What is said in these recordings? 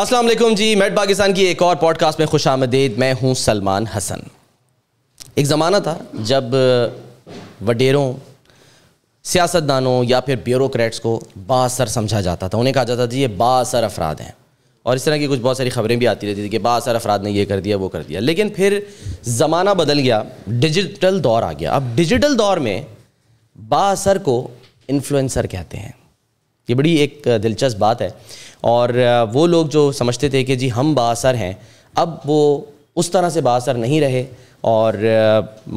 वालेकुम जी मेट पाकिस्तान की एक और पॉडकास्ट में खुश आमदीद मैं हूँ सलमान हसन एक ज़माना था जब वडेरों सियासतदानों या फिर ब्यूरोक्रेट्स को बासर समझा जाता था उन्हें कहा जाता था ये बासर अफराद हैं और इस तरह की कुछ बहुत सारी खबरें भी आती रहती थी कि बासर अफराद ने ये कर दिया वो कर दिया लेकिन फिर ज़माना बदल गया डिजिटल दौर आ गया अब डिजिटल दौर में बासर को इन्फ्लुएंसर कहते हैं ये बड़ी एक दिलचस्प बात है और वो लोग जो समझते थे कि जी हम बासर हैं अब वो उस तरह से बासर नहीं रहे और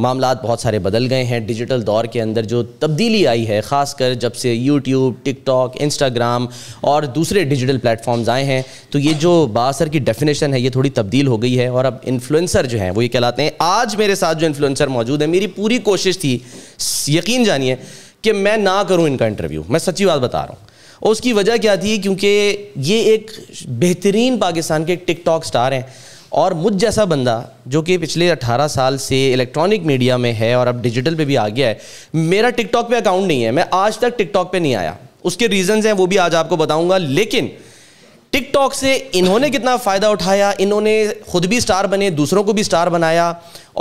मामला बहुत सारे बदल गए हैं डिजिटल दौर के अंदर जो तब्दीली आई है ख़ासकर जब से यूट्यूब टिकटॉक इंस्टाग्राम और दूसरे डिजिटल प्लेटफॉर्म्स आए हैं तो ये जो बासर की डेफिनेशन है ये थोड़ी तब्दील हो गई है और अब इन्फ्लुएंसर जो हैं वो ये कहलाते हैं आज मेरे साथ जो इन्फ्लुएंसर मौजूद है मेरी पूरी कोशिश थी यकीन जानिए कि मैं ना करूँ इनका इंटरव्यू मैं सच्ची बात बता रहा हूँ और उसकी वजह क्या थी क्योंकि ये एक बेहतरीन पाकिस्तान के एक टिकटॉक स्टार हैं और मुझ जैसा बंदा जो कि पिछले 18 साल से इलेक्ट्रॉनिक मीडिया में है और अब डिजिटल पे भी आ गया है मेरा टिकटॉक पे अकाउंट नहीं है मैं आज तक टिकटॉक पे नहीं आया उसके रीजंस हैं वो भी आज आपको बताऊंगा लेकिन टिकटॉक से इन्होंने कितना फ़ायदा उठाया इन्होंने खुद भी स्टार बने दूसरों को भी स्टार बनाया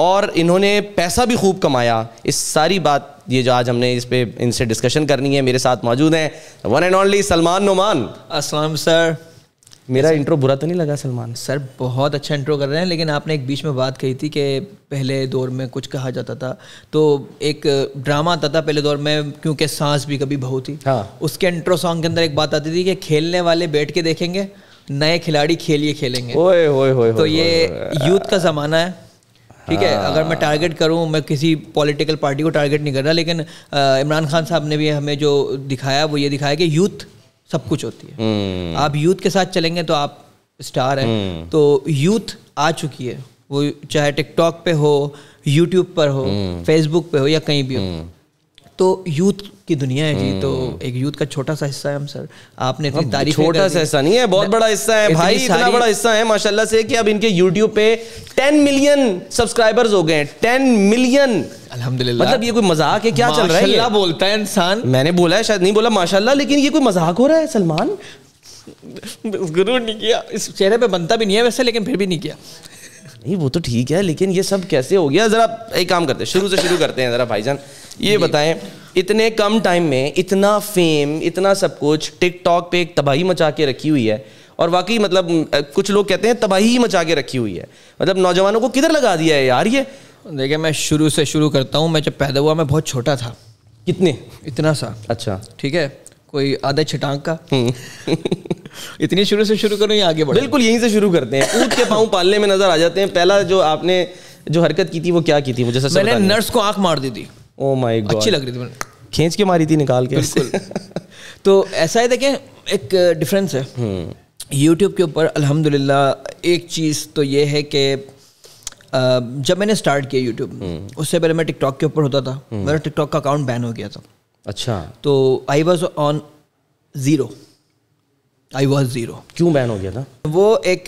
और इन्होंने पैसा भी खूब कमाया इस सारी बात ये जो आज हमने इस पर इनसे डिस्कशन करनी है मेरे साथ मौजूद हैं one and only Salman Numan Aslam sir मेरा इंट्रो बुरा तो नहीं लगा सलमान सर बहुत अच्छा इंट्रो कर रहे हैं लेकिन आपने एक बीच में बात कही थी कि पहले दौर में कुछ कहा जाता था तो एक ड्रामा आता था पहले दौर में क्योंकि सांस भी कभी बहुत थी हाँ उसके इंट्रो सॉन्ग के अंदर एक बात आती थी कि खेलने वाले बैठ के देखेंगे नए खिलाड़ी खेलिए खेलेंगे ओए, ओए, ओए, तो ये यूथ का ज़माना है ठीक है हाँ। अगर मैं टारगेट करूं मैं किसी पॉलिटिकल पार्टी को टारगेट नहीं कर रहा लेकिन इमरान खान साहब ने भी हमें जो दिखाया वो ये दिखाया कि यूथ सब कुछ होती है हम्म। आप यूथ के साथ चलेंगे तो आप स्टार हैं हम्म। तो यूथ आ चुकी है वो चाहे टिकटॉक पे हो यूट्यूब पर हो फेसबुक हम्म। पे हो या कहीं भी हो तो यूथ की दुनिया है जी तो हम्म। एक यूथ का छोटा सा हिस्सा है हम सर आपने इतनी तारीफ छोटा सा हिस्सा नहीं है बहुत बड़ा हिस्सा है भाई इतना बड़ा हिस्सा है माशाल्लाह से कि अब इनके यूट्यूब पे टेन मिलियन सब्सक्राइबर्स हो गए हैं टेन मिलियन अल्हम्दुलिल्लाह मतलब ये कोई मजाक है क्या चल रहा है माशाल्लाह बोलता है इंसान मैंने बोला है शायद नहीं बोला माशाल्लाह लेकिन ये कोई मजाक हो रहा है सलमान गुरु नहीं किया इस चेहरे पे बनता भी नहीं है वैसे लेकिन फिर भी नहीं किया नहीं वो तो ठीक है लेकिन ये सब कैसे हो गया ज़रा एक काम करते हैं शुरू से शुरू करते हैं ज़रा भाईजान ये बताएं इतने कम टाइम में इतना फेम इतना सब कुछ टिकटॉक पे एक तबाही मचा के रखी हुई है और वाकई मतलब कुछ लोग कहते हैं तबाही मचा के रखी हुई है मतलब नौजवानों को किधर लगा दिया है यार ये देखिए मैं शुरू से शुरू करता हूँ मैं जब पैदा हुआ मैं बहुत छोटा था कितने इतना सा अच्छा ठीक है कोई आधा छटाक का हम्म। इतनी शुरू से शुरू करो या आगे बढ़ो बिल्कुल यहीं से शुरू करते हैं ऊँट के पाँव पालने में नजर आ जाते हैं पहला जो आपने जो हरकत की थी वो क्या की थी मुझे सर मैंने नर्स को आंख मार दी थी ओ माय गॉड अच्छी लग रही थी खींच के मारी थी निकाल के तो ऐसा है देखें एक डिफरेंस है यूट्यूब हम्म। के ऊपर अल्हम्दुलिल्लाह एक चीज़ तो ये है कि जब मैंने स्टार्ट किया यूट्यूब हम्म। उससे पहले मैं टिकटॉक के ऊपर होता था मेरा टिकटॉक का अकाउंट बैन हो गया था अच्छा तो I was on zero I was zero क्यों बैन हो गया था वो एक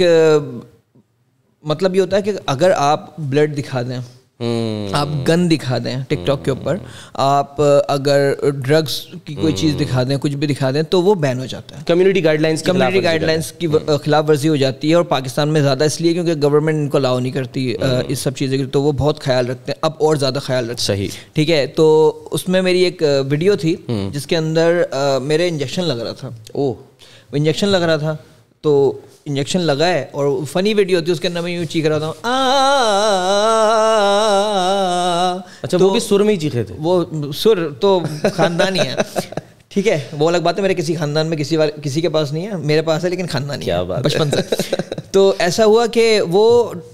मतलब ये होता है कि अगर आप ब्लड दिखा दें Hmm. आप गन दिखा दें टिकटॉक hmm. के ऊपर आप अगर ड्रग्स की कोई hmm. चीज़ दिखा दें कुछ भी दिखा दें तो वो बैन हो जाता है कम्युनिटी गाइडलाइंस कम्युनिटी गाइडलाइंस की खिलाफ वर्जी हो जाती है और पाकिस्तान में ज़्यादा इसलिए क्योंकि गवर्नमेंट इनको अलाउ नहीं करती hmm. इस सब चीज़ें की तो वो बहुत ख्याल रखते हैं अब और ज़्यादा ख्याल रखते सही ठीक है तो उसमें मेरी एक वीडियो थी hmm. जिसके अंदर मेरे इंजेक्शन लग रहा था ओह इंजेक्शन लग रहा था तो इंजेक्शन लगा है और फनी वीडियो होती है उसके अंदर मैं यूँ चीख रहा था अच्छा तो, वो भी सुर में ही चीखे थे वो सुर तो खानदानी है ठीक है वो अलग बात है मेरे किसी खानदान में किसी किसी के पास नहीं है मेरे पास है लेकिन खानदानी क्या बचपन से तो ऐसा हुआ कि वो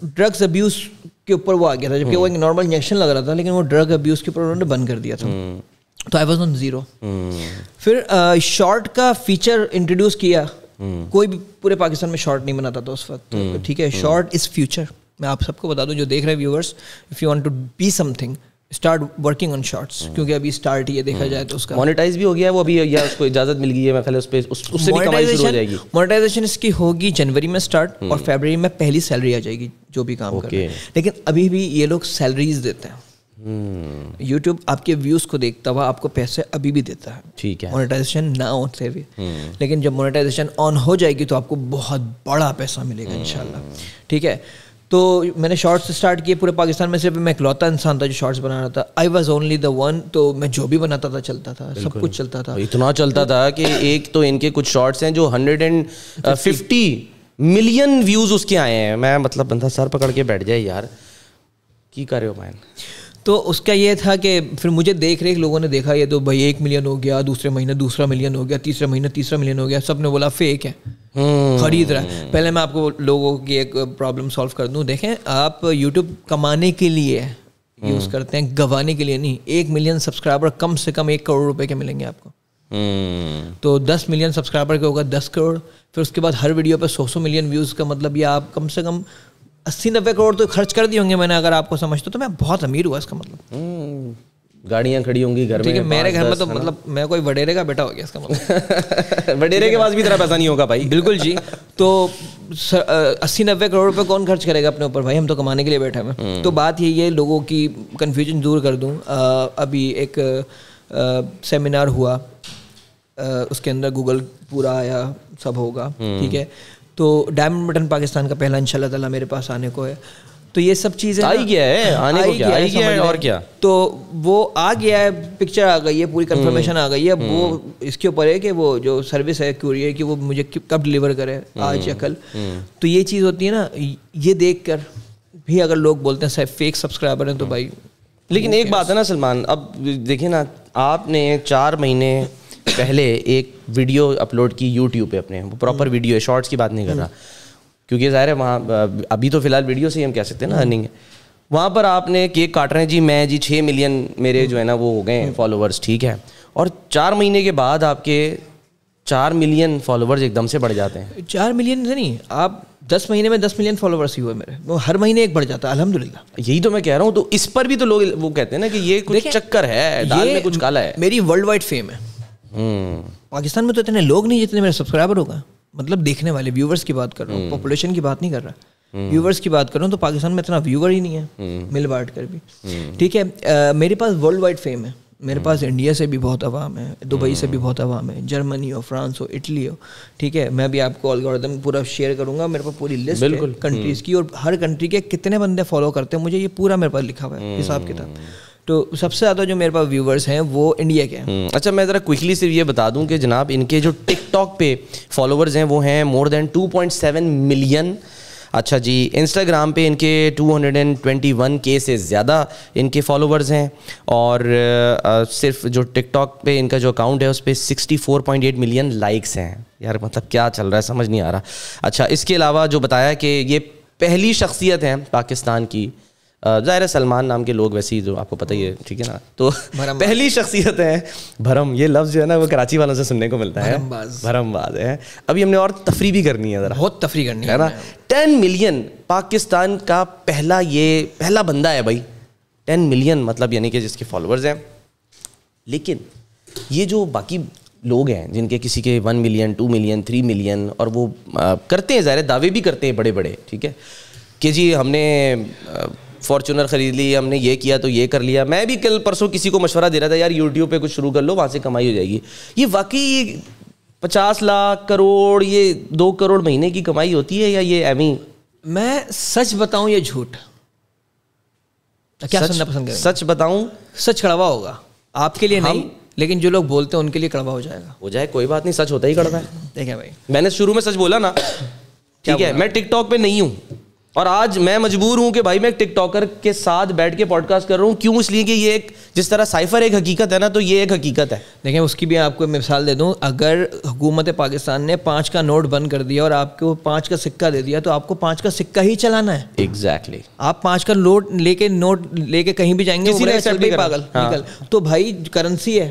ड्रग्स अब्यूज़ के ऊपर वो आ गया था जबकि वो एक नॉर्मल इंजेक्शन लग रहा था लेकिन वो ड्रग अब्यूज़ के ऊपर उन्होंने बंद कर दिया था तो आई वॉज ऑन ज़ीरो फिर शॉर्ट का फीचर इंट्रोड्यूस किया कोई भी पूरे पाकिस्तान में शॉर्ट नहीं बनाता था उस वक्त तो हम्म, ठीक है शॉर्ट इज फ्यूचर मैं आप सबको बता दूं जो देख रहे हैं viewers if you want to be something start working on shorts क्योंकि अभी स्टार्ट ये देखा हम्म। जाए तो उसका मोनेटाइज भी हो गया है वो अभी या उसको इजाजत मिल गई है मैं उस पे उस, उससे भी कमाई शुरू हो जाएगी मोनेटाइजेशन इसकी होगी जनवरी में स्टार्ट और फरवरी हम्म। में पहली सैलरी आ जाएगी जो भी काम okay. कर लेकिन अभी भी ये लोग सैलरीज देते हैं यूट्यूब हम्म। hmm. आपके व्यूज को देखता हुआ आपको पैसे अभी भी देता है ठीक है मोनेटाइजेशन ना होते हुए हम्म। hmm. लेकिन जब मोनेटाइजेशन ऑन हो जाएगी तो आपको बहुत बड़ा पैसा मिलेगा hmm. हम्म। इनशाला ठीक है तो मैंने शॉर्ट्स स्टार्ट किए पूरे पाकिस्तान में सिर्फ मैं इकलौता इंसान था जो शॉर्ट्स बना रहा था I was only the one तो मैं जो भी बनाता था चलता था सब कुछ चलता था इतना चलता था कि एक तो इनके कुछ शॉर्ट्स हैं जो hundred and fifty million views उसके आए हैं मैं मतलब बंदा सर पकड़ के बैठ जाए यार की कर रहे हो मैन तो उसका ये था कि फिर मुझे देख रेख लोगों ने देखा ये तो भाई एक मिलियन हो गया दूसरे महीने दूसरा मिलियन हो गया तीसरा महीना तीसरा मिलियन हो गया सब ने बोला फेक है हम्म। खरीद रहा है पहले मैं आपको लोगों की एक प्रॉब्लम सॉल्व कर दूं देखें आप यूट्यूब कमाने के लिए यूज़ हम्म। करते हैं गवाने के लिए नहीं एक मिलियन सब्सक्राइबर कम से कम एक करोड़ रुपए के मिलेंगे आपको हम्म। तो दस मिलियन सब्सक्राइबर के होगा दस करोड़ फिर उसके बाद हर वीडियो पर सौ सौ मिलियन व्यूज़ का मतलब ये आप कम से कम अस्सी नब्बे करोड़ तो खर्च कर दिए होंगे मैंने अगर आपको समझते तो मैं बहुत अमीर हुआ इसका मतलब हम्म, गाड़ियां खड़ी होंगी घर में मेरे घर में तो मतलब मैं कोई वडेरे का बेटा हो गया इसका मतलब वडेरे के पास भी इतना पैसा नहीं होगा भाई बिल्कुल जी तो अस्सी नब्बे करोड़ रुपए कौन खर्च करेगा अपने ऊपर भाई हम तो कमाने के लिए बैठे हैं हम्म। तो बात यही है लोगों की कन्फ्यूजन दूर कर दूँ अभी एक सेमिनार हुआ उसके अंदर गूगल पूरा आया सब होगा हम्म। ठीक है तो डायमंड बटन पाकिस्तान का पहला इंशाल्लाह ताला मेरे पास आने को है तो ये सब चीज़ें तो आई गया है आने को क्या आई गया है और क्या तो वो आ गया है पिक्चर आ गई है पूरी कंफर्मेशन हम्म, आ गई है वो हम्म। इसके ऊपर है कि वो जो सर्विस है क्यूरियर की वो मुझे कब डिलीवर करे हम्म, आज या कल तो ये चीज़ होती है ना ये देख कर भी अगर लोग बोलते हैं फेक सब्सक्राइबर हैं तो भाई लेकिन एक बात है ना सलमान अब देखिए ना आपने चार महीने पहले एक वीडियो अपलोड की यूट्यूब पे अपने वो प्रॉपर हम्म। वीडियो है शॉर्ट्स की बात नहीं कर रहा हम्म। क्योंकि ज़ाहिर है वहाँ अभी तो फिलहाल वीडियो से ही हम कह सकते हैं ना अर्निंग है वहाँ पर आपने केक काट रहे हैं जी मैं जी छः मिलियन मेरे जो है ना वो हो गए हैं हम्म। ठीक है और चार महीने के बाद आपके चार मिलियन फॉलोवर्स एकदम से बढ़ जाते हैं चार मिलियन से नहीं आप दस महीने में दस मिलियन फॉलोवर्स ही हुए मेरे वो हर महीने एक बढ़ जाता है अलहमदुल्ला यही तो मैं कह रहा हूँ तो इस पर भी तो लोग वो कहते हैं ना कि ये कुछ चक्कर है दाल में कुछ काला है मेरी वर्ल्ड वाइड फेम है हम्म। पाकिस्तान में तो इतने लोग नहीं जितने मेरे सब्सक्राइबर होगा मतलब देखने वाले व्यूवर्स की बात कर रहा हूँ पॉपुलेशन हम्म। की बात नहीं कर रहा व्यूवर्स हम्म। की बात कर रहा हूँ तो पाकिस्तान में इतना व्यूवर ही नहीं है मिल बांट कर भी ठीक है मेरे पास वर्ल्ड वाइड फेम है मेरे पास इंडिया से भी बहुत आवाम है दुबई से भी बहुत आवाम है जर्मनी हो फ्रांस हो इटली हो ठीक है मैं भी आपको अलगोरिदम पूरा शेयर करूंगा मेरे पास पूरी लिस्ट है कंट्रीज़ की और हर कंट्री के कितने बंदे फॉलो करते हैं मुझे ये पूरा मेरे पास लिखा हुआ है हिसाब किताब तो सबसे ज़्यादा जो मेरे पास व्यूवर्स हैं वो इंडिया के हैं हम्म, अच्छा मैं ज़रा क्विकली सिर्फ ये बता दूं कि जनाब इनके जो टिकटॉक पे फॉलोवर्स हैं वो हैं मोर देन 2.7 मिलियन अच्छा जी इंस्टाग्राम पे इनके 221 के से ज़्यादा इनके फॉलोवर्स हैं और आ, सिर्फ जो टिकटॉक पे इनका जो अकाउंट है उस पर सिक्सटी मिलियन लाइक्स हैं यार मतलब क्या चल रहा है समझ नहीं आ रहा अच्छा इसके अलावा जो बताया कि ये पहली शख्सियत हैं पाकिस्तान की ज़ाहिर है सलमान नाम के लोग वैसे ही जो आपको पता ही है ठीक है ना तो पहली शख्सियत है भरम ये लफ्ज़ जो है ना वो कराची वालों से सुनने को मिलता है भरमबाज है अभी हमने और तफरी भी करनी है ज़रा बहुत तफरी करनी है ना टेन मिलियन पाकिस्तान का पहला ये पहला बंदा है भाई टेन मिलियन मतलब यानी कि जिसके फॉलोअर्स हैं लेकिन ये जो बाकी लोग हैं जिनके किसी के one million two million three million और वो आ, करते हैं ज़ाहिर दावे भी करते हैं बड़े बड़े ठीक है कि जी हमने आ, फॉर्चूनर ख़रीद ली हमने ये किया तो ये कर लिया मैं भी कल परसों किसी को मशवरा दे रहा था यार यूट्यूब पे कुछ शुरू कर लो वहाँ से कमाई हो जाएगी ये वाकई पचास लाख करोड़ ये दो करोड़ महीने की कमाई होती है या ये एमी मैं सच बताऊं ये झूठ क्या सच, सुनना पसंद सच बताऊं सच कड़वा होगा आपके लिए नहीं लेकिन जो लोग बोलते हैं उनके लिए कड़वा हो जाएगा हो जाए कोई बात नहीं सच होता ही कड़वा है देखिए भाई मैंने शुरू में सच बोला ना ठीक है मैं टिकटॉक पे नहीं हूँ और आज मैं मजबूर हूं कि भाई मैं एक टिकटॉकर के साथ बैठ के पॉडकास्ट कर रहा हूं क्यों इसलिए कि ये एक जिस तरह साइफर एक हकीकत है ना तो ये एक हकीकत है देखिए उसकी भी आपको मिसाल दे दूं अगर हुकूमत पाकिस्तान ने पांच का नोट बंद कर दिया और आपको पांच का सिक्का दे दिया तो आपको पांच का सिक्का ही चलाना है एग्जैक्टली exactly. आप पांच का नोट लेके नोट लेके कहीं भी जाएंगे पागल हाँ। निकल तो भाई करेंसी है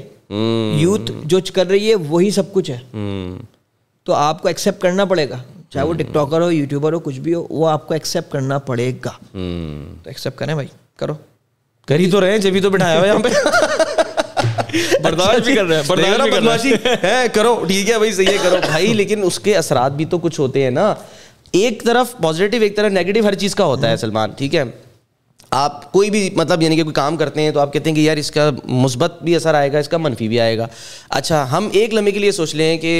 यूथ हम्म। जो कर रही है वही सब कुछ है हम्म। तो आपको एक्सेप्ट करना पड़ेगा चाहे वो हम्म, टिकटॉकर हो हम्म। यूट्यूबर हो कुछ भी हो वो आपको एक्सेप्ट करना पड़ेगा हम्म। तो एक्सेप्ट करें भाई करो कर ही तो रहे जब भी तो बिठाया हुआ यहाँ पे बर्दाश्त अच्छा भी कर रहे हैं बर्दाश्त भी बदमाशी है करो ठीक है भाई सही है करो भाई लेकिन उसके असरात भी तो कुछ होते हैं ना एक तरफ पॉजिटिव एक तरफ नेगेटिव हर चीज़ का होता है सलमान ठीक है आप कोई भी मतलब यानी कि कोई काम करते हैं तो आप कहते हैं कि यार इसका मुस्बत भी असर आएगा इसका मनफी भी आएगा अच्छा हम एक लम्हे के लिए सोच लें कि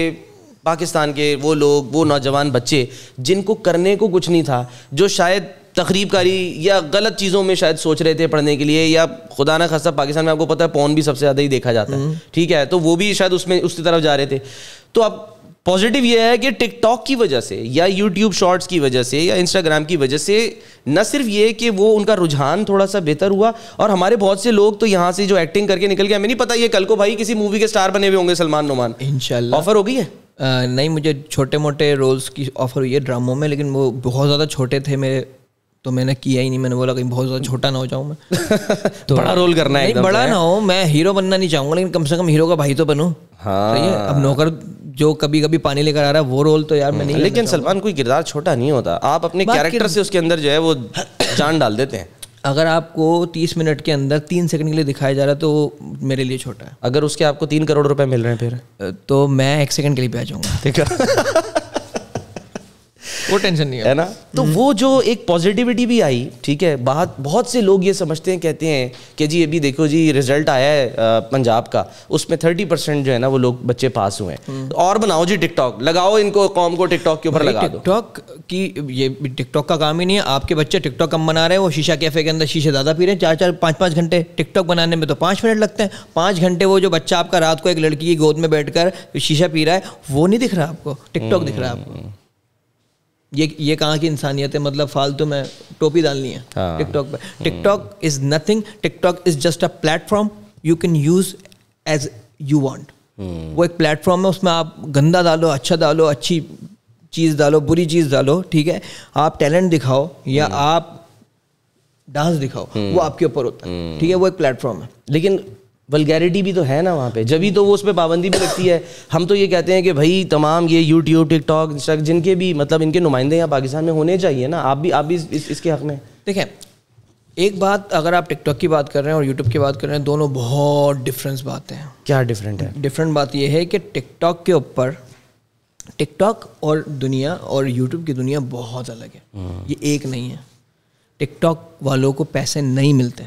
पाकिस्तान के वो लोग वो नौजवान बच्चे जिनको करने को कुछ नहीं था जो शायद तकरीबकारी या गलत चीज़ों में शायद सोच रहे थे पढ़ने के लिए या खुदा ना खासा पाकिस्तान में आपको पता है पौन भी सबसे ज़्यादा ही देखा जाता है हम्म। ठीक है तो वो भी शायद उसमें उसकी तरफ जा रहे थे तो अब पॉजिटिव ये है कि टिकटॉक की वजह से या यूट्यूब शॉर्ट्स की वजह से या इंस्टाग्राम की वजह से न सिर्फ ये कि वो उनका रुझान थोड़ा सा बेहतर हुआ और हमारे बहुत से लोग तो यहाँ से जो एक्टिंग करके निकल गए हमें नहीं पता ये कल को भाई किसी मूवी के स्टार बने हुए होंगे सलमान नुमान इनशाला ऑफर हो गई है नहीं मुझे छोटे मोटे रोल्स की ऑफ़र हुई है ड्रामों में लेकिन वो बहुत ज़्यादा छोटे थे मेरे तो मैंने किया ही नहीं मैंने बोला कहीं बहुत ज़्यादा छोटा ना हो जाऊँ मैं तो बड़ा रोल करना है बड़ा ना हो मैं हीरो बनना नहीं चाहूँगा लेकिन कम से कम हीरो का भाई तो बनूँ हाँ है अब नौकर जो कभी कभी पानी लेकर आ रहा है वो रोल तो यार मैं नहीं लेकिन सलमान कोई किरदार छोटा नहीं होता आप अपने कैरेक्टर से उसके अंदर जो है वो जान डाल देते हैं अगर आपको तीस मिनट के अंदर तीन सेकंड के लिए दिखाया जा रहा है तो मेरे लिए छोटा है अगर उसके आपको तीन करोड़ रुपए मिल रहे हैं फिर तो मैं एक सेकंड के लिए भी आ जाऊँगा ठीक है वो टेंशन नहीं है ना तो वो जो एक पॉजिटिविटी भी आई ठीक है बहुत बहुत से लोग ये समझते हैं कहते हैं कि जी अभी देखो जी रिजल्ट आया है पंजाब का उसमें थर्टी परसेंट जो है ना वो लोग बच्चे पास हुए हैं हम्म। और बनाओ जी टिकटॉक लगाओ इनको कॉम को टिकटॉक के ऊपर लगा टिकटॉक की ये टिकटॉक का काम ही नहीं है आपके बच्चे टिकटॉक कम बना रहे हैं वो शीशा कैफे के अंदर शीशे ज़्यादा पी रहे हैं चार चार पाँच पाँच घंटे टिकटॉक बनाने में तो पाँच मिनट लगते हैं पाँच घंटे वो जो बच्चा आपका रात को एक लड़की की गोद में बैठकर शीशा पी रहा है वो नहीं दिख रहा आपको टिकटॉक दिख रहा है आपको हम्म। ये ये कहाँ की इंसानियत है मतलब फालतू में टोपी डालनी है हाँ। टिकटॉक पर hmm. TikTok is nothing TikTok is just a platform you can use as you want वो एक प्लेटफॉर्म है उसमें आप गंदा डालो अच्छा डालो अच्छी चीज़ डालो बुरी चीज़ डालो ठीक है आप टैलेंट दिखाओ या हम्म। आप डांस दिखाओ वो हम्म। आपके ऊपर होता है ठीक है वो एक प्लेटफॉर्म है लेकिन वलगैरिटी भी तो है ना वहाँ पे जब ही तो वो उस पर पाबंदी भी लगती है हम तो ये कहते हैं कि भाई तमाम ये यूट्यूब टिकटॉक इंस्टा जिनके भी मतलब इनके नुमाइंदे यहाँ पाकिस्तान में होने चाहिए ना आप भी आप भी इस, इस, इसके हक में देखें एक बात अगर आप टिकटॉक की बात कर रहे हैं और यूट्यूब की बात कर रहे हैं दोनों बहुत डिफरेंस बातें हैं क्या डिफरेंट है डिफरेंट बात यह है कि टिकटॉक के ऊपर टिकटॉक और दुनिया और यूट्यूब की दुनिया बहुत अलग है हाँ। ये एक नहीं है टिकटॉक वालों को पैसे नहीं मिलते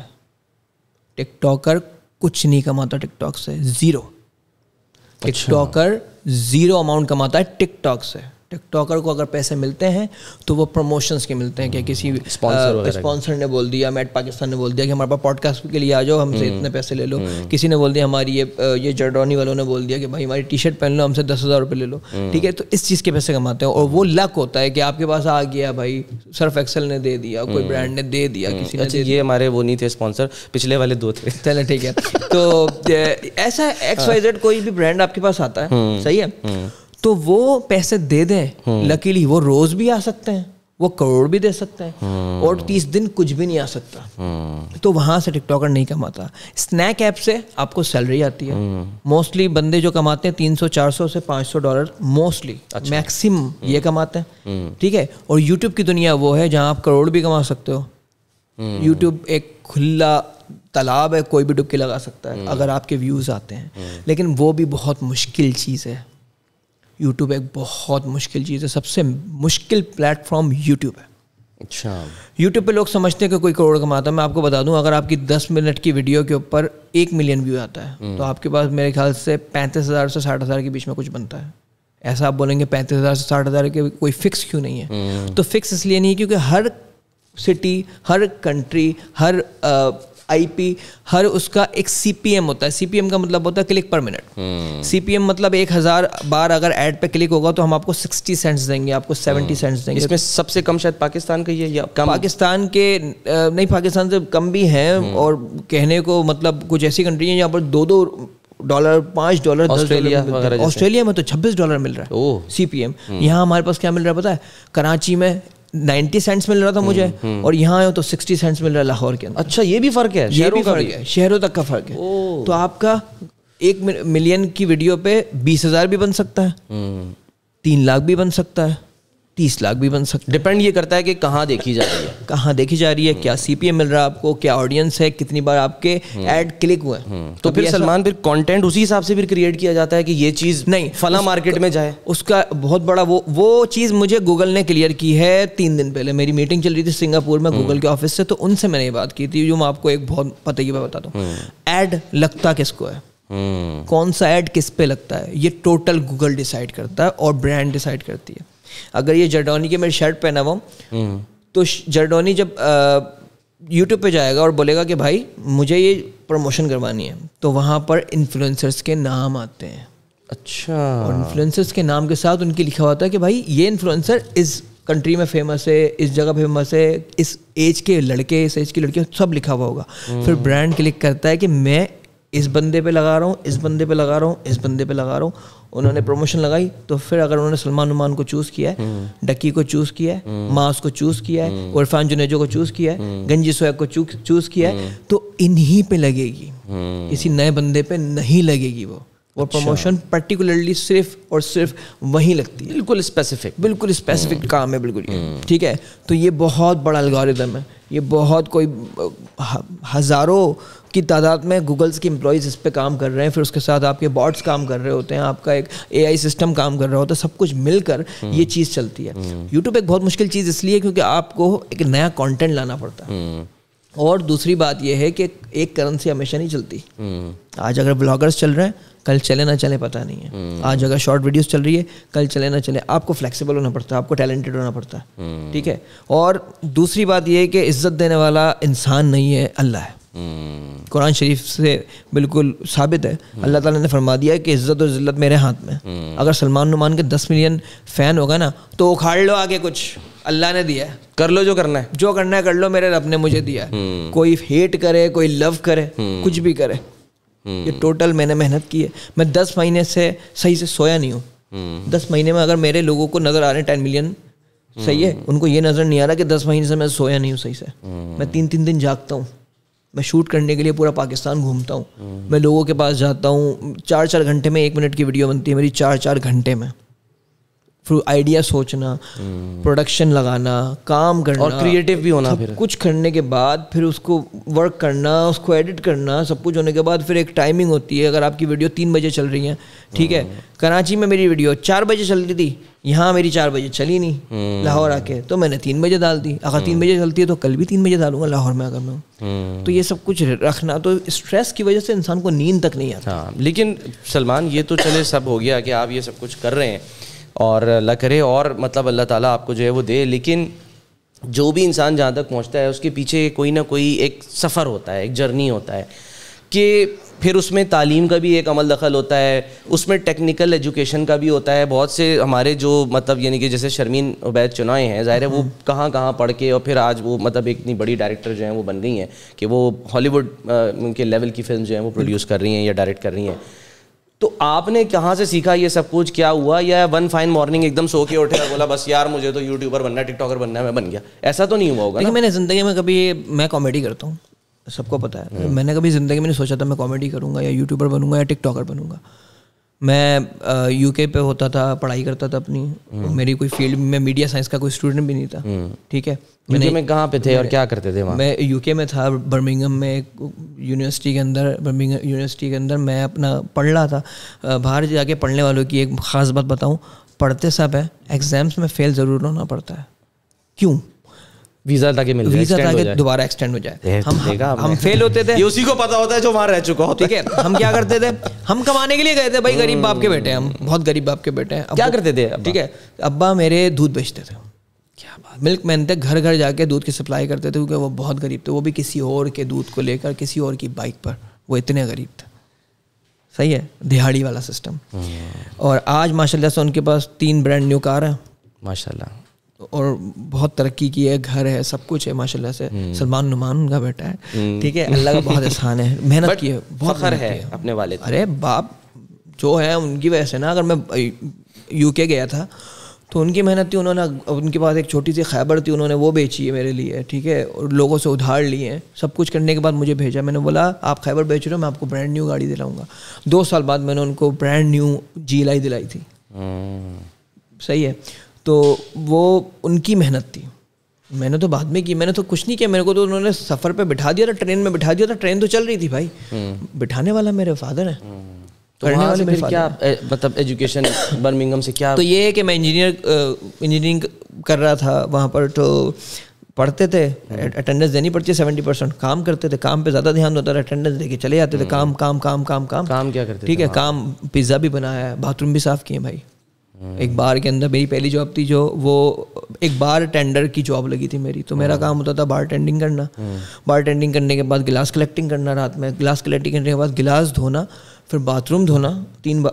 टिकटॉकर कुछ नहीं कमाता टिकटॉक से जीरो अच्छा। टिकटॉकर जीरो अमाउंट कमाता है टिकटॉक से टिकटॉकर को अगर पैसे मिलते हैं तो वो प्रमोशंस के मिलते हैं कि किसी स्पॉन्सर ने बोल दिया मैट पाकिस्तान ने बोल दिया कि हमारे पास पॉडकास्ट के लिए आ जाओ हमसे हम्म। इतने पैसे ले लो हम्म। किसी ने बोल दिया हमारी ये ये जर्डोनी वालों ने बोल दिया कि भाई हमारी टी शर्ट पहन लो हमसे दस हज़ार रुपये ले लो हम्म। ठीक है तो इस चीज़ के पैसे कमाते हैं और वो लक होता है कि आपके पास आ गया भाई सर्फ एक्सल ने दे दिया कोई ब्रांड ने दे दिया किसी ने अच्छा, ये हमारे वो नहीं थे स्पॉन्सर पिछले वाले दो थे चले ठीक है तो ऐसा एक्स वाई जेड कोई भी ब्रांड आपके पास आता है सही है तो वो पैसे दे दें लकीली हम्म। वो रोज भी आ सकते हैं वो करोड़ भी दे सकते हैं हम्म। और तीस दिन कुछ भी नहीं आ सकता हम्म। तो वहां से टिकटॉकर नहीं कमाता स्नैक ऐप से आपको सैलरी आती है मोस्टली बंदे जो कमाते हैं तीन सौ चार सौ से पांच सौ डॉलर मोस्टली मैक्सिम ये कमाते हैं ठीक है और यूट्यूब की दुनिया वो है जहाँ आप करोड़ भी कमा सकते हो यूट्यूब एक खुला तालाब है कोई भी डुबकी लगा सकता है अगर आपके व्यूज़ आते हैं लेकिन वो भी बहुत मुश्किल चीज़ है यूट्यूब एक बहुत मुश्किल चीज़ है सबसे मुश्किल प्लेटफॉर्म यूट्यूब है अच्छा यूट्यूब पे लोग समझते हैं कि कोई करोड़ कमाता है मैं आपको बता दूं अगर आपकी दस मिनट की वीडियो के ऊपर एक मिलियन व्यू आता है हम्म। तो आपके पास मेरे ख्याल से पैंतीस हज़ार से साठ हज़ार के बीच में कुछ बनता है ऐसा आप बोलेंगे पैंतीस हज़ार से साठ हज़ार के कोई फिक्स क्यों नहीं है हम्म। तो फिक्स इसलिए नहीं है क्योंकि हर सिटी हर कंट्री हर आईपी हर उसका एक सीपीएम होता है सीपीएम का मतलब होता है क्लिक पर मिनट सीपीएम मतलब एक हजार बार अगर एड पे क्लिक होगा तो हम आपको सिक्सटी सेंट्स देंगे आपको सेवेंटी सेंट्स हम्म। देंगे इसमें सबसे कम शायद पाकिस्तान का ये या कम पाकिस्तान के नहीं पाकिस्तान से कम भी है हम्म। और कहने को मतलब कुछ ऐसी कंट्री है जहाँ पर दो दो डॉलर पांच डॉलर ऑस्ट्रेलिया ऑस्ट्रेलिया में तो छब्बीस डॉलर मिल रहा है सीपीएम हम्म। यहाँ हमारे पास क्या मिल रहा है पता है कराची में नाइन्टी सेंट्स मिल रहा था मुझे हम्म, हम्म। और यहाँ आयो तो सिक्सटी सेंट्स मिल रहा है लाहौर के अंदर अच्छा ये भी फ़र्क है ये भी फ़र्क है शहरों तक का फ़र्क है तो आपका एक मिलियन की वीडियो पे बीस हज़ार भी बन सकता है हम्म। तीन लाख भी बन सकता है तीस लाख भी बन सकते डिपेंड ये करता है कि कहाँ देखी जा रही है कहाँ देखी जा रही है क्या सी मिल रहा है आपको क्या ऑडियंस है कितनी बार आपके एड हम्म। क्लिक हुए हम्म। तो, तो फिर सलमान फिर कंटेंट उसी हिसाब से फिर क्रिएट किया जाता है कि ये चीज़ नहीं फला मार्केट में जाए उसका बहुत बड़ा वो वो चीज़ मुझे गूगल ने क्लियर की है तीन दिन पहले मेरी मीटिंग चल रही थी सिंगापुर में गूगल हम्म। के ऑफिस से तो उनसे मैंने ये बात की थी जो मैं आपको एक बहुत पता ही मैं बताता हूँ एड लगता किसको है कौन सा एड किस पे लगता है ये टोटल गूगल डिसाइड करता है और ब्रांड डिसाइड करती है अगर ये जर्डोनी की मैं शर्ट पहना हुआ तो जर्डोनी जब यूट्यूब पे जाएगा और बोलेगा कि भाई मुझे ये प्रमोशन करवानी है तो वहाँ पर इन्फ्लुएंसर्स के नाम आते हैं अच्छा और इन्फ्लुएंसर्स के नाम के साथ उनकी लिखा हुआ होता है कि भाई ये इन्फ्लुएंसर इस कंट्री में फेमस है इस जगह फेमस है इस एज के लड़के इस एज की लड़कियाँ सब लिखा हुआ होगा फिर ब्रांड क्लिक करता है कि मैं इस बंदे पे लगा रहा हूँ इस बंदे पे लगा रहा हूँ इस बंदे पे लगा रहा हूँ उन्होंने प्रमोशन लगाई तो फिर अगर उन्होंने सलमान उमान को चूज़ किया है हम्म। डक्की को चूज़ किया है हम्म। मास को चूज़ किया है इरफान हम्म। जुनेजो को चूज़ किया है गंजी सोया को चूज़ किया है तो इन्हीं पे लगेगी किसी नए बंदे पे नहीं लगेगी वो वो प्रमोशन अच्छा। पर्टिकुलरली सिर्फ और सिर्फ वहीं लगती है बिल्कुल स्पेसिफिक बिल्कुल स्पेसिफिक हम्म। काम है बिल्कुल हम्म। ठीक है तो ये बहुत बड़ा अलगोरिदम है ये बहुत कोई हज़ारों की तादाद में गूगल्स के एम्प्लॉज इस पर काम कर रहे हैं फिर उसके साथ आपके बॉट्स काम कर रहे होते हैं आपका एक ए सिस्टम काम कर रहा होता है सब कुछ मिलकर हम्म। ये चीज़ चलती है यूट्यूब एक बहुत मुश्किल चीज़ इसलिए क्योंकि आपको एक नया कॉन्टेंट लाना पड़ता है और दूसरी बात यह है कि एक करेंसी हमेशा नहीं चलती आज अगर ब्लॉगर्स चल रहे हैं कल चले ना चले पता नहीं है हम्म। आज अगर शॉर्ट वीडियोस चल रही है कल चले ना चले आपको फ्लेक्सिबल होना पड़ता है आपको टैलेंटेड होना पड़ता है हम्म। ठीक है और दूसरी बात यह है कि इज्जत देने वाला इंसान नहीं है अल्लाह है हम्म। कुरान शरीफ से बिल्कुल साबित है अल्लाह ताला ने फरमा दिया कि इज्जत और जिल्लत मेरे हाथ में अगर सलमान नुमान के दस मिलियन फैन होगा ना तो उखाड़ लो आगे कुछ अल्लाह ने दिया कर लो जो करना है जो करना है कर लो मेरे रब ने मुझे दिया कोई हेट करे कोई लव करे कुछ भी करे ये टोटल हम्म। मैंने मेहनत की है मैं दस महीने से सही से सोया नहीं हूँ हम्म। दस महीने में अगर मेरे लोगों को नज़र आ रहे हैं टेन मिलियन सही है हम्म। उनको ये नज़र नहीं आ रहा कि दस महीने से मैं सोया नहीं हूँ सही से मैं तीन तीन दिन जागता हूँ मैं शूट करने के लिए पूरा पाकिस्तान घूमता हूँ मैं लोगों के पास जाता हूँ चार चार घंटे में एक मिनट की वीडियो बनती है मेरी चार चार घंटे में आइडिया सोचना प्रोडक्शन लगाना काम करना और क्रिएटिव भी होना फिर कुछ करने के बाद फिर उसको वर्क करना उसको एडिट करना सब कुछ होने के बाद फिर एक टाइमिंग होती है अगर आपकी वीडियो तीन बजे चल रही है ठीक है हाँ। कराची में मेरी वीडियो चार बजे चल रही थी यहाँ मेरी चार बजे चली नहीं हम्म। लाहौर आके तो मैंने तीन बजे डाल दी अगर तीन हम्म। बजे चलती है तो कल भी तीन बजे डालूंगा लाहौर में अगर मैं हम्म। तो ये सब कुछ रखना तो स्ट्रेस की वजह से इंसान को नींद तक नहीं आता हाँ, लेकिन सलमान ये तो चले सब हो गया कि आप ये सब कुछ कर रहे हैं और अल्लाह करे और मतलब अल्लाह ताला आपको जो है वो दे लेकिन जो भी इंसान जहाँ तक पहुँचता है उसके पीछे कोई ना कोई एक सफ़र होता है एक जर्नी होता है कि फिर उसमें तालीम का भी एक अमल दखल होता है उसमें टेक्निकल एजुकेशन का भी होता है बहुत से हमारे जो मतलब यानी कि जैसे शर्मीन उबैद चुनाए हैं ज़ाहिर है वो हम्म। कहाँ कहाँ पढ़ के और फिर आज वो मतलब एक इतनी बड़ी डायरेक्टर जो हैं वो बन गई हैं कि वो हॉलीवुड के लेवल की फिल्म जो हैं वो प्रोड्यूस कर रही हैं या डायरेक्ट कर रही हैं तो आपने कहाँ से सीखा ये सब कुछ क्या हुआ या वन फाइन मॉर्निंग एकदम सो के उठे और बोला बस यार मुझे तो यूट्यूबर बनना है टिकटॉकर बनना है मैं बन गया ऐसा तो नहीं हुआ होगा मैंने ज़िंदगी में कभी मैं कॉमेडी करता हूँ सबको पता है हम्म। मैंने कभी ज़िंदगी में नहीं सोचा था मैं कॉमेडी करूँगा या यूट्यूबर बनूंगा या टिकटॉकर बनूंगा मैं यूके पे होता था पढ़ाई करता था अपनी हम्म। मेरी कोई फील्ड में मीडिया साइंस का कोई स्टूडेंट भी नहीं था हम्म। ठीक है मैंने में कहाँ पे थे और क्या करते थे वहाँ मैं यूके में था बर्मिंगम में एक यूनिवर्सिटी के अंदर बर्मिंगम यूनिवर्सिटी के अंदर मैं अपना पढ़ रहा था बाहर जाके पढ़ने वालों की एक ख़ास बात बताऊँ पढ़ते सब है एग्ज़ाम्स में फ़ेल ज़रूर होना पड़ता है क्यों वीजा ताकि मिल वीजा ताकि दोबारा एक्सटेंड हो जाए हम हम फेल होते थे ये उसी को पता होता है जो वहां रह चुका हो ठीक है हम क्या करते थे हम कमाने के लिए गए थे भाई गरीब बाप के बेटे हम हम्म। बहुत गरीब बाप के बेटे हैं क्या करते थे ठीक है अब्बा मेरे दूध बेचते थे क्या बात मिल्क मैन थे घर घर जाके दूध की सप्लाई करते थे क्योंकि वो बहुत गरीब थे वो भी किसी और के दूध को लेकर किसी और की बाइक पर वो इतने गरीब थे सही है दिहाड़ी वाला सिस्टम हम्म। और आज माशाल्लाह से उनके पास तीन ब्रांड न्यू कार है माशाल्लाह और बहुत तरक्की की है घर है सब कुछ है माशाल्लाह से हम्म। सलमान नुमान उनका बेटा है हम्म। ठीक है अल्लाह का बहुत एहसान है मेहनत की है बहुत फखर है अपने वाले अरे बाप जो है उनकी वजह से ना अगर मैं यूके गया था तो उनकी मेहनत थी उन्होंने उनके पास एक छोटी सी खैबर थी उन्होंने वो बेची है मेरे लिए ठीक है और लोगों से उधार लिए हैं सब कुछ करने के बाद मुझे भेजा मैंने बोला आप खैबर बेच रहे हो मैं आपको ब्रांड न्यू गाड़ी दिलाऊंगा दो साल बाद मैंने उनको ब्रांड न्यू जी दिलाई दिलाई थी हम्म। सही है तो वो उनकी मेहनत थी मैंने तो बाद में की मैंने तो कुछ नहीं किया मेरे को तो उन्होंने सफ़र पे बिठा दिया था ट्रेन में बिठा दिया था ट्रेन तो चल रही थी भाई हम्म। बिठाने वाला मेरे फादर है हम्म। तो पढ़ने वाले मेरे क्या मतलब एजुकेशन बर्मिंगम से क्या तो ये है कि मैं इंजीनियर इंजीनियरिंग कर रहा था वहाँ पर तो पढ़ते थे अटेंडेंस हम्म। देनी पड़ती है सेवेंटी परसेंट काम करते थे काम पे ज़्यादा ध्यान होता था अटेंडेंस देके चले जाते थे काम काम काम काम काम काम क्या करते ठीक है काम पिज़्ज़ा भी बनाया है बाथरूम भी साफ़ किए भाई एक बार के अंदर मेरी पहली जॉब थी जो वो एक बार टेंडर की जॉब लगी थी मेरी तो मेरा हम्म। काम होता था बार टेंडिंग करना बार हम्म। टेंडिंग करने के बाद गिलास कलेक्टिंग करना रात में गिलास कलेक्टिंग करने के बाद गिलास धोना फिर बाथरूम धोना तीन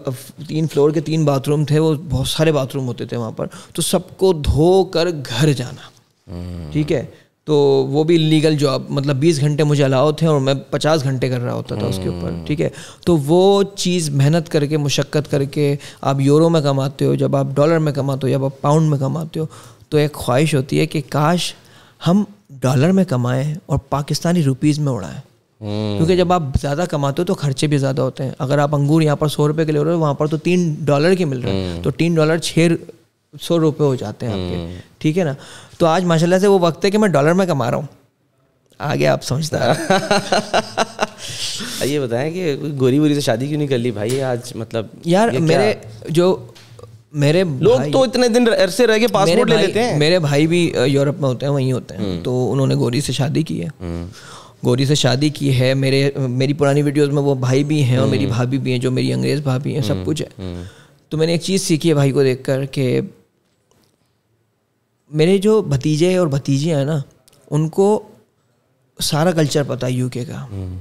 तीन फ्लोर के तीन बाथरूम थे वो बहुत सारे बाथरूम होते थे वहाँ पर तो सबको धो कर घर जाना हम्म। ठीक है तो वो भी लीगल जॉब मतलब बीस घंटे मुझे अलाउ थे और मैं पचास घंटे कर रहा होता था उसके hmm. ऊपर ठीक है तो वो चीज़ मेहनत करके मुशक्क़त करके आप यूरो में कमाते हो जब आप डॉलर में कमाते हो जब आप पाउंड में कमाते हो तो एक ख्वाहिश होती है कि काश हम डॉलर में कमाएं और पाकिस्तानी रुपीज़ में उड़ाएं hmm. क्योंकि जब आप ज़्यादा कमाते हो तो खर्चे भी ज़्यादा होते हैं अगर आप अंगूर यहाँ पर सौ रुपये के ले रहे हो वहाँ पर तो तीन डॉलर के मिल रहे हैं hmm. तो तीन डॉलर छः सौ रुपये हो जाते हैं आपके हम्म। ठीक है ना तो आज माशाल्लाह से वो वक्त है कि मैं डॉलर में कमा रहा हूँ आगे आप समझता ये बताएं कि गोरी बोरी से शादी क्यों नहीं कर ली भाई आज मतलब यार मेरे जो मेरे लोग तो इतने दिन ऐसे रह के पासपोर्ट ले लेते हैं मेरे भाई भी यूरोप में होते हैं वहीं होते हैं हम्म। तो उन्होंने गोरी से शादी की है हम्म। गोरी से शादी की है मेरे मेरी पुरानी वीडियोस में वो भाई भी हैं और मेरी भाभी भी हैं जो मेरी अंग्रेज़ भाभी हैं सब कुछ है तो मैंने एक चीज़ सीखी है भाई को देखकर के मेरे जो भतीजे और भतीजे हैं ना उनको सारा कल्चर पता है यूके का हम्म।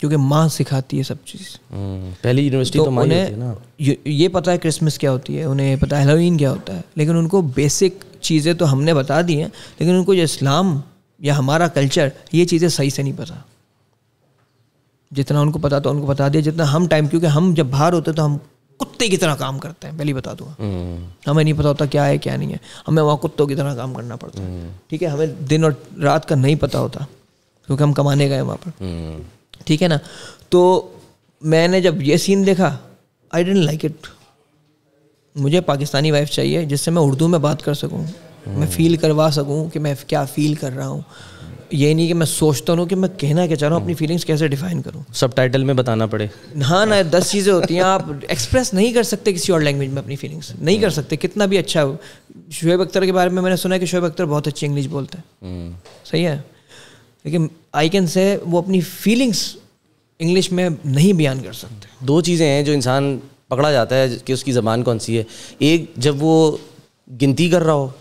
क्योंकि माँ सिखाती है सब चीज़ हम्म। पहली यूनिवर्सिटी तो, तो उन्हें ना ये पता है क्रिसमस क्या होती है उन्हें पता है हेलोइन क्या होता है लेकिन उनको बेसिक चीज़ें तो हमने बता दी हैं लेकिन उनको जो इस्लाम या हमारा कल्चर ये चीज़ें सही से नहीं पता जितना उनको पता तो उनको बता दिया जितना हम टाइम क्योंकि हम जब बाहर होते तो हम कुत्ते की तरह काम करते हैं पहले बता दूंगा हम्म। हमें नहीं पता होता क्या है क्या नहीं है हमें वहाँ कुत्तों की तरह काम करना पड़ता है हम्म। ठीक है हमें दिन और रात का नहीं पता होता क्योंकि हम कमाने गए वहाँ पर हम्म। ठीक है ना तो मैंने जब ये सीन देखा आई डेंट लाइक इट मुझे पाकिस्तानी वाइफ चाहिए जिससे मैं उर्दू में बात कर सकूँ मैं फील करवा सकूँ कि मैं क्या फील कर रहा हूँ ये नहीं कि मैं सोचता हूँ कि मैं कहना क्या चाह रहा हूँ अपनी फीलिंग्स कैसे डिफाइन करूँ सब टाइटल में बताना पड़े हाँ ना दस चीज़ें होती हैं आप एक्सप्रेस नहीं कर सकते किसी और लैंग्वेज में अपनी फीलिंग्स नहीं कर सकते कितना भी अच्छा हो शुएब अख्तर के बारे में मैंने सुना है कि शुएब अख्तर बहुत अच्छी इंग्लिश बोलते हैं सही है लेकिन आई कैन से वो अपनी फीलिंग्स इंग्लिश में नहीं बयान कर सकते दो चीज़ें हैं जो इंसान पकड़ा जाता है कि उसकी ज़बान कौन सी है एक जब वो गिनती कर रहा हो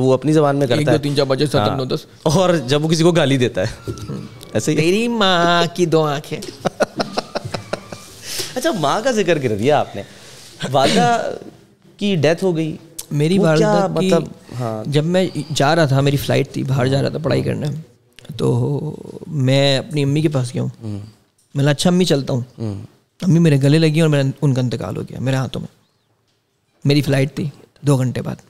तो वो अपनी जबान में करता है तीन चार बजे सात हाँ। नौ दस और जब वो किसी को गाली देता है ऐसे तेरी माँ की दो आंखें अच्छा माँ का जिक्र कर दिया आपने वादा की डेथ हो गई मेरी वाल मतलब हाँ जब मैं जा रहा था मेरी फ़्लाइट थी बाहर जा रहा था पढ़ाई करने तो मैं अपनी अम्मी के पास गया हूँ मैं हम्म। मतलब अच्छा अम्मी चलता हूँ हम्म। अम्मी मेरे गले लगी और मेरा उनका इंतकाल हो गया मेरे हाथों में मेरी फ़्लाइट थी दो घंटे बाद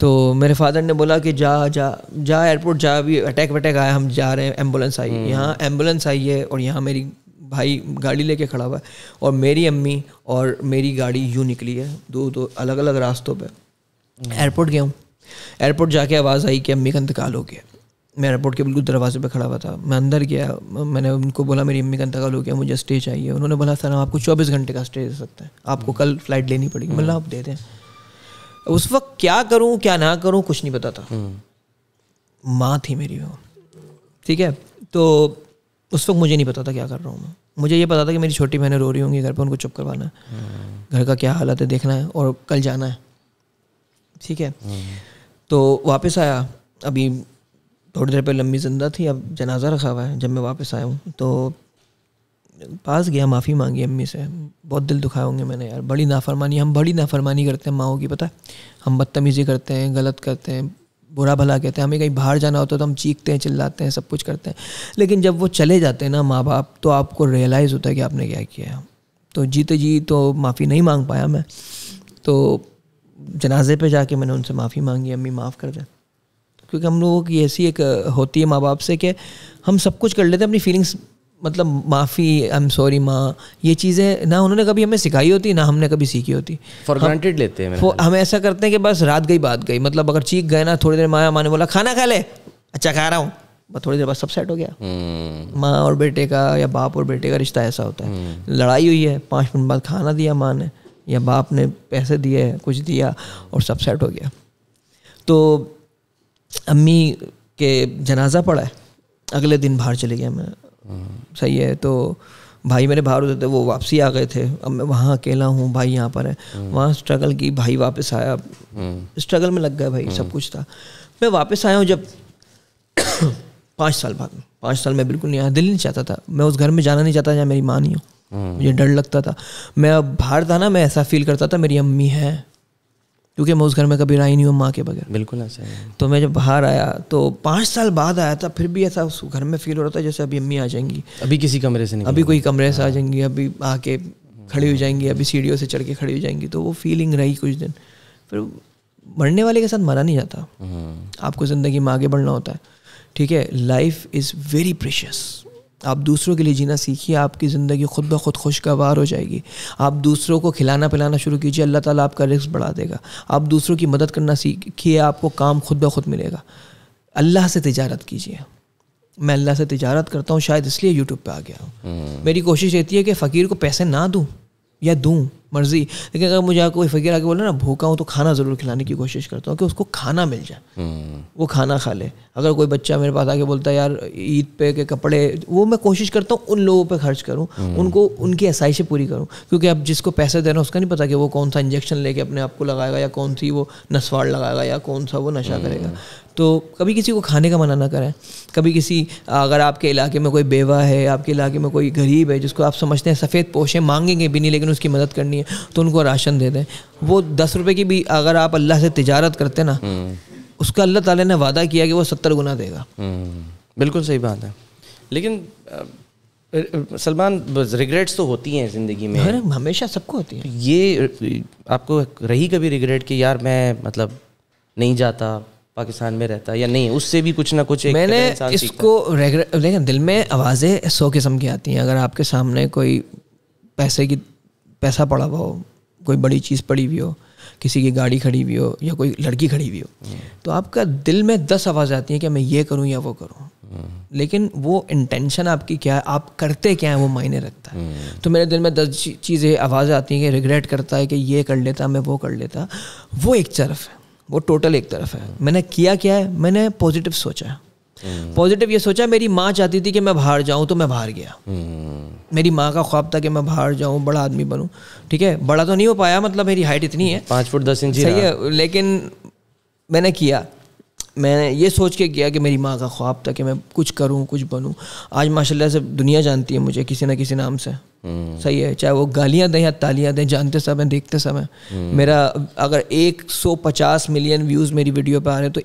तो मेरे फादर ने बोला कि जा जा जा एयरपोर्ट जा अभी अटैक वटैक आया हम जा रहे हैं एम्बुलेंस आई है हम्म। यहाँ एम्बुलेंस आई है और यहाँ मेरी भाई गाड़ी लेके खड़ा हुआ है और मेरी अम्मी और मेरी गाड़ी यूँ निकली है दो दो अलग अलग रास्तों पर एयरपोर्ट हम्म। गया हूँ एयरपोर्ट जाके आवाज़ आई कि अम्मी का इंतकाल हो गया मैं एयरपोर्ट के बिल्कुल दरवाजे पे खड़ा हुआ था मैं अंदर गया मैंने उनको बोला मेरी अम्मी का इंतकाल हो गया मुझे स्टे चाहिए उन्होंने बोला सर हम आपको चौबीस घंटे का स्टे दे सकते हैं आपको हम्म। कल फ्लाइट लेनी पड़ेगी मतलब आप दे दें उस वक्त क्या करूँ क्या ना करूँ कुछ नहीं पता था हम्म। माँ थी मेरी वो ठीक है तो उस वक्त मुझे नहीं पता था क्या कर रहा हूँ मैं मुझे ये पता था कि मेरी छोटी बहनें रो रही होंगी घर पर उनको चुप करवाना है हम्म। घर का क्या हालत है देखना है और कल जाना है ठीक है हम्म। तो वापस आया अभी थोड़ी देर पहले लंबी जिंदा थी अब जनाजा रखा हुआ है जब मैं वापस आया हूँ तो पास गया माफ़ी मांगी अम्मी से बहुत दिल दुखाए होंगे मैंने यार बड़ी नाफरमानी हम बड़ी नाफरमानी करते हैं माओ की पता है हम बदतमीज़ी करते हैं गलत करते हैं बुरा भला कहते हैं हमें कहीं बाहर जाना होता है तो हम चीखते हैं चिल्लाते हैं सब कुछ करते हैं लेकिन जब वो चले जाते हैं ना माँ बाप तो आपको रियलाइज़ होता है कि आपने क्या किया है तो जीते जी तो माफ़ी नहीं मांग पाया मैं तो जनाजे पे जाके मैंने उनसे माफ़ी मांगी अम्मी माफ़ कर दें क्योंकि हम लोगों की ऐसी एक होती है माँ बाप से कि हम सब कुछ कर लेते हैं अपनी फीलिंग्स मतलब माफ़ी आई एम सॉरी माँ ये चीज़ें ना उन्होंने कभी हमें सिखाई होती ना हमने कभी सीखी होती फॉर ग्रांटेड लेते हैं हम ऐसा करते हैं कि बस रात गई बात गई मतलब अगर चीख गए ना थोड़ी देर माया माँ ने बोला खाना खा ले अच्छा खा रहा हूँ बस थोड़ी देर बाद सब सेट हो गया hmm. माँ और बेटे का या बाप और बेटे का रिश्ता ऐसा होता है hmm. लड़ाई हुई है पाँच मिनट बाद खाना दिया माँ ने या बाप ने पैसे दिए कुछ दिया और सब सेट हो गया तो अम्मी के जनाजा पड़ा है अगले दिन बाहर चले गया मैं सही है तो भाई मेरे बाहर होते थे तो वो वापसी आ गए थे अब मैं वहाँ अकेला हूँ भाई यहाँ पर है हम्म। वहाँ स्ट्रगल की भाई वापस आया स्ट्रगल हम्म। में लग गया भाई सब हम्म। कुछ था मैं वापस आया हूँ जब पाँच साल बाद पाँच साल मैं बिल्कुल नहीं आया दिल्ली नहीं चाहता था मैं उस घर में जाना नहीं चाहता जहाँ मेरी माँ नहीं हो मुझे डर लगता था मैं अब बाहर था ना मैं ऐसा फील करता था मेरी अम्मी है क्योंकि मैं उस घर में कभी रही नहीं हूँ माँ के बगैर बिल्कुल ऐसा है तो मैं जब बाहर आया तो पाँच साल बाद आया था फिर भी ऐसा उस घर में फील हो रहा था जैसे अभी अम्मी आ जाएंगी अभी किसी कमरे से नहीं अभी कोई कमरे से आ हाँ। जाएंगी अभी आके खड़ी हो जाएंगी अभी सीढ़ियों से चढ़ के खड़ी हो जाएंगी तो वो फीलिंग रही कुछ दिन फिर मरने वाले के साथ मरा नहीं जाता हाँ। आपको ज़िंदगी में आगे बढ़ना होता है ठीक है लाइफ इज़ वेरी प्रेशियस आप दूसरों के लिए जीना सीखिए आपकी ज़िंदगी खुद ब खुद खुशगवार हो जाएगी आप दूसरों को खिलाना पिलाना शुरू कीजिए अल्लाह ताला आपका रिस्क बढ़ा देगा आप दूसरों की मदद करना सीखिए आपको काम खुद ब खुद मिलेगा अल्लाह से तजारत कीजिए मैं अल्लाह से तजारत करता हूँ शायद इसलिए यूट्यूब पर आ गया हूँ हम्म। मेरी कोशिश रहती है कि फ़कीर को पैसे ना दूँ या दूँ मर्जी लेकिन अगर मुझे कोई फकीर आके बोले ना भूखा हूँ तो खाना ज़रूर खिलाने की कोशिश करता हूँ कि उसको खाना मिल जाए हम्म। वो खाना खा ले अगर कोई बच्चा मेरे पास आके बोलता है यार ईद पे के कपड़े वो मैं कोशिश करता हूँ उन लोगों पर खर्च करूँ हम्म। उनको उनकी आसाइशें पूरी करूँ क्योंकि अब जिसको पैसे देना उसका नहीं पता कि वो कौन सा इंजेक्शन लेके अपने आप को लगाएगा या कौन सी वो नसवाड़ लगाएगा या कौन सा वो नशा हम्म। करेगा तो कभी किसी को खाने का मना ना करें कभी किसी अगर आपके इलाके में कोई बेवा है आपके इलाके में कोई गरीब है जिसको आप समझते हैं सफ़ेद पोशे मांगेंगे भी नहीं लेकिन उसकी मदद करनी है चाहिए तो उनको राशन दे दें वो दस रुपये की भी अगर आप अल्लाह से तजारत करते ना हम्म। उसका अल्लाह ताला ने वादा किया कि वो सत्तर गुना देगा हम्म। बिल्कुल सही बात है लेकिन सलमान रिग्रेट्स तो होती हैं ज़िंदगी में अरे हमेशा सबको होती है ये आपको रही कभी रिग्रेट कि यार मैं मतलब नहीं जाता पाकिस्तान में रहता या नहीं उससे भी कुछ ना कुछ एक मैंने इसको रेगुलर लेकिन दिल में आवाज़ें सौ किस्म की आती हैं अगर आपके सामने कोई पैसे की पैसा पड़ा हुआ हो कोई बड़ी चीज़ पड़ी हुई हो किसी की गाड़ी खड़ी हुई हो या कोई लड़की खड़ी हुई हो तो आपका दिल में दस आवाज़ आती है कि मैं ये करूँ या वो करूँ लेकिन वो इंटेंशन आपकी क्या है आप करते क्या है वो मायने रखता है तो मेरे दिल में दस चीज़ें आवाज़ आती हैं कि रिग्रेट करता है कि ये कर लेता मैं वो कर लेता वो एक तरफ है वो टोटल एक तरफ है मैंने किया क्या है मैंने पॉजिटिव सोचा है हम्म। पॉजिटिव ये सोचा मेरी माँ चाहती थी कि मैं बाहर जाऊँ तो मैं बाहर गया हम्म। मेरी माँ का ख्वाब था कि मैं बाहर जाऊँ बड़ा आदमी बनूँ ठीक है बड़ा तो नहीं हो पाया मतलब मेरी हाइट इतनी है पाँच फुट दस इंच सही है लेकिन मैंने किया मैंने ये सोच के किया कि मेरी माँ का ख्वाब था कि मैं कुछ करूँ कुछ बनूँ आज माशाल्लाह से दुनिया जानती है मुझे किसी ना किसी नाम से हम्म। सही है चाहे वो गालियाँ दें या तालियाँ दें जानते सब हैं देखते सब हैं हम्म। मेरा अगर 150 मिलियन व्यूज़ मेरी वीडियो पे आ रहे हैं तो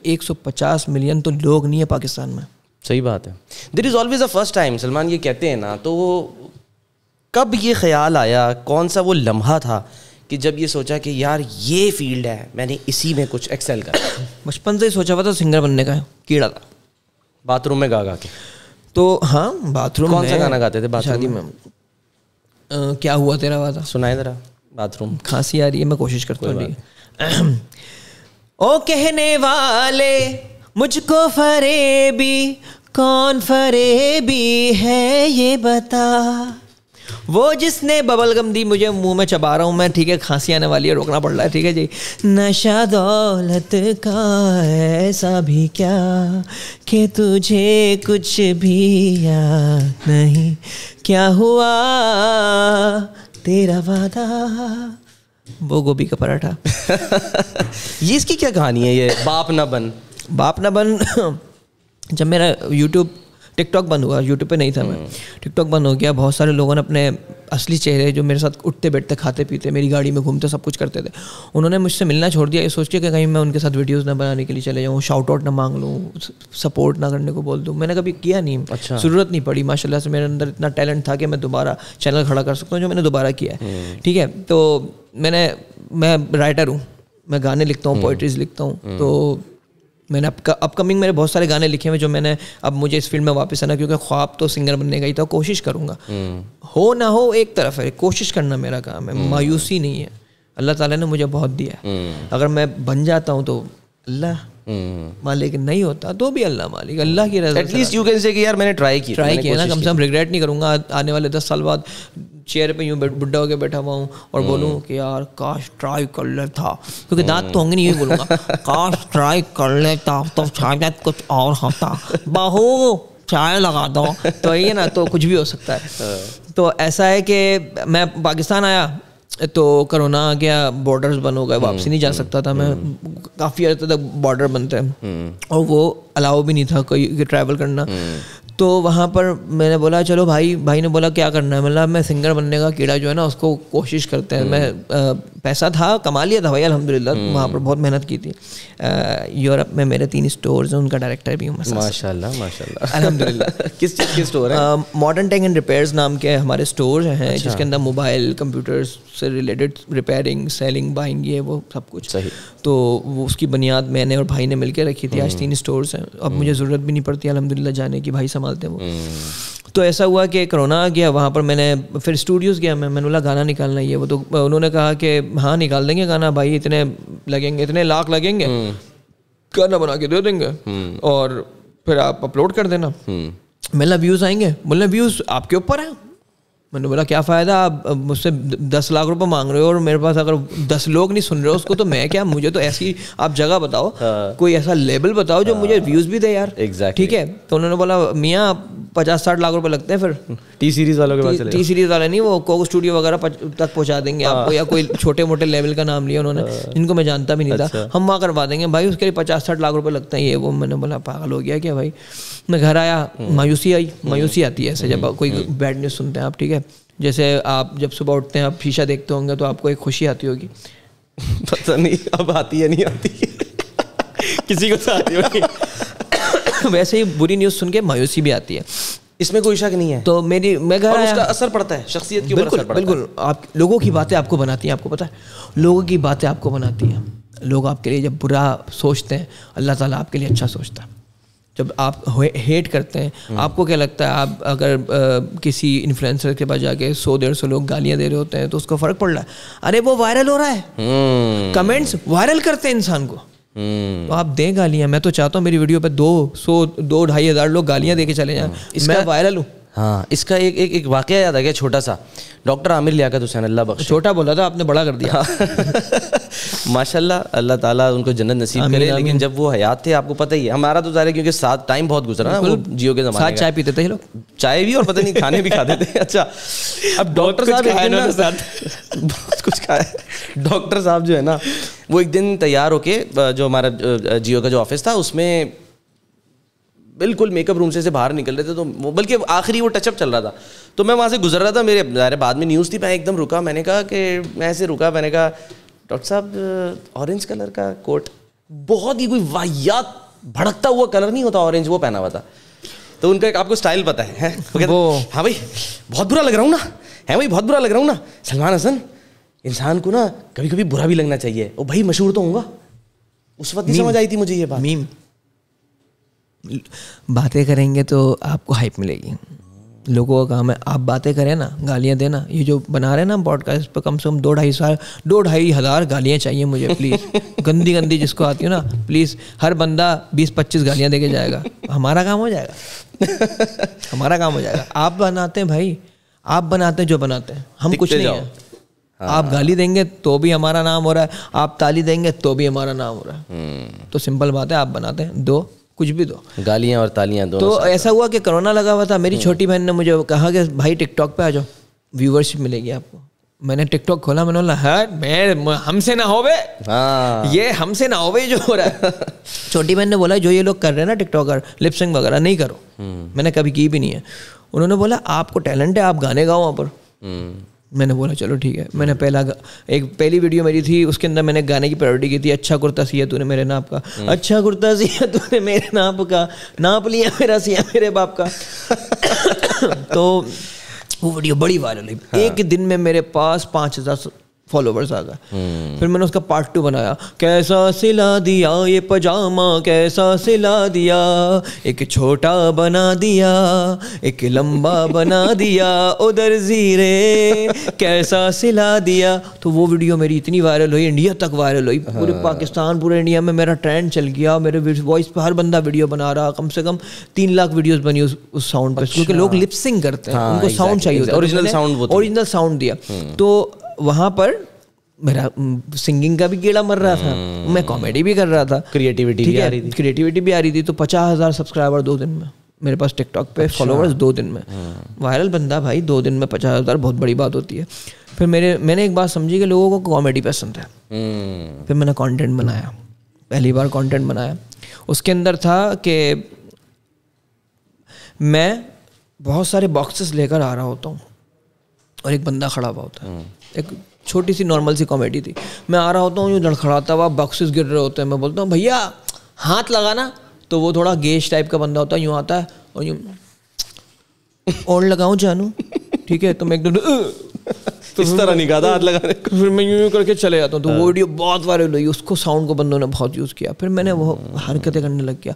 150 मिलियन तो लोग नहीं है पाकिस्तान में सही बात है that is always a first time Salman ये कहते हैं ना तो कब ये ख्याल आया कौन सा वो लम्हा था कि जब ये सोचा कि यार ये फील्ड है मैंने इसी में कुछ एक्सेल कर बचपन से ही सोचा हुआ था सिंगर बनने का कीड़ा था बाथरूम में गा गा के तो हाँ बाथरूम कौन सा गाना गाते थे बाथरूम में, में? आ, क्या हुआ तेरा वादा सुनाए तेरा बाथरूम खांसी आ रही है मैं कोशिश करता हूँ ओ कहने वाले मुझको फरेबी कौन फरेबी है ये बता वो जिसने बबल गम दी मुझे मुंह में चबा रहा हूँ मैं ठीक है खांसी आने वाली है रोकना पड़ रहा है ठीक है जी नशा दौलत का ऐसा भी क्या कि तुझे कुछ भी याद नहीं क्या हुआ तेरा वादा वो गोभी का पराठा ये इसकी क्या कहानी है ये बाप ना बन बाप ना बन जब मेरा YouTube टिकटॉक बंद हुआ यूट्यूब पे नहीं था मैं हम्म। टिकटॉक बंद हो गया बहुत सारे लोगों ने अपने असली चेहरे जो मेरे साथ उठते बैठते खाते पीते मेरी गाड़ी में घूमते सब कुछ करते थे उन्होंने मुझसे मिलना छोड़ दिया ये सोच के कि कहीं मैं उनके साथ वीडियोज ना बनाने के लिए चले जाऊँ शाउट आउट ना मांग लूँ सपोर्ट ना करने को बोल दूँ मैंने कभी किया नहीं अच्छा ज़रूरत नहीं पड़ी माशा से मेरे अंदर इतना टैलेंट था कि मैं दोबारा चैनल खड़ा कर सकता हूँ जो मैंने दोबारा किया है हम्म। ठीक है तो मैंने मैं राइटर हूँ मैं गाने लिखता हूँ पोइट्रीज हम्म। लिखता हूँ तो मैंने अपकमिंग मेरे बहुत सारे गाने लिखे हुए जो मैंने अब मुझे इस फील्ड में वापस आना क्योंकि ख्वाब तो सिंगर बनने का ही था कोशिश करूँगा हम्म। हो ना हो एक तरफ है कोशिश करना मेरा काम है हम्म। मायूसी नहीं है अल्लाह ताला ने मुझे बहुत दिया है हम्म। अगर मैं बन जाता हूँ तो अल्लाह हम्म। मालिक नहीं होता तो भी अल्लाह मालिक अल्लाह की रजा एटलीस्ट यू कैन से कि यार मैंने ट्राई की ट्राई किया ना कम से कम रिग्रेट नहीं करूँगा आने वाले दस साल बाद चेयर पे यूँ बुढ़ा होकर बैठा हुआ हूँ और हम्म। बोलूँ कि यार काश ट्राई कर लेता क्योंकि दांत हम्म। तो होंगे नहीं बोलूँगा काश ट्राई कर लेता तो शायद कुछ और होता बाहू चाय लगा दो तो ये ना तो कुछ भी हो सकता है हाँ। तो ऐसा है कि मैं पाकिस्तान आया तो करोना आ गया बॉर्डर्स बंद हो गए हम्म, वापसी नहीं जा हम्म, सकता था मैं हम्म। काफ़ी अर्थ तक बॉर्डर बनते हैं और वो अलाउ भी नहीं था कोई ट्रैवल करना तो वहाँ पर मैंने बोला चलो भाई भाई ने बोला क्या करना है मतलब मैं सिंगर बनने का कीड़ा जो है ना उसको कोशिश करते हैं मैं हम्म। पैसा था कमा लिया था भाई अलहमदिल्ला हम्म। वहाँ पर बहुत मेहनत की थी यूरोप में मेरे तीन स्टोर हैं उनका डायरेक्टर भी हूँ किस चीज़ के स्टोर है मॉडर्न टेक एंड रिपेयर्स नाम के हमारे स्टोर हैं अच्छा। जिसके अंदर मोबाइल कंप्यूटर्स से रिलेटेड रिपेयरिंग सेलिंग बाइंग ये वो सब कुछ सही तो वो उसकी बुनियाद मैंने और भाई ने मिलकर रखी थी आज हम्म। तीन स्टोर हैं अब मुझे ज़रूरत भी नहीं पड़ती अलहमदिल्ला जाने की भाई सामान संभालते हैं वो हम्म। तो ऐसा हुआ कि कोरोना आ गया वहाँ पर मैंने फिर स्टूडियोज़ गया मैं मैंने बोला गाना निकालना ये वो तो उन्होंने कहा कि हाँ निकाल देंगे गाना भाई इतने लगेंगे इतने लाख लगेंगे हम्म। गाना बना के दे देंगे हम्म। और फिर आप अपलोड कर देना मतलब व्यूज़ आएंगे मतलब व्यूज़ आपके ऊपर हैं मैंने बोला क्या फ़ायदा आप मुझसे दस लाख रुपए मांग रहे हो और मेरे पास अगर दस लोग नहीं सुन रहे हो उसको तो मैं क्या मुझे तो ऐसी आप जगह बताओ हाँ। कोई ऐसा लेबल बताओ जो हाँ। मुझे व्यूज़ भी दे यार एग्जैक्ट ठीक है तो उन्होंने बोला मियाँ पचास साठ लाख रुपए लगते हैं फिर टी सीरीज़ वालों के पास टी सीरीज़ वाले नहीं वो कोक स्टूडियो वगैरह तक पहुँचा देंगे हाँ। आपको या कोई छोटे मोटे लेवल का नाम लिया उन्होंने जिनको मैं जानता भी नहीं था अच्छा। हम वहाँ करवा देंगे भाई उसके लिए पचास साठ लाख रुपये लगते हैं ये वो मैंने बोला पागल हो गया क्या भाई मैं घर आया हम्म। मायूसी आई मायूसी आती है ऐसे जब हम्म, कोई बैड हम्म। न्यूज़ सुनते हैं आप ठीक है जैसे आप जब सुबह उठते हैं आप शीशा देखते होंगे तो आपको एक खुशी आती होगी पता नहीं अब आती है नहीं आती किसी को तो आती होगी वैसे ही बुरी न्यूज़ सुन के मायूसी भी आती है इसमें कोई शक नहीं है तो मेरी मैं घर उसका असर पड़ता है शख्सियत की बिल्कुल बिल्कुल आप लोगों की बातें आपको बनाती हैं आपको पता है लोगों की बातें आपको बनाती हैं लोग आपके लिए जब बुरा सोचते हैं अल्लाह ताला आपके लिए अच्छा सोचता है जब आप हेट करते हैं हम्म। आपको क्या लगता है आप अगर आ, किसी इन्फ्लुएंसर के पास जाके सौ डेढ़ सौ लोग गालियां दे रहे होते हैं तो उसको फ़र्क पड़ रहा है अरे वो वायरल हो रहा है कमेंट्स हम्म। वायरल करते हैं इंसान को हम्म। तो आप दें गालियां मैं तो चाहता हूँ मेरी वीडियो पे दो सौ दो ढाई हज़ार लोग गालियां दे के चले जाए मैं वायरल हूँ हाँ इसका एक एक एक वाक्य याद आ गया छोटा सा डॉक्टर आमिर लियाकत तो हुसैन अल्लाह बख्श छोटा बोला था आपने बड़ा कर दिया हाँ। माशाल्लाह अल्लाह ताला उनको जन्नत नसीब करे लेकिन जब वो हयात थे आपको पता ही है हमारा तो ज़ाहिर क्योंकि साथ टाइम बहुत गुजरा ना वो जियो के जमाने साथ चाय पीते थे लोग चाय भी और पता नहीं खाने भी खाते थे अच्छा अब डॉक्टर साहब साथ बहुत कुछ खाया डॉक्टर साहब जो है ना वो एक दिन तैयार होके जो हमारा जियो का जो ऑफिस था उसमें बिल्कुल मेकअप रूम से, बाहर निकल रहे थे तो बल्कि आखिरी वो टचअप चल रहा था तो मैं वहाँ से गुजर रहा था मेरे ज़ाहिर बाद में न्यूज़ थी मैं एकदम रुका मैंने कहा कि मैं ऐसे रुका मैंने कहा डॉक्टर साहब ऑरेंज कलर का कोट बहुत ही कोई वाहियात भड़कता हुआ कलर नहीं होता ऑरेंज वो पहना हुआ था तो उनका एक आपको स्टाइल पता है, है? वो हाँ भाई बहुत बुरा लग रहा हूँ ना है भाई बहुत बुरा लग रहा हूँ ना सलमान हसन इंसान को ना कभी कभी बुरा भी लगना चाहिए वो भाई मशहूर तो होगा उस वक्त नहीं समझ आई थी मुझे ये बात मीम बातें करेंगे तो आपको हाइप मिलेगी लोगों का काम है आप बातें करें ना गालियाँ देना ये जो बना रहे हैं ना पॉडकास्ट पर कम से कम दो ढाई साल दो ढाई हज़ार गालियाँ चाहिए मुझे प्लीज़ गंदी गंदी जिसको आती हो ना प्लीज़ हर बंदा बीस पच्चीस गालियाँ दे के जाएगा हमारा काम हो जाएगा हमारा काम हो जाएगा आप बनाते हैं भाई आप बनाते हैं जो बनाते हैं हम कुछ नहीं है हाँ। आप गाली देंगे तो भी हमारा नाम हो रहा है आप ताली देंगे तो भी हमारा नाम हो रहा है हम्म। तो सिंपल बात है आप बनाते हैं दो कुछ भी दो गालियाँ और तालियाँ दो तो ऐसा हुआ कि कोरोना लगा हुआ था मेरी हम्म। छोटी बहन ने मुझे कहा कि भाई टिकटॉक पे आ जाओ व्यूवरशिप मिलेगी आपको मैंने टिकटॉक खोला मैंने बोला हर हाँ, मैं हाँ। हमसे ना होवे ये हमसे ना होवे जो हो रहा है छोटी बहन ने बोला जो ये लोग कर रहे हैं ना टिकटॉकर लिपसिंग वगैरह नहीं करो हम्म। मैंने कभी की भी नहीं है उन्होंने बोला आपको टैलेंट है आप गाने गाओ वहाँ पर हम्म। मैंने बोला चलो ठीक है मैंने हम्म। पहला एक पहली वीडियो मेरी थी उसके अंदर मैंने गाने की प्रायोरिटी की थी अच्छा कुर्ता सिया तूने मेरे नाप का हम्म। अच्छा कुर्ता सिया तूने मेरे नाप का नाप लिया मेरा सिया मेरे बाप का तो वो वीडियो बड़ी वायरल हुई हाँ। एक दिन में मेरे पास पाँच हज़ार फॉलोवर्स आ गए हम्म। फिर मैंने उसका पार्ट टू बनाया कैसा सिला दिया ये पजामा कैसा सिला दिया एक छोटा बना दिया एक लंबा बना दिया उधर जीरे कैसा सिला दिया तो वो वीडियो मेरी इतनी वायरल हुई इंडिया तक वायरल हुई पूरे हाँ। पाकिस्तान पूरे इंडिया में मेरा ट्रेंड चल गया मेरे वॉइस पर हर बंदा वीडियो बना रहा कम से कम तीन लाख वीडियोस बनी उस, उस साउंड पर क्योंकि अच्छा। लोग लिपसिंग करते हैं हाँ, उनको साउंड चाहिए ओरिजिनल साउंड दिया हम्म। तो वहाँ पर मेरा सिंगिंग का भी कीड़ा मर रहा था हम्म। मैं कॉमेडी भी कर रहा था क्रिएटिविटी भी आ रही थी क्रिएटिविटी भी आ रही थी तो पचास हज़ार सब्सक्राइबर दो दिन में मेरे पास टिकटॉक पे फॉलोवर्स अच्छा। फॉलोअर्स दो दिन में वायरल हाँ। बंदा भाई दो दिन में पचास हज़ार बहुत बड़ी बात होती है फिर मेरे मैंने एक बात समझी कि लोगों को कॉमेडी पसंद है हम्म। फिर मैंने कॉन्टेंट बनाया पहली बार कॉन्टेंट बनाया उसके अंदर था कि मैं बहुत सारे बॉक्सेस लेकर आ रहा होता हूँ और एक बंदा खड़ा हुआ होता है हम्म। एक छोटी सी नॉर्मल सी कॉमेडी थी मैं आ रहा होता हूँ यूँ लड़खड़ाता हुआ बॉक्सेस गिर रहे होते हैं मैं बोलता हूँ भैया हाथ लगाना तो वो थोड़ा गेश टाइप का बंदा होता है यूँ आता है और यूँ और लगाऊँ जानू ठीक है तो मैं एकदम तो इस तरह निकाला हाथ लगा रहे फिर मैं यूँ यूँ करके चले जाता हूँ तो हाँ। वो वीडियो बहुत वायरल हुई उसको साउंड को बंदों ने बहुत यूज़ किया फिर मैंने वो हम्म। हरकतें करने लग गया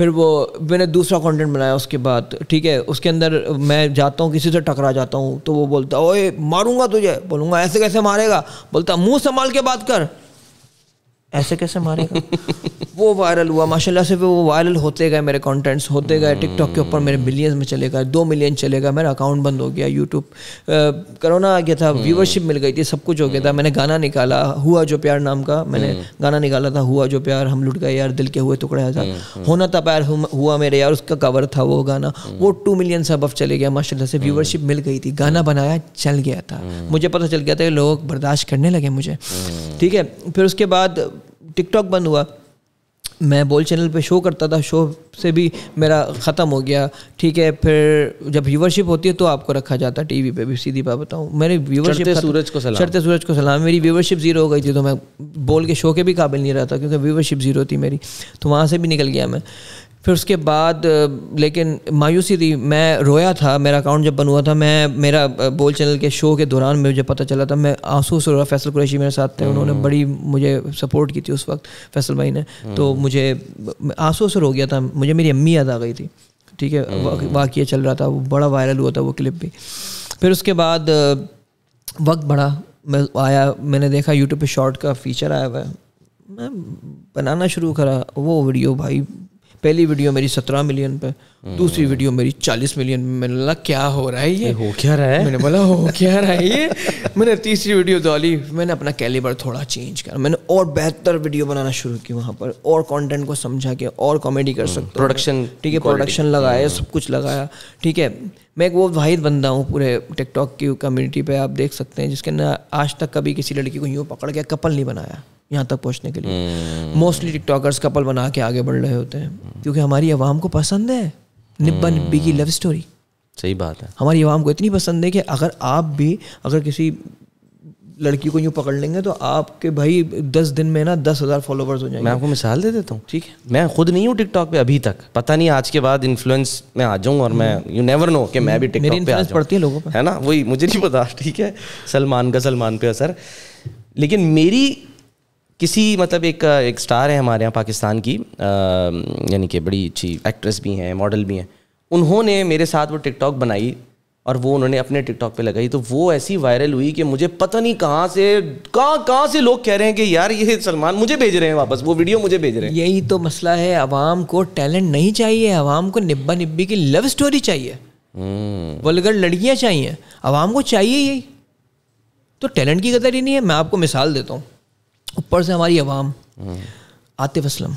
फिर वो मैंने दूसरा कंटेंट बनाया उसके बाद ठीक है उसके अंदर मैं जाता हूँ किसी से टकरा जाता हूँ तो वो बोलता ओए मारूंगा तुझे बोलूँगा ऐसे कैसे मारेगा बोलता मुंह संभाल के बात कर ऐसे कैसे मारेगा वो वायरल हुआ माशाल्लाह से वो वायरल होते गए मेरे कंटेंट्स होते गए टिकटॉक hmm. के ऊपर मेरे मिलियंस में चले गए दो मिलियन चले गए मेरा अकाउंट बंद हो गया यूट्यूब करोना आ गया था व्यूवरशिप hmm. मिल गई थी सब कुछ हो गया था मैंने गाना निकाला हुआ जो प्यार नाम का मैंने hmm. गाना निकाला था हुआ जो प्यार हम लुट गए यार दिल के हुए टुकड़े हजार होना था प्यार हुआ मेरे यार उसका कवर था वो गाना वो टू मिलियन से अफ चले गया माशाला से व्यूवरशिप मिल गई थी गाना बनाया चल गया था मुझे पता चल गया था कि लोग बर्दाश्त करने लगे मुझे ठीक है फिर उसके बाद टिकटॉक बंद हुआ मैं बोल चैनल पे शो करता था शो से भी मेरा ख़त्म हो गया ठीक है फिर जब व्यूवरशिप होती है तो आपको रखा जाता है टीवी पे भी सीधी बात बताऊँ मैंने व्यूवरशिप सूरज को सलाम चढ़ते सूरज को सलाम मेरी व्यूवरशिप ज़ीरो हो गई थी तो मैं बोल के शो के भी काबिल नहीं रहा था क्योंकि व्यूवरशिप ज़ीरो थी मेरी तो वहाँ से भी निकल गया मैं फिर उसके बाद लेकिन मायूसी थी मैं रोया था मेरा अकाउंट जब बन हुआ था मैं मेरा बोल चैनल के शो के दौरान मुझे पता चला था मैं आंसू से रहा फैसल कुरैशी मेरे साथ थे उन्होंने हम्म। बड़ी मुझे सपोर्ट की थी उस वक्त फैसल भाई ने हम्म। तो मुझे आंसू से रो गया था मुझे मेरी अम्मी याद आ गई थी ठीक है हम्म। वाक़ चल रहा था वो बड़ा वायरल हुआ था वो क्लिप भी फिर उसके बाद वक्त बढ़ा मैं आया मैंने देखा यूट्यूब पे शॉर्ट का फीचर आया हुआ है मैं बनाना शुरू करा वो वीडियो भाई पहली वीडियो मेरी सत्रह मिलियन पे दूसरी वीडियो हम्म। मेरी चालीस मिलियन पे मैंने बोला क्या हो रहा है ये हो क्या रहा है मैंने बोला हो क्या रहा है ये मैंने तीसरी वीडियो डाली मैंने अपना कैलिबर थोड़ा चेंज करा मैंने और बेहतर वीडियो बनाना शुरू की वहाँ पर और कॉन्टेंट को समझा के और कॉमेडी कर हम्म, सकते प्रोडक्शन ठीक है प्रोडक्शन लगाया हम्म। सब कुछ लगाया ठीक है मैं एक वो वाहिद बंदा हूँ पूरे टिकटॉक की कम्युनिटी पे आप देख सकते हैं जिसके ना आज तक कभी किसी लड़की को यूँ पकड़ के कपल नहीं बनाया यहाँ तक पहुँचने के लिए मोस्टली टिकटॉकर्स कपल बना के आगे बढ़ रहे होते हैं क्योंकि हमारी आवाम को पसंद है निब्बा निब्बी हम्म। की लव स्टोरी सही बात है हमारी आवाम को इतनी पसंद है कि अगर आप भी अगर किसी लड़की को यूँ पकड़ लेंगे तो आपके भाई दस दिन में ना दस हज़ार फॉलोवर्स हो जाएंगे मैं आपको मिसाल दे देता हूँ ठीक है मैं खुद नहीं हूँ टिकटॉक पे अभी तक पता नहीं आज के बाद इन्फ्लुएंस में आ जाऊँ और मैं यू नेवर नो कि मैं भी टिकटॉक पे आ पड़ती है लोगों पर है ना वही मुझे नहीं पता ठीक है सलमान का सलमान पे असर लेकिन मेरी किसी मतलब एक एक स्टार है हमारे यहाँ पाकिस्तान की यानी कि बड़ी अच्छी एक्ट्रेस भी हैं मॉडल भी हैं उन्होंने मेरे साथ वो टिकटॉक बनाई और वो उन्होंने अपने टिकटॉक पे लगाई तो वो ऐसी वायरल हुई कि मुझे पता नहीं कहाँ से कहाँ कहाँ से लोग कह रहे हैं कि यार ये सलमान मुझे भेज रहे हैं वापस वो वीडियो मुझे भेज रहे हैं यही तो मसला है आवाम को टैलेंट नहीं चाहिए आवाम को निब्बा निब्बी की लव स्टोरी चाहिए हम्म। वलगर लड़कियाँ चाहिए आवाम को चाहिए यही तो टैलेंट की कदर ही नहीं है मैं आपको मिसाल देता हूँ ऊपर से हमारी आवाम आतिफ असलम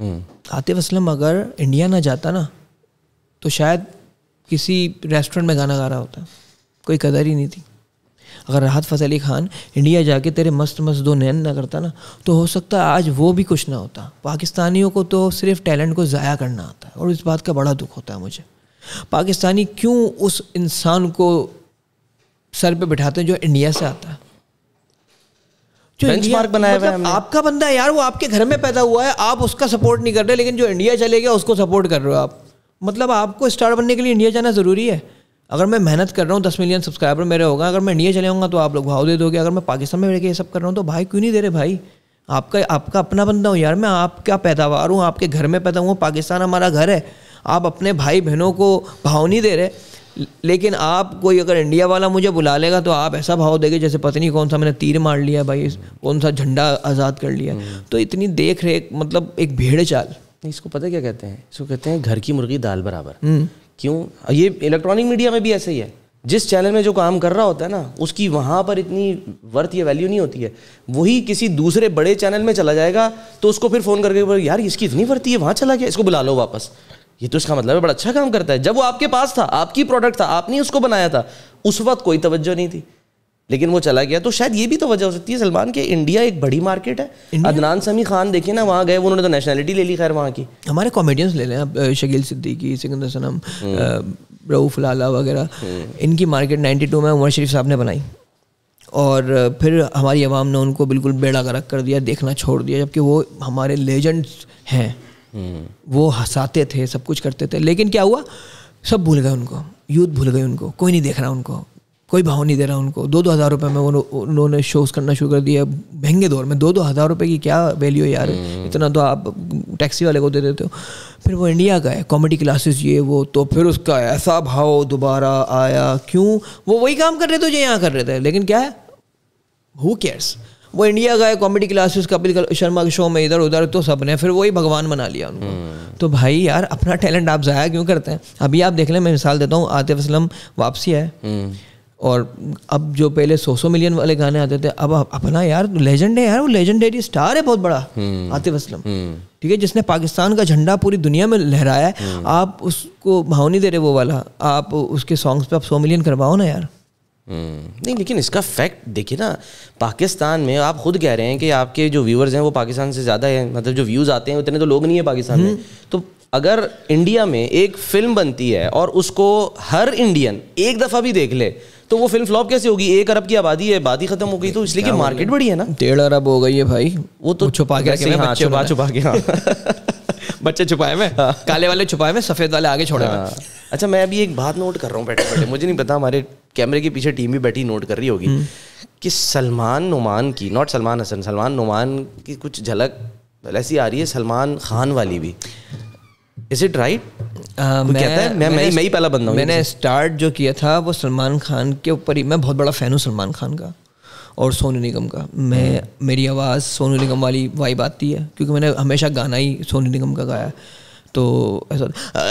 हम्म। आतिफ असलम अगर इंडिया ना जाता ना तो शायद किसी रेस्टोरेंट में गाना गा रहा होता कोई कदर ही नहीं थी अगर राहत फ़तेह अली ख़ान इंडिया जाके तेरे मस्त मस्त दो नैन ना करता ना तो हो सकता आज वो भी कुछ ना होता पाकिस्तानियों को तो सिर्फ टैलेंट को ज़ाया करना आता है और इस बात का बड़ा दुख होता है मुझे पाकिस्तानी क्यों उस इंसान को सर पे बिठाते हैं जो इंडिया से आता है बेंचमार्क बनाया हुआ मतलब है आपका बंदा है यार वो आपके घर में पैदा हुआ है आप उसका सपोर्ट नहीं कर रहे लेकिन जो इंडिया चले गया उसको सपोर्ट कर रहे हो आप मतलब आपको स्टार बनने के लिए इंडिया जाना ज़रूरी है अगर मैं मेहनत कर रहा हूँ दस मिलियन सब्सक्राइबर मेरे होगा अगर मैं इंडिया चले आऊँगा तो आप लोग भाव दे दोगे अगर मैं पाकिस्तान में बैठ ये सब कर रहा हूँ तो भाई क्यों नहीं दे रहे भाई आपका आपका अपना बंदा हूँ यार मैं आपका पैदावार हूँ आपके घर में पैदा हुआ पाकिस्तान हमारा घर है आप अपने भाई बहनों को भाव नहीं दे रहे लेकिन आप कोई अगर इंडिया वाला मुझे बुला लेगा तो आप ऐसा भाव देंगे जैसे पता नहीं कौन सा मैंने तीर मार लिया भाई कौन सा झंडा आज़ाद कर लिया हम्म। तो इतनी देख रेख मतलब एक भेड़ चाल इसको पता क्या कहते हैं इसको कहते हैं घर की मुर्गी दाल बराबर हम्म। क्यों ये इलेक्ट्रॉनिक मीडिया में भी ऐसे ही है जिस चैनल में जो काम कर रहा होता है ना उसकी वहाँ पर इतनी वर्थ या वैल्यू नहीं होती है वही किसी दूसरे बड़े चैनल में चला जाएगा तो उसको फिर फ़ोन करके यार इसकी इतनी वर्थी है वहाँ चला गया इसको बुला लो वापस ये तो इसका मतलब है बड़ा अच्छा काम करता है जब वो आपके पास था आपकी प्रोडक्ट था आपने उसको बनाया था उस वक्त कोई तवज्जो नहीं थी लेकिन वो चला गया तो शायद ये भी तो वजह हो सकती है सलमान के इंडिया एक बड़ी मार्केट है अदनान समी खान देखे ना वहाँ गए उन्होंने तो नेशनलिटी ले ली खैर वहाँ की हमारे कॉमेडियंस ले लें आप शकील सिद्दीकी सिकंदर सनम हम्म। रऊफ लाला वगैरह हम्म। इनकी मार्केट 92 में उमर शरीफ साहब ने बनाई और फिर हमारी आवाम ने उनको बिल्कुल बेड़ा गरक कर दिया देखना छोड़ दिया जबकि वो हमारे लेजेंड्स हैं वो हंसाते थे सब कुछ करते थे लेकिन क्या हुआ सब भूल गए उनको यूथ भूल गए उनको कोई नहीं देख रहा उनको कोई भाव नहीं दे रहा उनको दो दो हज़ार रुपये में उन्होंने शोज करना शुरू कर दिया महंगे दौर में दो दो हज़ार रुपये की क्या वैल्यू है यार हम्म। इतना तो आप टैक्सी वाले को दे देते हो फिर वो इंडिया का है कॉमेडी क्लासेस ये वो तो फिर उसका ऐसा भाव दोबारा आया क्यों वो वही काम कर रहे थे जो यहाँ कर रहे थे लेकिन क्या है हु केयर्स वो इंडिया गए कॉमेडी क्लासेस कपिल शर्मा के शो में इधर उधर तो सब ने फिर वही भगवान बना लिया उनको हम्म। तो भाई यार अपना टैलेंट आप ज़ाया क्यों करते हैं अभी आप देख लें मैं मिसाल देता हूँ आतिफ असलम वापसी है हम्म। और अब जो पहले सौ सौ मिलियन वाले गाने आते थे अब अपना यार लेजेंड है यार वो लेजेंडरी स्टार है बहुत बड़ा हम्म। आतिफ असलम ठीक है जिसने पाकिस्तान का झंडा पूरी दुनिया में लहराया है आप उसको भाव नहीं दे रहे वो वाला आप उसके सॉन्ग्स पे आप सौ मिलियन करवाओ ना यार हम्म। नहीं लेकिन इसका फैक्ट देखिए ना पाकिस्तान में आप खुद कह रहे हैं कि आपके जो व्यूवर्स हैं वो पाकिस्तान से ज़्यादा है मतलब जो व्यूज़ आते हैं उतने तो लोग नहीं है पाकिस्तान में हम्म। तो अगर इंडिया में एक फिल्म बनती है और उसको हर इंडियन एक दफ़ा भी देख ले तो वो फिल्म फ्लॉप कैसे होगी एक अरब की आबादी है आबादी खत्म हो गई तो इसलिए कि मार्केट बड़ी है ना डेढ़ अरब हो गई है भाई वो तो छुपा के हाँ, छुपा छुपा के हाँ। बच्चे छुपाए में हाँ। काले वाले छुपाए में सफ़ेद वाले आगे छोड़े अच्छा मैं अभी एक बात नोट कर रहा हूँ बैठे बैठे मुझे नहीं पता हमारे कैमरे के पीछे टीम भी बैठी नोट कर रही होगी हम्म। कि सलमान नुमान की नॉट सलमान हसन सलमान नुमान की कुछ झलक ऐसी आ रही है सलमान खान वाली भी इज इट राइट मैं मैं मैं ही पहला बंदा मैंने स्टार्ट जो किया था वो सलमान खान के ऊपर ही मैं बहुत बड़ा फ़ैन हूँ सलमान खान का और सोनू निगम का मैं हम्म। मेरी आवाज़ सोनू निगम वाली वाइब आती है क्योंकि मैंने हमेशा गाना ही सोनू निगम का गाया है तो ऐसा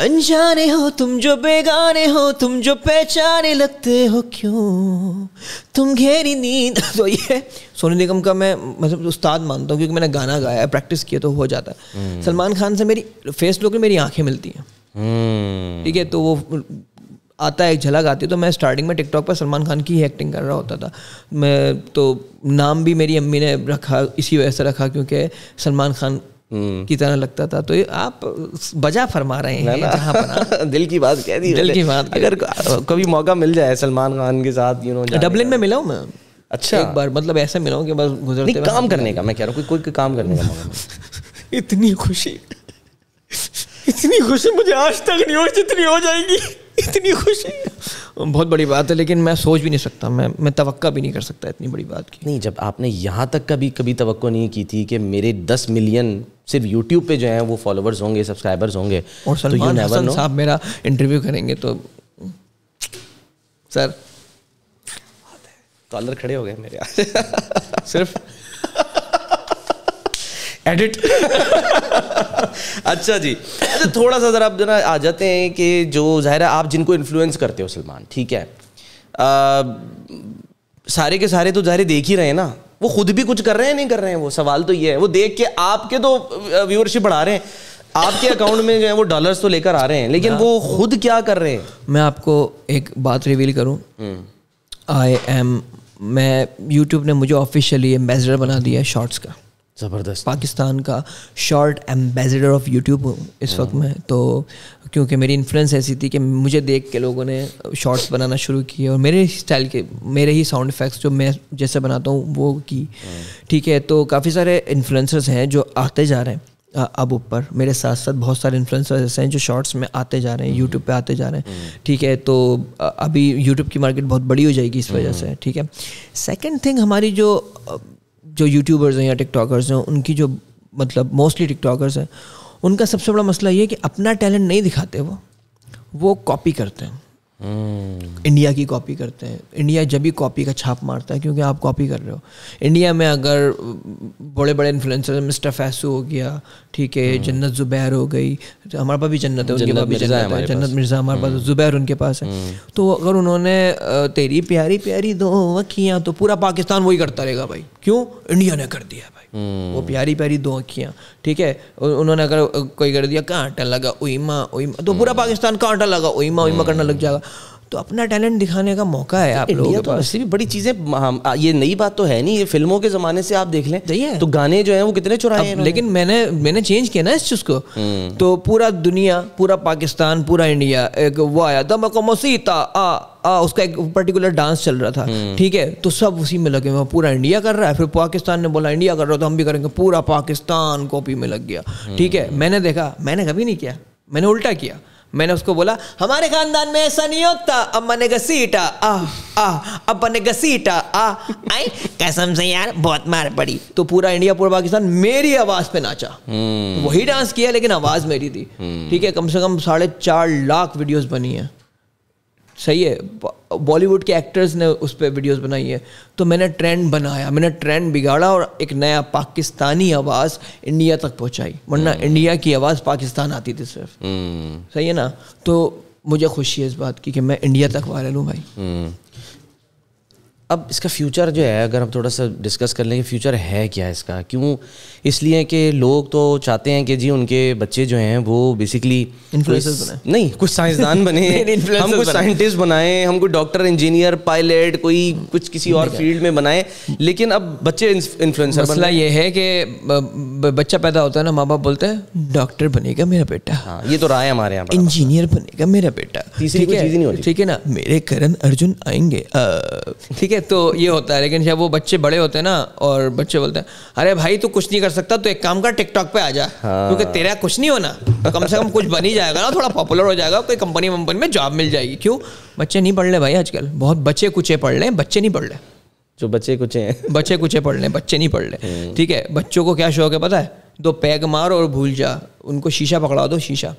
अनजाने हो तुम जो बेगाने हो तुम जो पहचाने लगते हो क्यों तुम घेरी नींद तो ये सोनू निगम का मैं मतलब उस्ताद मानता हूँ क्योंकि मैंने गाना गाया है प्रैक्टिस किया तो हो जाता है hmm. सलमान खान से मेरी फेस लुक में मेरी आंखें मिलती हैं हम्म। ठीक है hmm. तो वो आता है एक झलक आती है तो मैं स्टार्टिंग में टिकटॉक पर सलमान खान की ही एक्टिंग कर रहा होता था मैं तो नाम भी मेरी अम्मी ने रखा इसी वजह से रखा क्योंकि सलमान खान हम्म। की तरह लगता था तो आप बजा फरमा रहे हैं ना, ना। पर दिल की बात कह दी दिल की बात अगर कभी मौका मिल जाए सलमान खान के साथ यू नो डबलिन में मिला हूँ मैं अच्छा एक बार मतलब ऐसे मिला हूँ कि बस गुजर काम करने का मैं कह रहा हूँ कोई कोई काम करने का मौका इतनी खुशी इतनी खुशी मुझे आज तक नहीं हो जितनी हो जाएगी इतनी खुशी बहुत बड़ी बात है लेकिन मैं सोच भी नहीं सकता मैं मैं तवक्का भी नहीं कर सकता इतनी बड़ी बात की नहीं जब आपने यहाँ तक कभी कभी तवक्को नहीं की थी कि मेरे दस मिलियन सिर्फ यूट्यूब पे जो है वो फॉलोवर्स होंगे सब्सक्राइबर्स होंगे और तो सलमान तो हसन साहब मेरा इंटरव्यू करेंगे तो सर कॉलर खड़े हो गए मेरे सिर्फ एडिट अच्छा जी अच्छा थोड़ा सा ज़रा आप जरा आ जाते हैं कि जो ज़ाहिर है आप जिनको इन्फ्लुएंस करते हो सलमान ठीक है आ, सारे के सारे तो ज़ाहिर देख ही रहे हैं ना वो खुद भी कुछ कर रहे हैं नहीं कर रहे हैं वो सवाल तो ये है वो देख के आपके तो व्यूअरशिप बढ़ा रहे हैं आपके अकाउंट में जो है वो डॉलर्स तो लेकर आ रहे हैं लेकिन हाँ। वो खुद क्या कर रहे हैं मैं आपको एक बात रिवील करूं आई एम हम्म। मैं यूट्यूब ने मुझे ऑफिशियली एम्बेसडर बना दिया शॉर्ट्स का ज़बरदस्त पाकिस्तान का शॉर्ट एम्बेसडर ऑफ यूट्यूब हूँ इस वक्त मैं तो क्योंकि मेरी इन्फ्लुएंस ऐसी थी कि मुझे देख के लोगों ने शॉर्ट्स बनाना शुरू किए और मेरे स्टाइल के मेरे ही साउंड इफ़ेक्ट्स जो मैं जैसे बनाता हूँ वो की ठीक है तो काफ़ी सारे इन्फ्लुएंसर्स हैं जो आते जा रहे हैं अब ऊपर मेरे साथ साथ बहुत सारे इन्फ्लुएंसर्स ऐसे हैं जो शॉर्ट्स में आते जा रहे हैं यूट्यूब पे आते जा रहे हैं ठीक है तो अभी यूट्यूब की मार्केट बहुत बड़ी हो जाएगी इस वजह से ठीक है सेकंड थिंग हमारी जो जो यूट्यूबर्स हैं या टिकटॉकर्स हैं उनकी जो मतलब मोस्टली टिकटॉकर्स हैं उनका सबसे बड़ा मसला ये है कि अपना टैलेंट नहीं दिखाते वो वो कॉपी करते हैं इंडिया hmm. की कॉपी करते हैं इंडिया जब भी कॉपी का छाप मारता है क्योंकि आप कॉपी कर रहे हो इंडिया में अगर बड़े बड़े इन्फ्लुएंसर मिस्टर फैसू हो गया ठीक है hmm. जन्नत जुबैर हो गई हमारे पास भी जन्नत है उनके पास भी जन्नत है जन्नत मिर्ज़ा हमारे पास hmm. जुबैर उनके पास है तो अगर उन्होंने तेरी प्यारी प्यारी दो वकियाँ तो पूरा पाकिस्तान वही करता रहेगा भाई क्यों इंडिया ने कर दिया भाई वो हम्म। प्यारी प्यारी दो अखियाँ ठीक है उन्होंने अगर कोई कर दिया कहाँ आटा लगा उइमा उइमा तो पूरा हम्म। पाकिस्तान कहाँ आटा लगा उइमा उइमा हम्म। करना लग जाएगा तो अपना टैलेंट दिखाने का मौका है आप लोगों तो पास भी बड़ी चीज़ें ये नई बात तो है नहीं ये फिल्मों के ज़माने से आप देख लें तो गाने जो है वो कितने चुराए हैं लेकिन मैंने मैंने चेंज किया ना इस चीज़ को हम्म। तो पूरा दुनिया पूरा पाकिस्तान पूरा इंडिया एक वो आया था मको मसीता आ आ, उसका एक पर्टिकुलर डांस चल रहा था हम्म। ठीक है तो सब उसी में लगे हुए पूरा इंडिया कर रहा है फिर पाकिस्तान ने बोला इंडिया कर रहा तो हम भी करेंगे पूरा पाकिस्तान कॉपी में लग गया हम्म। ठीक है मैंने देखा मैंने कभी नहीं किया मैंने उल्टा किया मैंने उसको बोला हमारे खानदान में ऐसा नहीं होता अब मैंने घसीटा आ आ अब मैंने घसीटा आ आई कसम से यार बहुत मार पड़ी तो पूरा इंडिया पूरा पाकिस्तान मेरी आवाज पे नाचा hmm. वही डांस किया लेकिन आवाज मेरी थी हम्म। ठीक hmm. है कम से कम साढ़े चार लाख वीडियोस बनी है सही है बॉलीवुड के एक्टर्स ने उस पर वीडियोस बनाई है तो मैंने ट्रेंड बनाया मैंने ट्रेंड बिगाड़ा और एक नया पाकिस्तानी आवाज़ इंडिया तक पहुंचाई वरना इंडिया हम्म। की आवाज़ पाकिस्तान आती थी सिर्फ हम्म। सही है ना तो मुझे खुशी है इस बात की कि मैं इंडिया तक वायरल हूँ भाई हम्म। अब इसका फ्यूचर जो है अगर हम थोड़ा सा डिस्कस कर लें कि फ्यूचर है क्या इसका क्यों इसलिए कि लोग तो चाहते हैं कि जी उनके बच्चे जो हैं वो बेसिकली इन्फ्लुएंसर्स बने नहीं कुछ साइंसदान बने हम कुछ साइंटिस्ट बनाएं हम कुछ डॉक्टर इंजीनियर पायलट कोई कुछ किसी और फील्ड में बनाएं लेकिन अब बच्चे इन्फ्लुएंसर मसला ये है कि बच्चा पैदा होता है ना माँ बाप बोलते हैं डॉक्टर बनेगा मेरा बेटा हाँ ये तो राय हमारे यहाँ इंजीनियर बनेगा मेरा बेटा ठीक है ना मेरे करण अर्जुन आएंगे ठीक है तो ये होता है लेकिन जब वो बच्चे बड़े होते हैं ना और बच्चे बोलते हैं अरे भाई तू कुछ नहीं कर सकता तो एक काम कर टिकटॉक पे आ जा हाँ। क्योंकि हाँ। तेरा कुछ नहीं होना तो कम से कम कुछ बन ही जाएगा ना थोड़ा पॉपुलर हो जाएगा कोई कंपनी वंपनी में जॉब मिल जाएगी क्यों बच्चे नहीं पढ़ रहे भाई आजकल बहुत बच्चे कुचे पढ़ रहे हैं बच्चे नहीं पढ़ रहे जो बच्चे कुचे हैं बच्चे कुचे पढ़ रहे बच्चे नहीं पढ़ रहे हम्म। ठीक है बच्चों को क्या शौक है पता है दो पैग मार और भूल जा उनको शीशा पकड़ा दो शीशा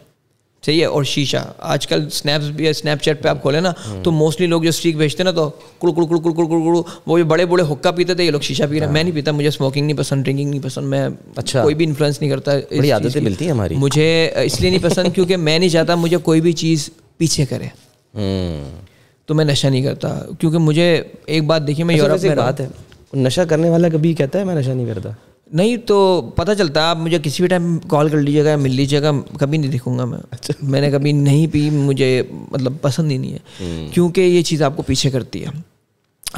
सही है और शीशा आजकल स्नैप्स भी स्नैपचैट पे आप खोले ना तो मोस्टली लोग जो स्ट्रीक भेजते ना तो कुड़ कुड़ कुड़ कुड़ कुड़ कुड़ कुड़ वो जो बड़े बड़े हुक्का पीते थे ये लोग शीशा पी रहे हैं मैं नहीं पीता मुझे स्मोकिंग नहीं पसंद ड्रिंकिंग नहीं पसंद मैं अच्छा कोई भी इन्फ्लुएंस नहीं करता बड़ी आदतें मिलती है हमारी मुझे इसलिए नहीं पसंद क्योंकि मैं नहीं चाहता मुझे कोई भी चीज़ पीछे करे हम्म। तो मैं नशा नहीं करता क्योंकि मुझे एक बात देखिए मैं यूरोप अच्छा, में बात है नशा करने वाला कभी कहता है मैं नशा नहीं करता नहीं तो पता चलता आप मुझे किसी भी टाइम कॉल कर लीजिएगा मिल लीजिएगा कभी नहीं देखूंगा मैं अच्छा मैंने कभी नहीं पी मुझे मतलब पसंद ही नहीं है हम्म। क्योंकि ये चीज़ आपको पीछे करती है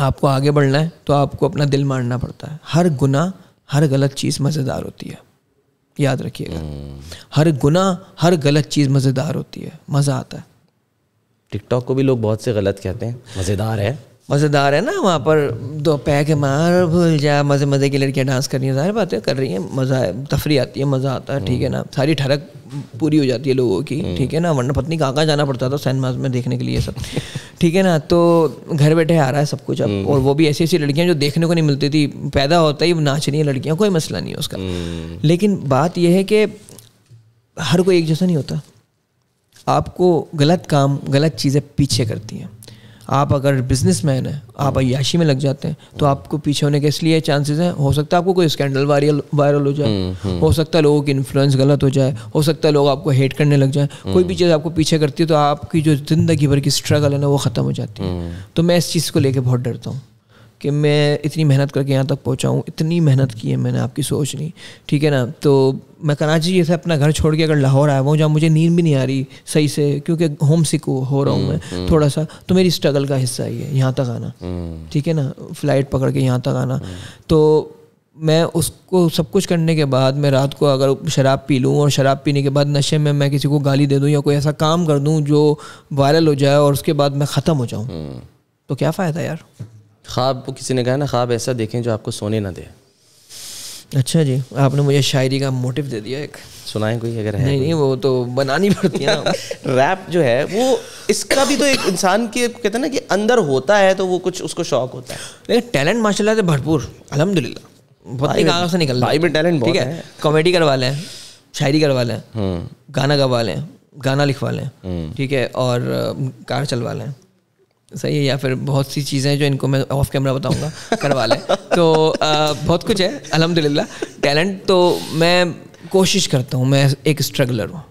आपको आगे बढ़ना है तो आपको अपना दिल मारना पड़ता है हर गुना हर गलत चीज़ मज़ेदार होती है याद रखिएगा हम्म। हर गुना हर गलत चीज़ मज़ेदार होती है मज़ा आता है टिकटॉक को भी लोग बहुत से गलत कहते हैं मज़ेदार है मज़ेदार है ना वहाँ पर दो पैक मार भूल जा मज़े मज़े की लड़कियाँ डांस कर रही हैं सारी बातें कर रही हैं मज़ा है तफरी आती है मज़ा आता है ठीक है ना हम्म। सारी ठरक पूरी हो जाती है लोगों की हम्म। ठीक है ना वरना पत्नी कहाँ कहाँ जाना पड़ता था सैनमाज में देखने के लिए सब ठीक है ना तो घर बैठे आ रहा है सब कुछ अब हम्म। और वो भी ऐसी ऐसी लड़कियां जो देखने को नहीं मिलती थी पैदा होता ही नाच रही हैं लड़कियाँ कोई मसला नहीं है उसका लेकिन बात यह है कि हर कोई एक जैसा नहीं होता आपको गलत काम गलत चीज़ें पीछे करती हैं आप अगर बिजनेस मैन हैं आप अयाशी में लग जाते हैं तो आपको पीछे होने के इसलिए चांसेस हैं हो सकता है आपको कोई स्कैंडल वायरल वायरल हो जाए हम्म, हम्म। हो सकता है लोगों की इन्फ्लुएंस गलत हो जाए हो सकता है लोग आपको हेट करने लग जाए हम्म। कोई भी चीज़ आपको पीछे करती है तो आपकी जो ज़िंदगी भर की स्ट्रगल है ना वो ख़त्म हो जाती है तो मैं इस चीज़ को लेकर बहुत डरता हूँ कि मैं इतनी मेहनत करके यहाँ तक पहुँचा हूँ इतनी मेहनत की है मैंने आपकी सोच नहीं ठीक है ना तो मैं कराची जैसे अपना घर छोड़ के अगर लाहौर आया हुआ जहाँ मुझे नींद भी नहीं आ रही सही से क्योंकि होम सिक हो रहा हूँ मैं हम्म, हम्म। थोड़ा सा तो मेरी स्ट्रगल का हिस्सा ही है यहाँ तक आना हम्म। ठीक है ना फ्लाइट पकड़ के यहाँ तक आना तो मैं उसको सब कुछ करने के बाद मैं रात को अगर शराब पी लूँ और शराब पीने के बाद नशे में मैं किसी को गाली दे दूँ या कोई ऐसा काम कर दूँ जो वायरल हो जाए और उसके बाद मैं ख़त्म हो जाऊँ तो क्या फ़ायदा यार ख्वाब किसी ने कहा ना ख्वाब ऐसा देखें जो आपको सोने ना दे अच्छा जी आपने मुझे शायरी का मोटिव दे दिया एक सुनाए कोई अगर है नहीं नहीं वो तो बनानी पड़ती है रैप जो है वो इसका भी तो एक इंसान के कहते हैं ना कि अंदर होता है तो वो कुछ उसको शौक होता है लेकिन टैलेंट माशाल्लाह से भरपूर अलहमदिल्ला बहुत से निकल भाई में टैलेंट ठीक है कॉमेडी करवा लें शायरी करवा लें हम्म। गाना गवा लें गाना लिखवा लें हम्म। ठीक है और कार चलवा लें सही है या फिर बहुत सी चीज़ें हैं जो इनको मैं ऑफ कैमरा बताऊंगा करवा लें तो आ, बहुत कुछ है अलहमदिल्ला टैलेंट तो मैं कोशिश करता हूँ मैं एक स्ट्रगलर हूँ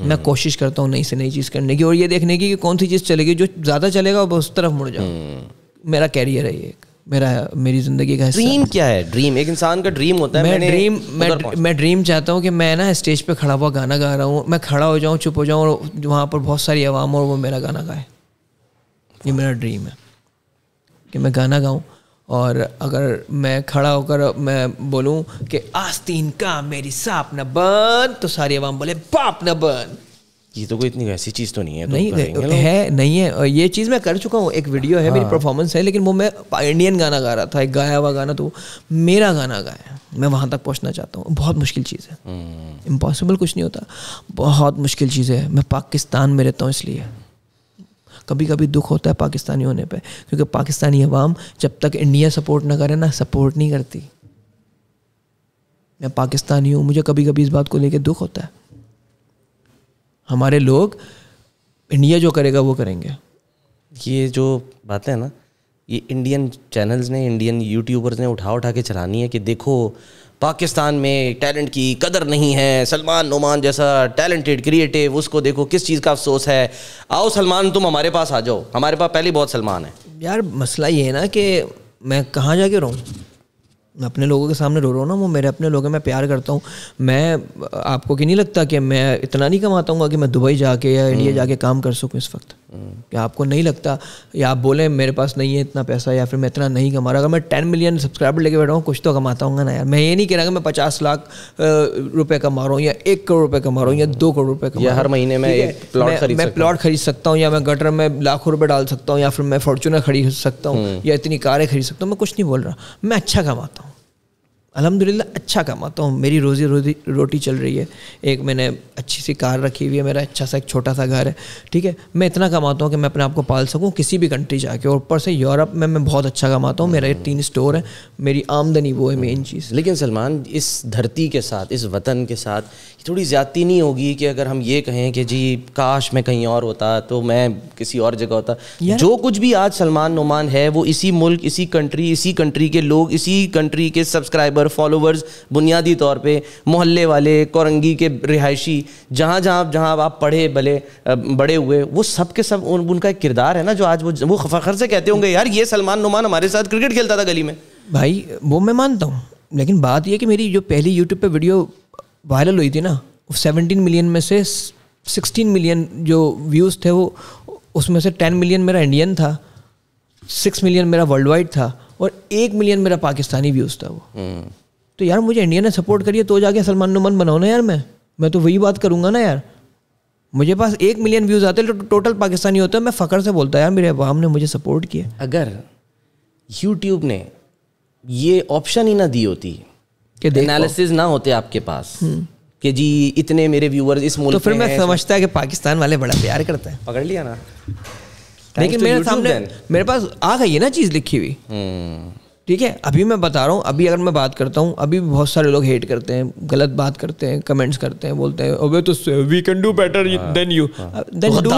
मैं हम्म। कोशिश करता हूँ नई से नई चीज़ करने की और ये देखने की कि कौन सी चीज़ चलेगी जो ज़्यादा चलेगा वो उस तरफ मुड़ जाऊँ हम्म। मेरा कैरियर है ये मेरा मेरी ज़िंदगी का ड्रीम क्या है ड्रीम एक इंसान का ड्रीम होता है मैं ड्रीम मैं मैं ड्रीम चाहता हूँ कि मैं ना स्टेज पे खड़ा हुआ गाना गा रहा हूँ मैं खड़ा हो जाऊँ चुप हो जाऊँ और वहाँ पर बहुत सारी आवाम और वो मेरा गाना गाए ये मेरा ड्रीम है कि मैं गाना गाऊँ और अगर मैं खड़ा होकर मैं बोलूँ कि आस्तीन का मेरी साप न बन तो सारी आवाम बोले बाप न बन ये तो कोई इतनी वैसी चीज़ तो नहीं है तो नहीं है नहीं है और ये चीज़ मैं कर चुका हूँ एक वीडियो है हाँ। मेरी परफॉर्मेंस है लेकिन वो मैं इंडियन गाना गा रहा था एक गाया हुआ गाना तो मेरा गाना गाया मैं वहाँ तक पहुँचना चाहता हूँ बहुत मुश्किल चीज़ है इम्पॉसिबल हम्म। कुछ नहीं होता बहुत मुश्किल चीज़ है मैं पाकिस्तान में रहता हूँ इसलिए कभी कभी दुख होता है पाकिस्तानी होने पर क्योंकि पाकिस्तानी अवाम जब तक इंडिया सपोर्ट ना करे ना सपोर्ट नहीं करती मैं पाकिस्तानी हूँ मुझे कभी कभी इस बात को लेकर दुख होता है हमारे लोग इंडिया जो करेगा वो करेंगे ये जो बातें हैं ना ये इंडियन चैनल्स ने इंडियन यूट्यूबर्स ने उठा उठा के चलानी है कि देखो पाकिस्तान में टैलेंट की कदर नहीं है सलमान नुमान जैसा टैलेंटेड क्रिएटिव उसको देखो किस चीज़ का अफसोस है आओ सलमान तुम हमारे पास आ जाओ हमारे पास पहले बहुत सलमान है यार मसला ये है ना कि मैं कहाँ जाके रहूँ मैं अपने लोगों के सामने रो रहा हूँ ना वो मेरे अपने लोगों में प्यार करता हूँ मैं आपको कि नहीं लगता कि मैं इतना नहीं कमाता हूँ कि मैं दुबई जाके या इंडिया हम्म। जाके काम कर सकूँ इस वक्त क्या हम्म। आपको नहीं लगता या आप बोले मेरे पास नहीं है इतना पैसा या फिर मैं इतना नहीं कमा रहा अगर मैं टेन मिलियन सब्सक्राइबर लेके बैठा हूँ कुछ तो कमाता हूँ ना यार मैं ये नहीं कह रहा कि मैं पचास लाख रुपए कमा रहा हूँ या एक करोड़ रुपए कमा रहा हूँ या दो करोड़ रुपए कमा हर महीने में एक प्लॉट खरीद मैं प्लॉट खरीद सकता हूँ या मैं गटर में लाखों रुपये डाल सकता हूँ या फिर मैं फॉर्चूनर खरीद सकता हूँ हम्म। या इतनी कारें खरीद सकता हूँ मैं कुछ नहीं बोल रहा मैं अच्छा कमाता हूँ अलहमदिल्ला अच्छा कमाता हूँ मेरी रोज़ी रोजी रोटी चल रही है एक मैंने अच्छी सी कार रखी हुई है मेरा अच्छा सा एक छोटा सा घर है ठीक है मैं इतना कमाता हूँ कि मैं अपने आप को पाल सकूँ किसी भी कंट्री जाके और ऊपर से यूरोप में मैं बहुत अच्छा कमाता हूँ मेरा हम्म। तीन स्टोर है मेरी आमदनी वो है मेन चीज़ हम्म। लेकिन सलमान इस धरती के साथ इस वतन के साथ थोड़ी ज़्यादती नहीं होगी कि अगर हम ये कहें कि जी काश मैं कहीं और होता तो मैं किसी और जगह होता जो कुछ भी आज सलमान नुमान है वो इसी मुल्क इसी कंट्री इसी कंट्री के लोग इसी कंट्री के सब्सक्राइबर फॉलोअर फॉलोवर्स बुनियादी तौर पे मोहल्ले वाले कोरंगी के रिहायशी जहाँ जहाँ जहाँ आप पढ़े भले बड़े हुए वो सब के सब उन, उनका एक किरदार है ना जो आज वो वो फ़खर से कहते होंगे यार ये सलमान नुमान हमारे साथ क्रिकेट खेलता था गली में भाई वो मैं मानता हूँ लेकिन बात यह कि मेरी जो पहली यूट्यूब पर वीडियो वायरल हुई थी ना सेवनटीन मिलियन में से सिक्सटीन मिलियन जो व्यूज़ थे वो उसमें से टेन मिलियन मेरा इंडियन था सिक्स मिलियन मेरा वर्ल्ड वाइड था और एक मिलियन मेरा पाकिस्तानी व्यूज़ था वो हम्म। तो यार मुझे इंडिया ने सपोर्ट करिए तो जाके सलमान नुमन बनाओ ना यार मैं मैं तो वही बात करूँगा ना यार मुझे पास एक मिलियन व्यूज़ आते हैं तो टोटल पाकिस्तानी होता है मैं फ़खर से बोलता यार मेरे अवाम ने मुझे सपोर्ट किया अगर यूट्यूब ने ये ऑप्शन ही ना दी होती कि एनालिसिस ना होते आपके पास हम्म। कि जी इतने मेरे व्यूअर्स इस मुल्क तो फिर मैं समझता है कि पाकिस्तान वाले बड़ा प्यार करते हैं पकड़ लिया ना लेकिन मेरे सामने मेरे पास आ गई है ना चीज़ लिखी हुई हम्म। ठीक है अभी मैं बता रहा हूँ अभी अगर मैं बात करता हूँ अभी बहुत सारे लोग हेट करते हैं गलत बात करते हैं कमेंट्स करते हैं बोलते हैं अबे तो we can do better than you then do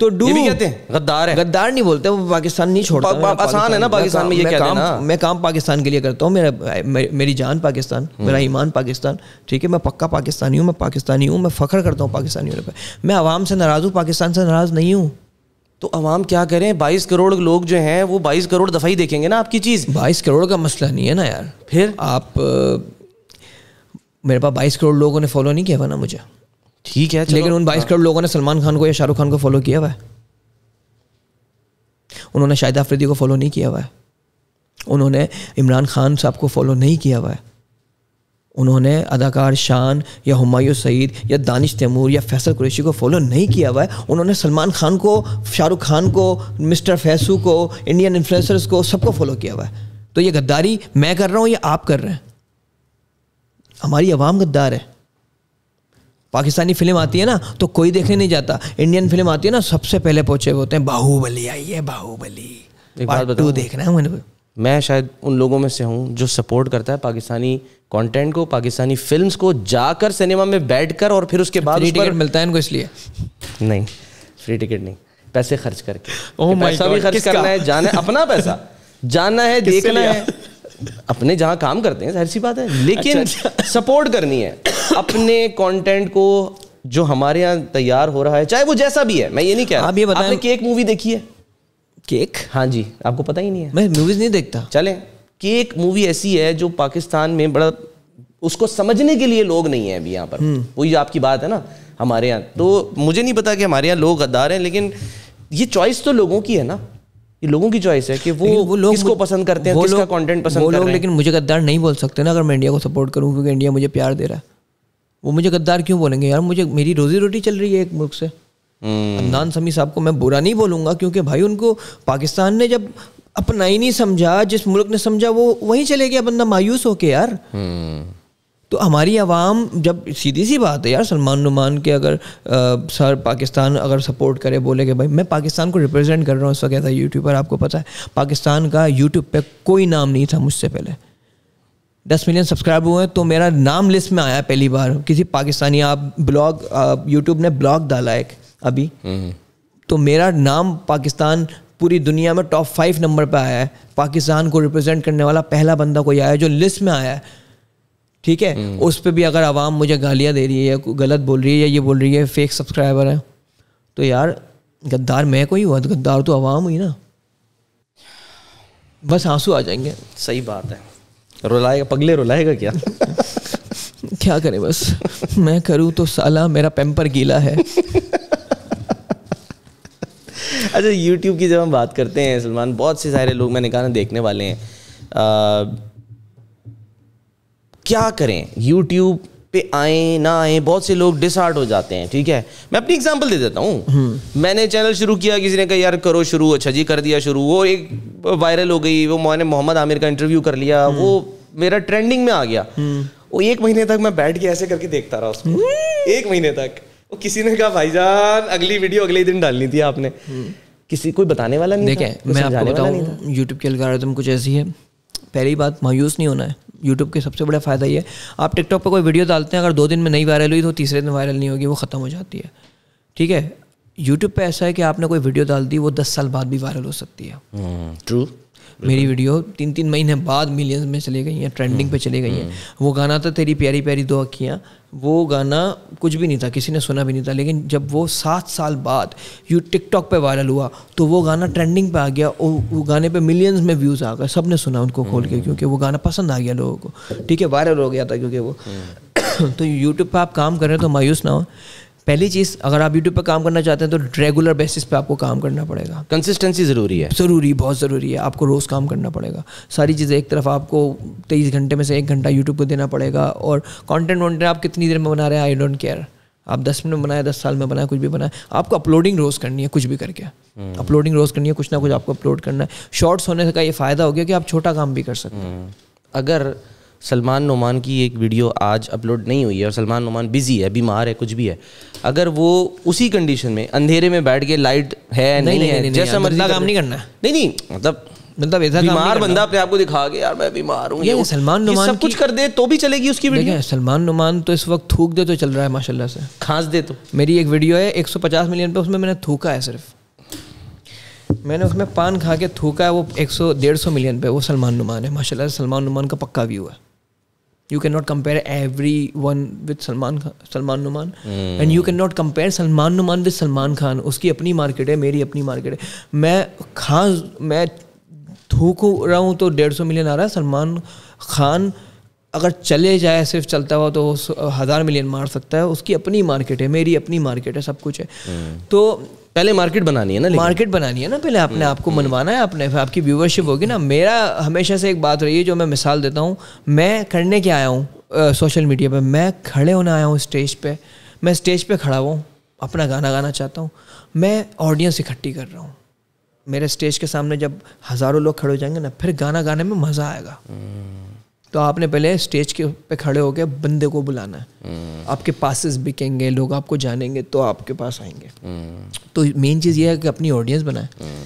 तो डू तो भी कहते हैं गद्दार है गद्दार नहीं बोलते वो पाकिस्तान नहीं छोड़ता पा, पा, आसान है ना पाकिस्तान में ये कहते हैं मैं काम पाकिस्तान के लिए करता हूँ मेरा मेरी जान पाकिस्तान हम्म। मेरा ईमान पाकिस्तान ठीक है मैं पक्का पाकिस्तानी हूँ मैं पाकिस्तानी हूँ मैं फ़ख्र करता हूँ पाकिस्तानी मैं आवाम से नाराज़ हूँ पाकिस्तान से नाराज़ नहीं हूँ तो अवाम क्या करें बाईस करोड़ लोग जो हैं वो बाईस करोड़ दफ़ा ही देखेंगे ना आपकी चीज़ बाईस करोड़ का मसला नहीं है ना यार फिर आप मेरे पास बाईस करोड़ लोगों ने फॉलो नहीं किया हुआ ना मुझे ठीक है लेकिन उन बाईस करोड़ लोगों ने सलमान खान को या शाहरुख खान को फॉलो किया हुआ है उन्होंने शाहिद आफरीदी को फॉलो नहीं किया हुआ है उन्होंने इमरान खान साहब को फॉलो नहीं किया हुआ है उन्होंने अदाकार शान या हमायूं सईद या दानिश तैमूर या फैसल कुरैशी को फॉलो नहीं किया हुआ है उन्होंने सलमान खान को शाहरुख खान को मिस्टर फैसू को इंडियन इन्फ्लुएंसर्स को सबको फॉलो किया हुआ है तो ये गद्दारी मैं कर रहा हूँ या आप कर रहे हैं हमारी आवाम गद्दार है पाकिस्तानी फिल्म आती है ना तो कोई देखने नहीं जाता इंडियन फिल्म आती है ना सबसे पहले पहुंचे हुए होते हैं बाहुबली आई है बाहुबली देखना है मैंने मैं शायद उन लोगों में से हूँ जो सपोर्ट करता है पाकिस्तानी कंटेंट को पाकिस्तानी फिल्म्स को जाकर सिनेमा में बैठकर और फिर उसके बाद फ्री टिकट मिलता है इनको इसलिए नहीं फ्री टिकट नहीं पैसे खर्च करके oh पैसा भी खर्च करना है जाना है अपना पैसा जाना है देखना है अपने जहाँ काम करते हैं जाहिर सी बात है लेकिन सपोर्ट अच्छा, अच्छा। करनी है अपने कंटेंट को जो हमारे यहाँ तैयार हो रहा है चाहे वो जैसा भी है मैं ये नहीं कह रहा आप ये बताएं आपने केक मूवी देखी है केक हाँ जी आपको पता ही नहीं है मैं मूवीज नहीं देखता चले केक मूवी ऐसी है जो पाकिस्तान में बड़ा उसको समझने के लिए लोग नहीं है अभी यहाँ पर हम्म। वही आपकी बात है ना हमारे यहाँ तो मुझे नहीं पता कि हमारे यहाँ लोग गद्दार हैं लेकिन ये चॉइस तो लोगों की है ना ये लोगों की चॉइस है कि वो, वो लोग किसको पसंद करते हैं किसका कंटेंट पसंद वो लोग लेकिन मुझे गद्दार नहीं बोल सकते ना अगर मैं इंडिया को सपोर्ट करूँ क्योंकि इंडिया मुझे प्यार दे रहा है वो मुझे गद्दार क्यों बोलेंगे यार मुझे मेरी रोजी रोटी चल रही है एक मुल्क से Hmm. अमदान समी साहब को मैं बुरा नहीं बोलूंगा क्योंकि भाई उनको पाकिस्तान ने जब अपना ही नहीं समझा जिस मुल्क ने समझा वो वहीं चले गया बंदा मायूस होके यार hmm. तो हमारी आवाम जब सीधी सी बात है यार सलमान नुमान के अगर आ, सर पाकिस्तान अगर सपोर्ट करे बोले कि भाई मैं पाकिस्तान को रिप्रेजेंट कर रहा हूँ इस वक्त यूट्यूब पर आपको पता है पाकिस्तान का यूट्यूब पे कोई नाम नहीं था मुझसे पहले दस मिलियन सब्सक्राइबर हुए तो मेरा नाम लिस्ट में आया पहली बार किसी पाकिस्तानी आप ब्लॉग यूट्यूब ने ब्लॉग डाला एक अभी तो मेरा नाम पाकिस्तान पूरी दुनिया में टॉप फाइव नंबर पे आया है पाकिस्तान को रिप्रेजेंट करने वाला पहला बंदा कोई आया है जो लिस्ट में आया है ठीक है उस पर भी अगर आवाम मुझे गालियाँ दे रही है या गलत बोल रही है या ये बोल रही है फेक सब्सक्राइबर है तो यार गद्दार मैं कोई हुआ तो गद्दार तो आवाम हुई ना बस आंसू आ जाएंगे सही बात है रुलाएगा पगले रुलाएगा क्या क्या करें बस मैं करूँ तो साला मेरा पेम्पर गीला है अच्छा यूट्यूब की जब हम बात करते हैं सलमान बहुत से सारे लोग मैंने कहा ना देखने वाले हैं आ, क्या करें यूट्यूब पे आए ना आए बहुत से लोग डिसआर्ट हो जाते हैं ठीक है मैं अपनी एग्जांपल दे देता हूँ हम्म। मैंने चैनल शुरू किया किसी ने कहा यार करो शुरू अच्छा जी कर दिया शुरू वो एक वायरल हो गई वो मैंने मोहम्मद आमिर का इंटरव्यू कर लिया हम्म। वो मेरा ट्रेंडिंग में आ गया हम्म। वो एक महीने तक मैं बैठ के ऐसे करके देखता रहा उसको एक महीने तक वो किसी ने कहा भाईजान अगली वीडियो अगले दिन डालनी थी आपने किसी कोई बताने वाला नहीं देखें मैं आपको बताऊँ यूट्यूब के अलगारिदम कुछ ऐसी है पहली बात मायूस नहीं होना है यूट्यूब के सबसे बड़ा फ़ायदा ये है आप टिकटॉक पर कोई वीडियो डालते हैं अगर दो दिन में नहीं वायरल हुई तो तीसरे दिन वायरल नहीं होगी वो ख़त्म हो जाती है ठीक है यूट्यूब पे ऐसा है कि आपने कोई वीडियो डाल दी वो दस साल बाद भी वायरल हो सकती है ट्रू हम्म, मेरी वीडियो तीन तीन महीने बाद मिलियंस में चले गई हैं ट्रेंडिंग पे चले गई हैं हम्म। वो गाना था तो तेरी प्यारी प्यारी दो अखियाँ वो गाना कुछ भी नहीं था किसी ने सुना भी नहीं था लेकिन जब वो सात साल बाद यू टिकटॉक पे वायरल हुआ तो वो गाना ट्रेंडिंग पे आ गया और वो गाने पे मिलियंस में व्यूज़ आ गए सब ने सुना उनको खोल के हम्म। क्योंकि वो गाना पसंद आ गया लोगों को ठीक है वायरल हो गया था क्योंकि वो तो यूट्यूब पर आप काम कर रहे हो तो मायूस ना हो पहली चीज़ अगर आप यूट्यूब पर काम करना चाहते हैं तो रेगुलर बेसिस पे आपको काम करना पड़ेगा कंसिस्टेंसी ज़रूरी है ज़रूरी बहुत ज़रूरी है आपको रोज़ काम करना पड़ेगा सारी चीज़ें एक तरफ आपको तेईस घंटे में से एक घंटा यूट्यूब को देना पड़ेगा और कॉन्टेंट वॉन्टेंट आप कितनी देर में बना रहे हैं आई डोंट केयर आप दस मिनट में बनाए दस साल में बनाए कुछ भी बनाए आपको अपलोडिंग रोज़ करनी है कुछ भी करके अपलोडिंग हम्म। रोज़ करनी है कुछ ना कुछ आपको अपलोड करना है शॉर्ट्स होने का ये फ़ायदा हो गया कि आप छोटा काम भी कर सकते हैं हम्म। अगर सलमान नुमान की एक वीडियो आज अपलोड नहीं हुई है और सलमान नुमान बिज़ी है बीमार है कुछ भी है अगर वो उसी कंडीशन में अंधेरे में बैठ के लाइट है नहीं, नहीं, नहीं, नहीं है जैसा मतलब काम नहीं करना नहीं नहीं मतलब मतलब ऐसा बीमार बंदा अपने आप को दिखा के यार मैं बीमार हूँ ये सलमान नुमान सब कुछ कर दे तो भी चलेगी उसकी वीडियो सलमान नुमान तो इस वक्त थूक दे तो चल रहा है माशाल्लाह से खांस दे तो मेरी एक वीडियो है 150 मिलियन पे उसमें मैंने थूका है सिर्फ मैंने उसमें पान खा के थूका है वो एक सौ डेढ़ सौ मिलियन पे वो सलमान नुमान है माशाल्लाह सलमान नुमान का पक्का व्यू है you can not compare every one with Salman Khan Salman Numan and you can not compare Salman Numan with Salman Khan उसकी अपनी मार्केट है मेरी अपनी मार्केट है मैं खास मैं थूक रहा हूँ तो डेढ़ सौ मिलियन आ रहा है सलमान खान अगर चले जाए सिर्फ चलता हुआ तो हज़ार मिलियन मार सकता है उसकी अपनी मार्केट है मेरी अपनी मार्केट है सब कुछ है hmm. तो पहले मार्केट बनानी है ना मार्केट बनानी है ना पहले आपने हम्म। आपको मनवाना है आपने आपकी व्यूवरशिप होगी ना मेरा हमेशा से एक बात रही है जो मैं मिसाल देता हूँ मैं करने के आया हूँ सोशल मीडिया पर मैं खड़े होने आया हूँ स्टेज पर मैं स्टेज पर खड़ा हुआ अपना गाना गाना चाहता हूँ मैं ऑडियंस इकट्ठी कर रहा हूँ मेरे स्टेज के सामने जब हज़ारों लोग खड़े हो जाएंगे ना फिर गाना गाने में मज़ा आएगा हम्म। तो आपने पहले स्टेज के पे खड़े होकर बंदे को बुलाना है हम्म। आपके पासिस बिकेंगे लोग आपको जानेंगे तो आपके पास आएंगे हम्म। तो मेन चीज़ ये है कि अपनी ऑडियंस बनाए हम्म।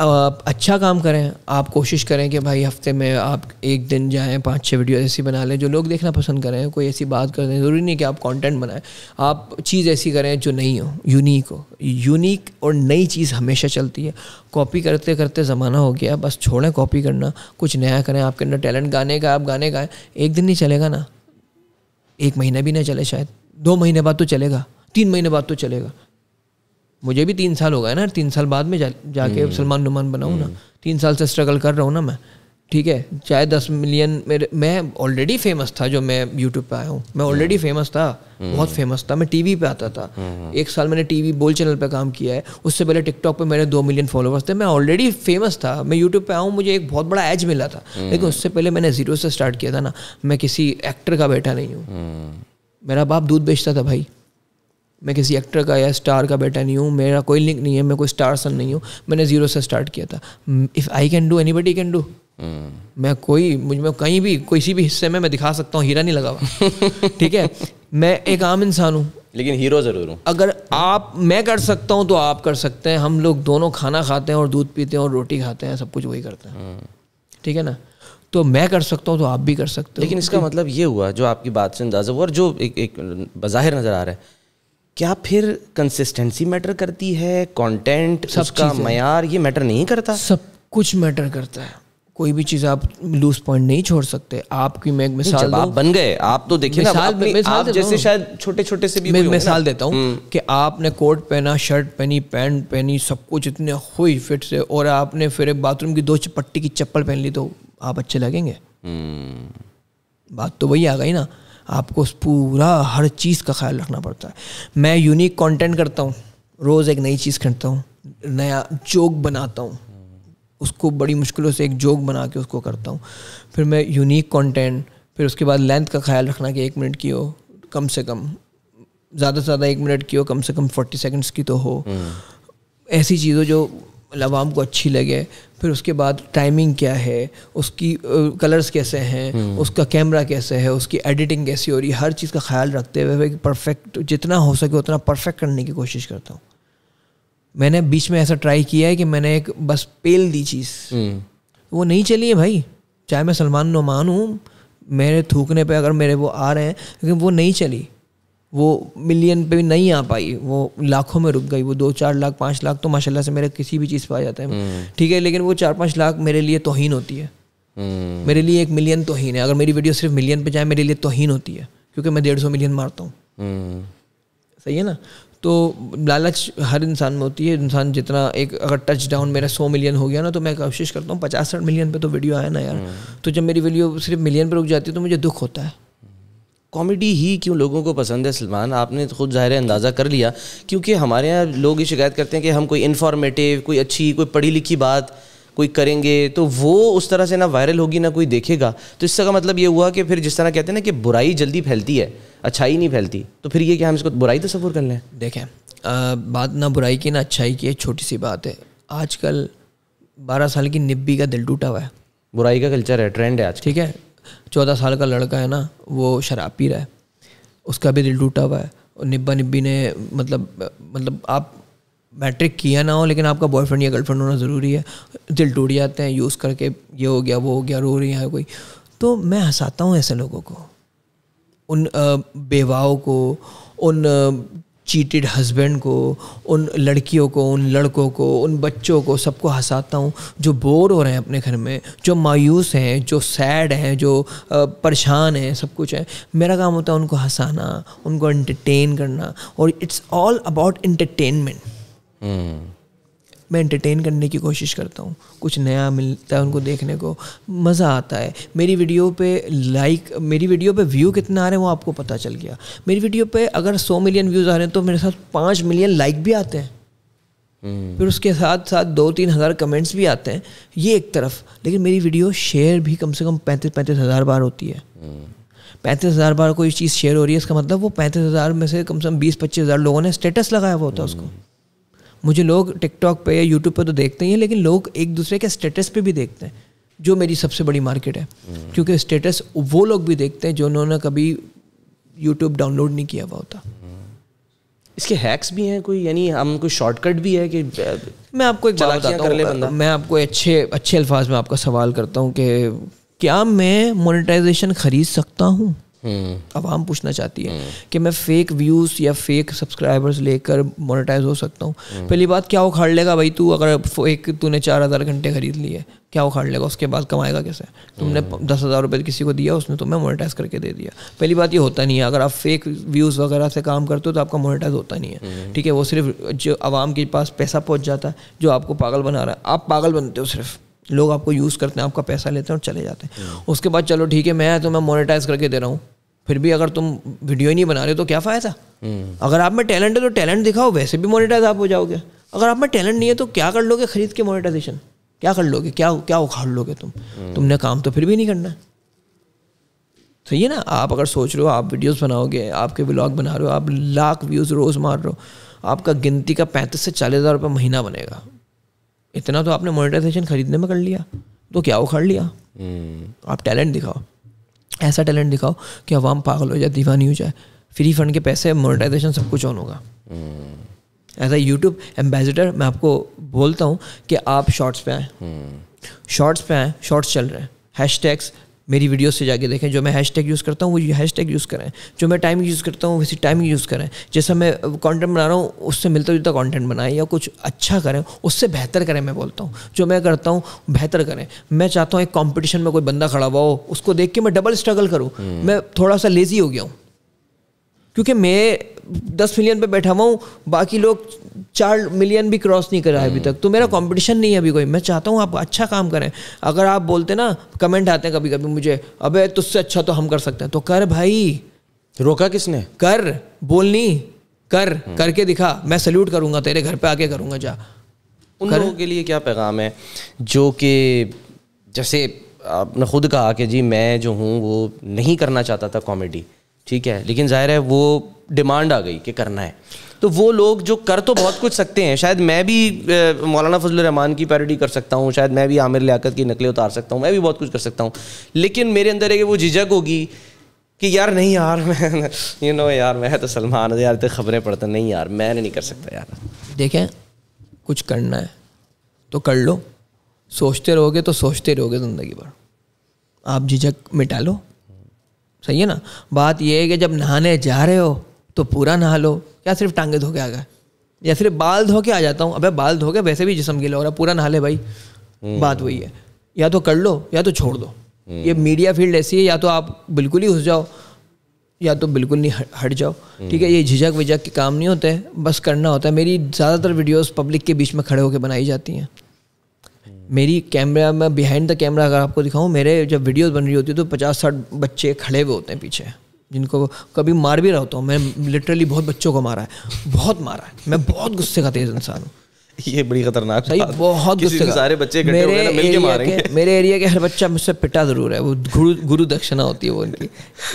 अच्छा काम करें आप कोशिश करें कि भाई हफ्ते में आप एक दिन जाएं पाँच छः वीडियो ऐसी बना लें जो लोग देखना पसंद करें कोई ऐसी बात कर दें ज़रूरी नहीं कि आप कंटेंट बनाएं आप चीज़ ऐसी करें जो नई हो यूनिक हो यूनिक और नई चीज़ हमेशा चलती है कॉपी करते करते ज़माना हो गया बस छोड़ें कॉपी करना कुछ नया करें आपके अंदर टैलेंट गाने का आप गाने गाएँ एक दिन नहीं चलेगा ना एक महीना भी ना चले शायद दो महीने बाद तो चलेगा तीन महीने बाद तो चलेगा मुझे भी तीन साल हो गए ना तीन साल बाद में जा जाके हम्म। सलमान नुमान बनाऊँ ना हम्म। तीन साल से स्ट्रगल कर रहा हूँ ना मैं ठीक है चाहे दस मिलियन मेरे मैं ऑलरेडी फेमस था जो मैं यूट्यूब पे आया हूँ मैं ऑलरेडी हम्म। फेमस था बहुत फेमस था मैं टीवी पे आता था एक साल मैंने टीवी बोल चैनल पे काम किया है उससे पहले टिकटॉक पे मेरे दो मिलियन फॉलोअर्स थे मैं ऑलरेडी फेमस था मैं यूट्यूब पे आऊँ मुझे एक बहुत बड़ा एज मिला था लेकिन उससे पहले मैंने जीरो से स्टार्ट किया था ना मैं किसी एक्टर का बैठा नहीं हूँ मेरा बाप दूध बेचता था भाई मैं किसी एक्टर का या स्टार का बेटा नहीं हूँ मेरा कोई लिंक नहीं है मैं कोई स्टार सन नहीं हूँ मैंने ज़ीरो से स्टार्ट किया था if I can do anybody can do मैं कोई मुझ में कहीं भी किसी भी हिस्से में मैं दिखा सकता हूँ हीरा नहीं लगा हुआ ठीक है मैं एक आम इंसान हूँ लेकिन हीरो ज़रूर हूँ अगर आप मैं कर सकता हूँ तो आप कर सकते हैं हम लोग दोनों खाना खाते हैं और दूध पीते हैं और रोटी खाते हैं सब कुछ वही करते हैं hmm. ठीक है ना तो मैं कर सकता हूँ तो आप भी कर सकते हो लेकिन इसका मतलब ये हुआ जो आपकी बात से अंदाज़ा हुआ और जो एक एक बाहिर नज़र आ रहा है क्या फिर कंसिस्टेंसी मैटर करती है कंटेंट उसका मैार ये मैटर नहीं करता सब कुछ मैटर करता है कोई भी चीज आप लूज पॉइंट नहीं छोड़ सकते आपकी मैं एक मिसाल आप बन गए आप तो देखिए ना आप, मिसाल आप जैसे शायद छोटे छोटे से भी मैं मिसाल देता हूँ हम्म। कि आपने कोट पहना शर्ट पहनी पैंट पहनी सब कुछ इतने हुई फिट से और आपने फिर एक बाथरूम की दो पट्टी की चप्पल पहन ली तो आप अच्छे लगेंगे हम्म। बात तो वही आ गई ना आपको उस पूरा हर चीज़ का ख्याल रखना पड़ता है मैं यूनिक कंटेंट करता हूँ रोज़ एक नई चीज़ करता हूँ नया जोक बनाता हूँ उसको बड़ी मुश्किलों से एक जोक बना के उसको करता हूँ फिर मैं यूनिक कंटेंट फिर उसके बाद लेंथ का ख्याल रखना कि एक मिनट की हो कम से कम ज़्यादा से ज़्यादा एक मिनट की हो कम से कम फोर्टी सेकेंड्स की तो हो हम्म। ऐसी चीज़ों जो मतलब आवाम को अच्छी लगे फिर उसके बाद टाइमिंग क्या है उसकी कलर्स कैसे हैं हम्म। उसका कैमरा कैसे है उसकी एडिटिंग कैसी हो रही है हर चीज़ का ख्याल रखते हुए परफेक्ट जितना हो सके उतना परफेक्ट करने की कोशिश करता हूँ मैंने बीच में ऐसा ट्राई किया है कि मैंने एक बस पेल दी चीज़ हम्म। वो नहीं चली है भाई चाहे मैं सलमान नुमान हूँ मेरे थूकने पर अगर मेरे वो आ रहे हैं लेकिन वो नहीं चली वो मिलियन पे भी नहीं आ पाई वो लाखों में रुक गई वो दो चार लाख पाँच लाख तो माशाल्लाह से मेरे किसी भी चीज़ पे आ जाता है हम्म। ठीक है लेकिन वो चार पाँच लाख मेरे लिए तोहन होती है हम्म। मेरे लिए एक मिलियन तोहन है अगर मेरी वीडियो सिर्फ मिलियन पे जाए मेरे लिए तोहन होती है क्योंकि मैं डेढ़ सौ मिलियन मारता हूँ हम्म। सही है ना तो लालच हर इंसान में होती है इंसान जितना एक अगर टच डाउन मेरा सौ मिलियन हो गया ना तो मैं कोशिश करता हूँ पचास साठ मिलियन पे तो वीडियो आया ना यार तो जब मेरी वीडियो सिर्फ मिलियन पे रुक जाती है तो मुझे दुख होता है कॉमेडी ही क्यों लोगों को पसंद है सलमान आपने तो खुद ज़ाहिर अंदाज़ा कर लिया क्योंकि हमारे यहाँ लोग ये शिकायत करते हैं कि हम कोई इन्फॉर्मेटिव कोई अच्छी कोई पढ़ी लिखी बात कोई करेंगे तो वो उस तरह से ना वायरल होगी ना कोई देखेगा तो इससे का मतलब ये हुआ कि फिर जिस तरह कहते हैं ना कि बुराई जल्दी फैलती है अच्छाई नहीं फैलती तो फिर ये क्या हम इसको बुराई तस्वुर कर लें देखें बात ना बुराई की ना अच्छाई की छोटी सी बात है आजकल बारह साल की निब्बी का दिल टूटा हुआ है बुराई का कल्चर है ट्रेंड है आज ठीक है चौदह साल का लड़का है ना वो शराब पी रहा है उसका भी दिल टूटा हुआ है और निब्बा निब्बी ने मतलब मतलब आप मैट्रिक किया ना हो लेकिन आपका बॉयफ्रेंड या गर्लफ्रेंड होना ज़रूरी है दिल टूट जाते हैं यूज़ करके ये हो गया वो हो गया रो रही है कोई तो मैं हंसाता हूँ ऐसे लोगों को उन बेवाओं को उन चीटेड हस्बैंड को उन लड़कियों को उन लड़कों को उन बच्चों को सबको हंसाता हूँ जो बोर हो रहे हैं अपने घर में जो मायूस हैं जो सैड हैं जो परेशान हैं सब कुछ है मेरा काम होता है उनको हंसाना उनको एंटरटेन करना और इट्स ऑल अबाउट इंटरटेनमेंट मैं एंटरटेन करने की कोशिश करता हूँ कुछ नया मिलता है उनको देखने को मज़ा आता है मेरी वीडियो पे लाइक मेरी वीडियो पे व्यू कितना आ रहे हैं वो आपको पता चल गया मेरी वीडियो पे अगर सौ मिलियन व्यूज़ आ रहे हैं तो मेरे साथ पाँच मिलियन लाइक भी आते हैं हम्म। फिर उसके साथ साथ दो तीन हज़ार कमेंट्स भी आते हैं ये एक तरफ लेकिन मेरी वीडियो शेयर भी कम से कम पैंतीस पैंतीस हज़ार बार होती है हम्म। पैंतीस हज़ार बार कोई चीज़ शेयर हो रही है इसका मतलब वो पैंतीस हज़ार में से कम से कम बीस पच्चीस हज़ार लोगों ने स्टेटस लगाया हुआ होता है हम्म। उसको मुझे लोग टिकटॉक पे या यूट्यूब पे तो देखते ही हैं लेकिन लोग एक दूसरे के स्टेटस पे भी देखते हैं जो मेरी सबसे बड़ी मार्केट है हम्म। क्योंकि स्टेटस वो लोग भी देखते हैं जो उन्होंने कभी यूट्यूब डाउनलोड नहीं किया हुआ होता हम्म। इसके हैक्स भी हैं कोई यानी हम कोई शॉर्टकट भी है कि मैं आपको एक बात बताता हूँ मैं आपको अच्छे अच्छे अल्फाज में आपका सवाल करता हूँ कि क्या मैं मोनेटाइजेशन खरीद सकता हूँ आवाम पूछना चाहती है हम्म। कि मैं फेक व्यूज़ या फेक सब्सक्राइबर्स लेकर मोनेटाइज हो सकता हूँ हम्म। पहली बात क्या उखाड़ लेगा भाई तू अगर एक तूने चार हज़ार घंटे खरीद लिए क्या उखाड़ लेगा उसके बाद कमाएगा कैसे तुमने हम्म। दस हज़ार रुपये किसी को दिया उसने तुम्हें मोनेटाइज करके दे दिया पहली बात ये होता नहीं है अगर आप फेक व्यूज़ वगैरह से काम करते हो तो आपका मोनेटाइज होता नहीं है ठीक है वो सिर्फ जो आवाम के पास पैसा पहुँच जाता है जो आपको पागल बना रहा है आप पागल बनते हो सिर्फ लोग आपको यूज़ करते हैं आपका पैसा लेते हैं और चले जाते हैं हाँ। उसके बाद चलो ठीक है मैं तो मैं मोनेटाइज करके दे रहा हूँ फिर भी अगर तुम वीडियो ही नहीं बना रहे तो क्या फ़ायदा हम्म। अगर आप में टैलेंट है तो टैलेंट दिखाओ वैसे भी मोनेटाइज आप हो जाओगे अगर आप में टैलेंट नहीं है तो क्या कर लोगे खरीद के मोनेटाइजेशन क्या कर लोगे क्या क्या उखाड़ लोगे तुम हम्म। तुमने काम तो फिर भी नहीं करना है सही है ना आप अगर सोच रहे हो आप वीडियोस बनाओगे आपके व्लॉग बना रहे हो आप लाख व्यूज़ रोज़ मार रहे हो आपका गिनती का पैंतीस से चालीस हज़ार रुपये महीना बनेगा इतना तो आपने मोनेटाइजेशन खरीदने में कर लिया तो क्या उखाड़ लिया हम्म। आप टैलेंट दिखाओ ऐसा टैलेंट दिखाओ कि आवाम पागल हो जाए दीवानी हो जाए फ्री फंड के पैसे मोनेटाइजेशन सब कुछ ऑन होगा एज अ यूट्यूब एम्बेसडर मैं आपको बोलता हूँ कि आप शॉर्ट्स पे आए शॉर्ट्स हम्म। पे आए शॉर्ट्स चल रहे हैं हैश टैग्स मेरी वीडियो से जाके देखें जो मैं हैश टैग यूज़ करता हूँ वो हैश टैग यूज़ करें जो मैं टाइम यूज़ करता हूँ वैसी टाइम यूज़ करें जैसा मैं कंटेंट बना रहा हूँ उससे मिलता जुलता कंटेंट बनाएं या कुछ अच्छा करें उससे बेहतर करें मैं बोलता हूँ जो मैं करता हूँ बेहतर करें मैं चाहता हूँ एक कॉम्पिटिशन में कोई बंदा खड़ा हुआ हो उसको देख के मैं डबल स्ट्रगल करूँ हम्म। मैं थोड़ा सा लेज़ी हो गया हूँ क्योंकि मैं दस मिलियन पे बैठा हुआ हूँ बाकी लोग चार मिलियन भी क्रॉस नहीं करा है अभी तक तो मेरा कंपटीशन हम्म। नहीं है अभी कोई मैं चाहता हूँ आप अच्छा काम करें अगर आप बोलते ना कमेंट आते हैं कभी कभी मुझे अबे तुझसे अच्छा तो हम कर सकते हैं तो कर भाई रोका किसने कर बोलनी कर हम्म। करके दिखा मैं सल्यूट करूंगा तेरे घर पे आके करूंगा जा उन लोगों के लिए क्या पैगाम है जो कि जैसे आपने खुद कहा कि जी मैं जो हूँ वो नहीं करना चाहता था कॉमेडी ठीक है लेकिन जाहिर है वो डिमांड आ गई कि करना है तो वो लोग जो कर तो बहुत कुछ सकते हैं शायद मैं भी मौलाना फजल रहमान की पैरडी कर सकता हूँ शायद मैं भी आमिर लियाकत की नकलें उतार सकता हूँ मैं भी बहुत कुछ कर सकता हूँ लेकिन मेरे अंदर एक वो झिझक होगी कि यार नहीं यार मैं यू नो यार मैं तो सलमान यार तो खबरें पढ़ता नहीं यार मैंने नहीं कर सकता यार देखें कुछ करना है तो कर लो सोचते रहोगे तो सोचते रहोगे ज़िंदगी भर आप झिझक मिटा लो सही है ना बात यह है कि जब नहाने जा रहे हो तो पूरा नहा लो क्या सिर्फ टांगे धो के आ गए या सिर्फ बाल धो के आ जाता हूँ अबे बाल धो के वैसे भी जिसम गीला हो रहा पूरा नहा ले भाई हम्म। बात वही है या तो कर लो या तो छोड़ दो हम्म। ये मीडिया फील्ड ऐसी है या तो आप बिल्कुल ही घुस जाओ या तो बिल्कुल नहीं हट जाओ हम्म। ठीक है ये झिझक विझक के काम नहीं होते बस करना होता है मेरी ज़्यादातर वीडियोस पब्लिक के बीच में खड़े होकर बनाई जाती हैं मेरी कैमरा में बिहाइंड द कैमरा अगर आपको दिखाऊँ मेरे जब वीडियोस बन रही होती है तो पचास साठ बच्चे खड़े हुए होते हैं पीछे जिनको कभी मार भी रहा होता हूँ मैं लिटरली बहुत बच्चों को मारा है बहुत मारा है मैं बहुत गुस्से का तेज इंसान हूँ ये बड़ी खतरनाक सही बहुत गुस्से का सारे बच्चे मेरे एरिया के मेरे एरिया के हर बच्चा मुझसे पिटा जरूर है वो गुरु गुरु दक्षिणा होती है वो उनकी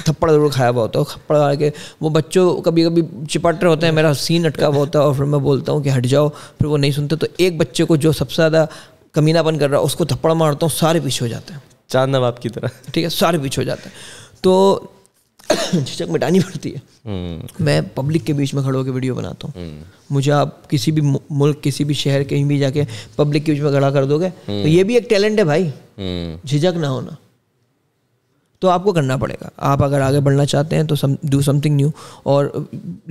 थप्पड़ जरूर खाया हुआ होता है थप्पड़ खा के वो बच्चों कभी कभी चिपट रहे होते हैं मेरा सीन अटका हुआ होता है और फिर मैं बोलता हूँ कि हट जाओ फिर वो नहीं सुनते तो एक बच्चे को जो सबसे ज़्यादा कमीनापन कर रहा है उसको थप्पड़ मारता हूँ सारे पीछे हो जाते हैं चांद बाप की तरह ठीक है सारे पीछे हो जाते हैं तो झिझक मिटानी पड़ती है हम्म। मैं पब्लिक के बीच में खड़ो होकर वीडियो बनाता हूँ हम्म। मुझे आप किसी भी मुल्क किसी भी शहर कहीं भी जाके पब्लिक के बीच में खड़ा कर दोगे तो हम्म। ये भी एक टैलेंट है भाई झिझक ना होना तो आपको करना पड़ेगा आप अगर आगे बढ़ना चाहते हैं तो डू समथिंग न्यू और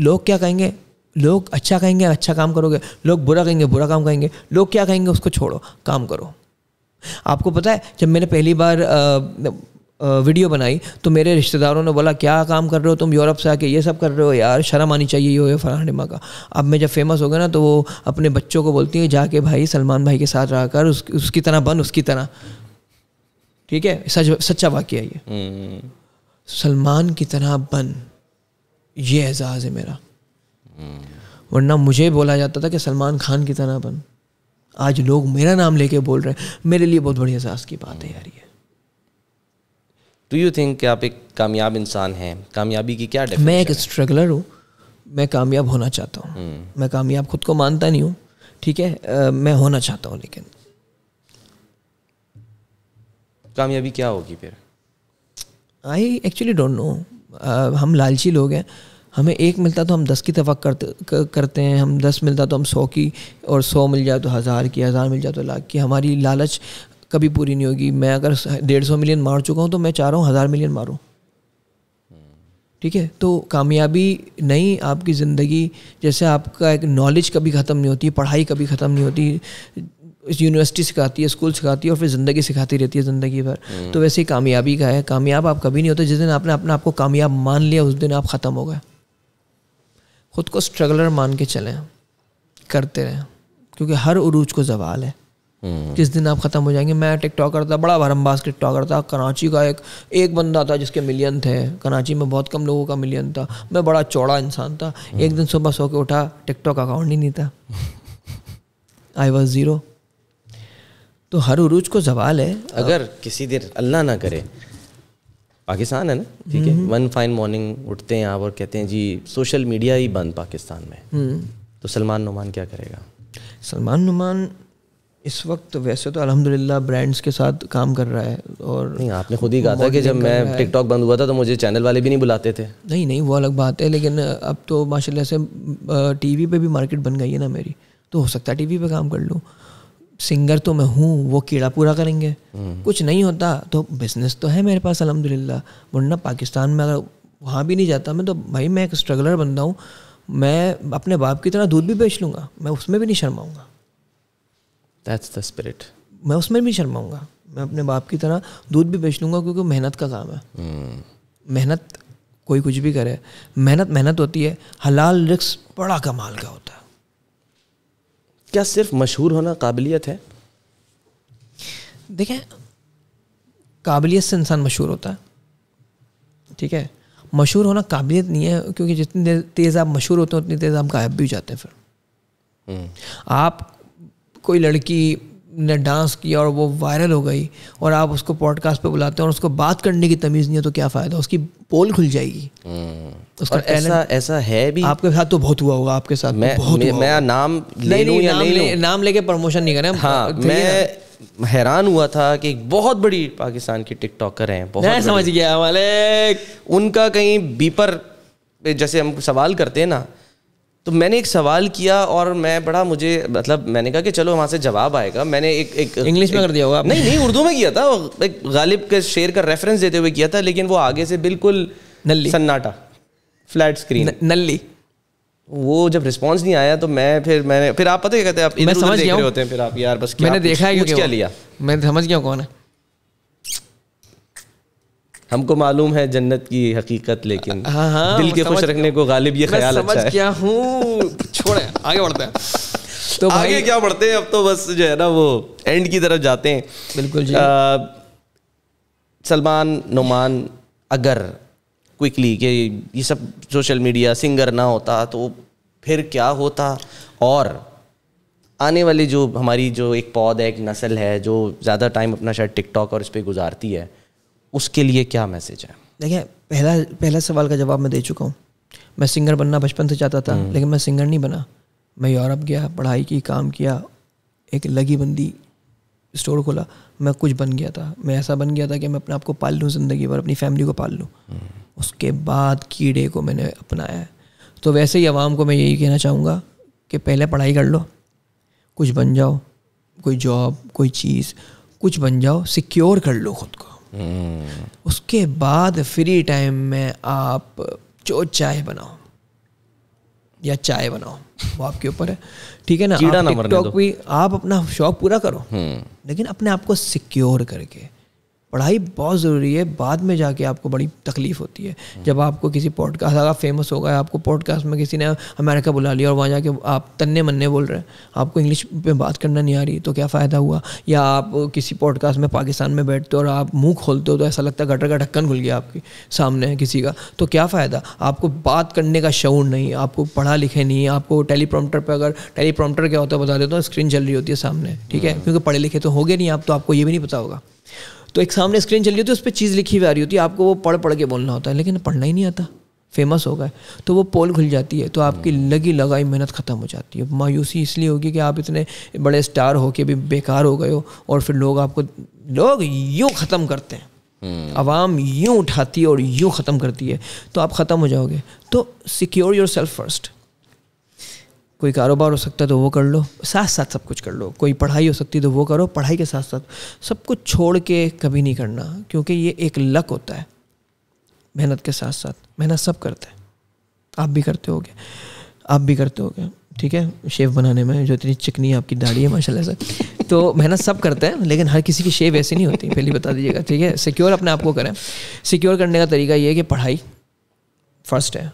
लोग क्या कहेंगे लोग अच्छा कहेंगे अच्छा काम करोगे लोग बुरा कहेंगे बुरा काम कहेंगे लोग क्या कहेंगे उसको छोड़ो काम करो आपको पता है जब मैंने पहली बार वीडियो बनाई तो मेरे रिश्तेदारों ने बोला क्या काम कर रहे हो तुम यूरोप से आके ये सब कर रहे हो यार शर्म आनी चाहिए ये फलाना डिमा का अब मैं जब फेमस हो गया ना तो वो अपने बच्चों को बोलती हूँ जाके भाई सलमान भाई के साथ रह कर उस, उसकी तरह बन उसकी तरह ठीक है सच सच्चा वाक्य है ये हम्म। सलमान की तरह बन ये एजाज़ है मेरा वरना मुझे बोला जाता था कि सलमान खान की तरह बन आज लोग मेरा नाम लेके बोल रहे हैं मेरे लिए बहुत बड़ी एहसास की बात है यार ये डू यू थिंक कि आप एक कामयाब इंसान हैं कामयाबी की क्या मैं एक स्ट्रगलर हूँ मैं कामयाब होना चाहता हूँ hmm. मैं कामयाब खुद को मानता नहीं हूँ ठीक है आ, मैं होना चाहता हूँ लेकिन कामयाबी क्या होगी फिर आई एक्चुअली डोंट नो हम लालची लोग हैं हमें एक मिलता तो हम दस की तवक करते करते हैं हम दस मिलता तो हम सौ की और सौ मिल जाए तो हज़ार की हज़ार मिल जाए तो लाख की हमारी लालच कभी पूरी नहीं होगी मैं अगर डेढ़ सौ मिलियन मार चुका हूँ तो मैं चाह रहा हूँ हज़ार मिलियन मारूँ ठीक है तो कामयाबी नहीं आपकी ज़िंदगी जैसे आपका एक नॉलेज कभी ख़त्म नहीं होती पढ़ाई कभी ख़त्म नहीं होती यूनिवर्सिटी सिखाती है स्कूल सिखाती है और फिर ज़िंदगी सिखाती रहती है ज़िंदगी भर हम्म। तो वैसे ही कामयाबी का है कामयाब आप कभी नहीं होते जिस दिन आपने अपने आपको कामयाब मान लिया उस दिन आप ख़त्म हो गए खुद को स्ट्रगलर मान के चलें करते रहें क्योंकि हर उरूज को जवाल है किस हम्म। दिन आप ख़त्म हो जाएंगे मैं टिकटॉकर था बड़ा भरमबाज टिकटॉकर था कराची का एक एक बंदा था जिसके मिलियन थे कराची में बहुत कम लोगों का मिलियन था मैं बड़ा चौड़ा इंसान था हम्म। एक दिन सुबह सो के उठा टिकटॉक अकाउंट ही नहीं था आई वॉज ज़ीरो तो हर उरूज को जवाल है अगर किसी दिन अल्लाह ना करे पाकिस्तान है ना ठीक है वन फाइन मॉर्निंग उठते हैं आप और कहते हैं जी सोशल मीडिया ही बंद पाकिस्तान में हम्म। तो सलमान नुमान क्या करेगा सलमान नुमान इस वक्त वैसे तो अल्हम्दुलिल्लाह ब्रांड्स के साथ काम कर रहा है और नहीं आपने खुद ही कहा था कि जब मैं टिकटॉक बंद हुआ था तो मुझे चैनल वाले भी नहीं बुलाते थे नहीं नहीं वो अलग बात है लेकिन अब तो माशाल्लाह से टीवी पे भी मार्केट बन गई है ना मेरी तो हो सकता है टीवी पे काम कर लूँ सिंगर तो मैं हूँ वो कीड़ा पूरा करेंगे हम्म। कुछ नहीं होता तो बिजनेस तो है मेरे पास अलहमदिल्ला वरना पाकिस्तान में अगर वहाँ भी नहीं जाता मैं तो भाई मैं एक स्ट्रगलर बनता हूँ मैं अपने बाप की तरह दूध भी बेच लूँगा मैं उसमें भी नहीं शर्माऊँगा दैट्स द स्पिरिट मैं उसमें भी शर्माऊँगा मैं अपने बाप की तरह दूध भी बेच लूँगा क्योंकि मेहनत का काम है हम्म। मेहनत कोई कुछ भी करे मेहनत मेहनत होती है हलाल रिक्स बड़ा कमाल का होता है क्या सिर्फ मशहूर होना काबिलियत है देखें काबिलियत से इंसान मशहूर होता है ठीक है मशहूर होना काबिलियत नहीं है क्योंकि जितनी तेज़ आप मशहूर होते हैं उतनी तेज़ आप गायब भी हो जाते हैं फिर हम्म। आप कोई लड़की ने डांस किया और वो वायरल हो गई और आप उसको पॉडकास्ट पे बुलाते हैं और उसको बात करने की तमीज़ नहीं है तो क्या फ़ायदा उसकी पोल खुल जाएगी हम्म। उसका ऐसा ऐसा है भी आपके साथ तो बहुत हुआ होगा आपके साथ तो मैं बहुत मैं, मैं नाम ले नहीं, या नाम ले, नाम लेके प्रमोशन नहीं करें हाँ मैं हैरान हुआ था कि बहुत बड़ी पाकिस्तान की टिकटॉकर हैं बहुत मैं समझ गया उनका कहीं बीपर जैसे हम सवाल करते हैं ना तो मैंने एक सवाल किया और मैं बड़ा मुझे मतलब मैंने कहा कि चलो वहाँ से जवाब आएगा मैंने एक एक इंग्लिश में कर दिया होगा नहीं नहीं उर्दू में किया था एक गालिब के शेर का रेफरेंस देते हुए किया था लेकिन वो आगे से बिल्कुल नल्ली सन्नाटा फ्लैट स्क्रीन नल्ली वो जब रिस्पॉन्स नहीं आया तो मैं फिर मैंने फिर आप पता क्या कहते हैं आप समझ गया होते हैं फिर आप यार बस मैंने देखा है क्या लिया मैं समझ गया कौन है हमको मालूम है जन्नत की हकीकत लेकिन हाँ, हाँ, दिल के खुश रखने को गालिब ये ख्याल अच्छा है क्या हूँ छोड़े आगे बढ़ते हैं तो आगे क्या बढ़ते हैं अब तो बस जो है ना वो एंड की तरफ जाते हैं बिल्कुल जी सलमान नुमान अगर क्विकली कि ये सब सोशल मीडिया सिंगर ना होता तो फिर क्या होता और आने वाली जो हमारी जो एक पौध है एक नस्ल है जो ज़्यादा टाइम अपना शायद टिकटॉक और इस पर गुजारती है उसके लिए क्या मैसेज है देखिए पहला पहला सवाल का जवाब मैं दे चुका हूँ मैं सिंगर बनना बचपन से चाहता था हम्म। लेकिन मैं सिंगर नहीं बना मैं यूरोप गया पढ़ाई की काम किया एक लगी बंदी स्टोर खोला मैं कुछ बन गया था मैं ऐसा बन गया था कि मैं अपने आप को पाल लूँ ज़िंदगी भर अपनी फैमिली को पाल लूँ हम्म। उसके बाद कीड़े को मैंने अपनाया तो वैसे ही आवाम को मैं यही कहना चाहूँगा कि पहले पढ़ाई कर लो कुछ बन जाओ कोई जॉब कोई चीज़ कुछ बन जाओ सिक्योर कर लो ख़ुद को उसके बाद फ्री टाइम में आप जो चाय बनाओ या चाय बनाओ वो आपके ऊपर है ठीक है ना आप भी आप अपना शौक पूरा करो हम्म। लेकिन अपने आप को सिक्योर करके पढ़ाई बहुत ज़रूरी है बाद में जाके आपको बड़ी तकलीफ होती है हम्म। जब आपको किसी पॉडकास्ट अगर फेमस हो गया आपको पॉडकास्ट में किसी ने अमेरिका बुला लिया और वहाँ जाके आप तन्ने मन्ने बोल रहे हैं आपको इंग्लिश में बात करना नहीं आ रही तो क्या फ़ायदा हुआ या आप किसी पॉडकास्ट में पाकिस्तान में बैठते हो और आप मुँह खोलते हो तो ऐसा लगता है गटर का ढक्कन खुल गया आपके सामने किसी का तो क्या फ़ायदा आपको बात करने का शौर नहीं आपको पढ़ा लिखे नहीं आपको टेलीप्रॉम्प्टर पर अगर टेलीप्रॉम्प्टर क्या होता है बता देता हूँ स्क्रीन चल रही होती है सामने ठीक है हाँ। क्योंकि पढ़े लिखे तो हो गए नहीं आप तो आपको ये भी नहीं पता होगा तो एक सामने स्क्रीन चल रही होती है उस पर चीज़ लिखी हुई आ रही होती है आपको वो पढ़ पढ़ के बोलना होता है लेकिन पढ़ना ही नहीं आता फेमस हो गए तो वो पोल खुल जाती है तो आपकी हम्म। लगी लगाई मेहनत ख़त्म हो जाती है मायूसी इसलिए होगी कि आप इतने बड़े स्टार हो के भी बेकार हो गए हो और फिर लोग आपको लोग यूँ ख़त्म करते हैं हम्म। आवाम यूँ उठाती है और यूँ ख़त्म करती है तो आप ख़त्म हो जाओगे तो सिक्योर योर सेल्फ फर्स्ट कोई कारोबार हो सकता है तो वो कर लो साथ साथ सब कुछ कर लो कोई पढ़ाई हो सकती है तो वो करो पढ़ाई के साथ साथ सब कुछ छोड़ के कभी नहीं करना क्योंकि ये एक लक होता है मेहनत के साथ साथ मेहनत सब करते हैं आप भी करते हो आप भी करते हो ठीक है शेव बनाने में जो इतनी चिकनी आपकी दाढ़ी है माशाल्लाह से तो मेहनत सब करते हैं लेकिन हर किसी की शेव ऐसी नहीं होती पहले बता दीजिएगा ठीक है सिक्योर अपने आप को करें सिक्योर करने का तरीका ये है कि पढ़ाई फर्स्ट है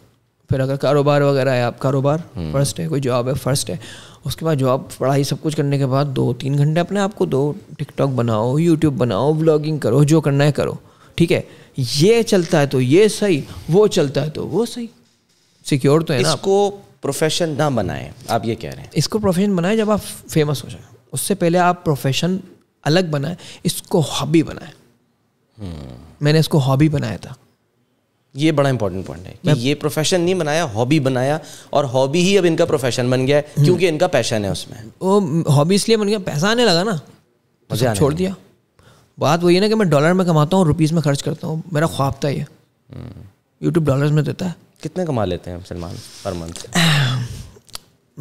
फिर अगर कारोबार वगैरह है आप कारोबार फर्स्ट हम्म। है कोई जॉब है फर्स्ट है उसके बाद जॉब पढ़ाई सब कुछ करने के बाद दो तीन घंटे अपने आप को दो टिकटॉक बनाओ यूट्यूब बनाओ व्लॉगिंग करो जो करना है करो ठीक है ये चलता है तो ये सही वो चलता है तो वो सही सिक्योर तो है ना इसको प्रोफेशन ना बनाएं आप ये कह रहे हैं इसको प्रोफेशन बनाए जब आप फेमस हो जाए उससे पहले आप प्रोफेशन अलग बनाए इसको हॉबी बनाए हम्म। मैंने इसको हॉबी बनाया था ये बड़ा इंपॉर्टेंट पॉइंट है कि ये प्रोफेशन नहीं बनाया हॉबी बनाया और हॉबी ही अब इनका प्रोफेशन बन गया है हम्म। क्योंकि इनका पैशन है उसमें वो हॉबी इसलिए बन गया पैसा आने लगा ना मुझे छोड़ दिया बात वही है ना कि मैं डॉलर में कमाता हूँ रुपीज़ में खर्च करता हूँ मेरा ख्वाब था ये यूट्यूब हम्म। डॉलर में देता है कितने कमा लेते हैं सलमान पर मंथ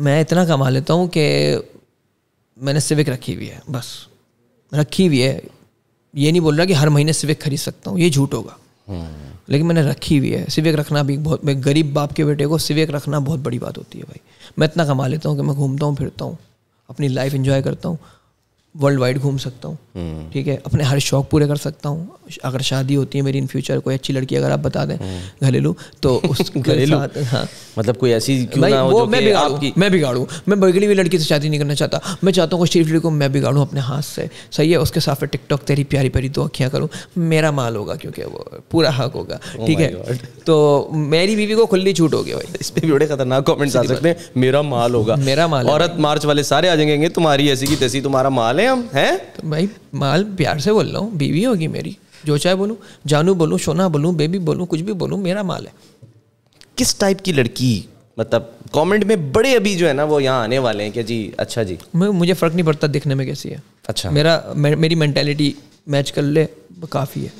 मैं इतना कमा लेता हूँ कि मैंने सिविक रखी हुई है बस रखी हुई है ये नहीं बोल रहा कि हर महीने सिविक खरीद सकता हूँ ये झूठ होगा हम्म। लेकिन मैंने रखी हुई है सिविक रखना भी बहुत मैं गरीब बाप के बेटे को सिविक रखना बहुत बड़ी बात होती है भाई मैं इतना कमा लेता हूँ कि मैं घूमता हूँ फिरता हूँ अपनी लाइफ इन्जॉय करता हूँ वर्ल्ड वाइड घूम सकता हूँ हम्म। ठीक है अपने हर शौक पूरे कर सकता हूँ अगर शादी होती है मेरी इन फ्यूचर कोई अच्छी लड़की अगर आप बता दें हम्म। घरेलू तो उस घरेलू हाँ मतलब कोई ऐसी क्यों ना हो मैं बिगाड़ू मैं बिगाड़ू मैं बिगड़ी हुई लड़की से शादी नहीं करना चाहता मैं चाहता हूँ शरीफ लड़की को मैं बिगाड़ू अपने हाथ से सही है उसके साथ फिर टिकटॉक तेरी प्यारी प्यारी दो अखियाँ करूँ मेरा माल होगा क्योंकि वो पूरा हक होगा oh ठीक है तो मेरी बीवी को खुली छूट हो गया भाई इस पर बड़े खतरनाक कॉमेंट्स आ सकते हैं मेरा माल होगा मेरा माल औरत मार्च वाले सारे आ जाएंगे तुम्हारी ऐसी की तैसी तुम्हारा माल वाले हम हैं तो भाई माल प्यार से बोल रहा हूँ बीवी होगी मेरी जो चाहे बोलूँ जानू बोलूँ सोना बोलूँ बेबी बोलूँ कुछ भी बोलूँ मेरा माल है किस टाइप की लड़की मतलब कमेंट में बड़े अभी जो है ना वो यहाँ आने वाले हैं कि जी अच्छा जी मुझे फ़र्क नहीं पड़ता दिखने में कैसी है अच्छा मेरा मे, मेरी मैंटेलिटी मैच कर ले काफ़ी है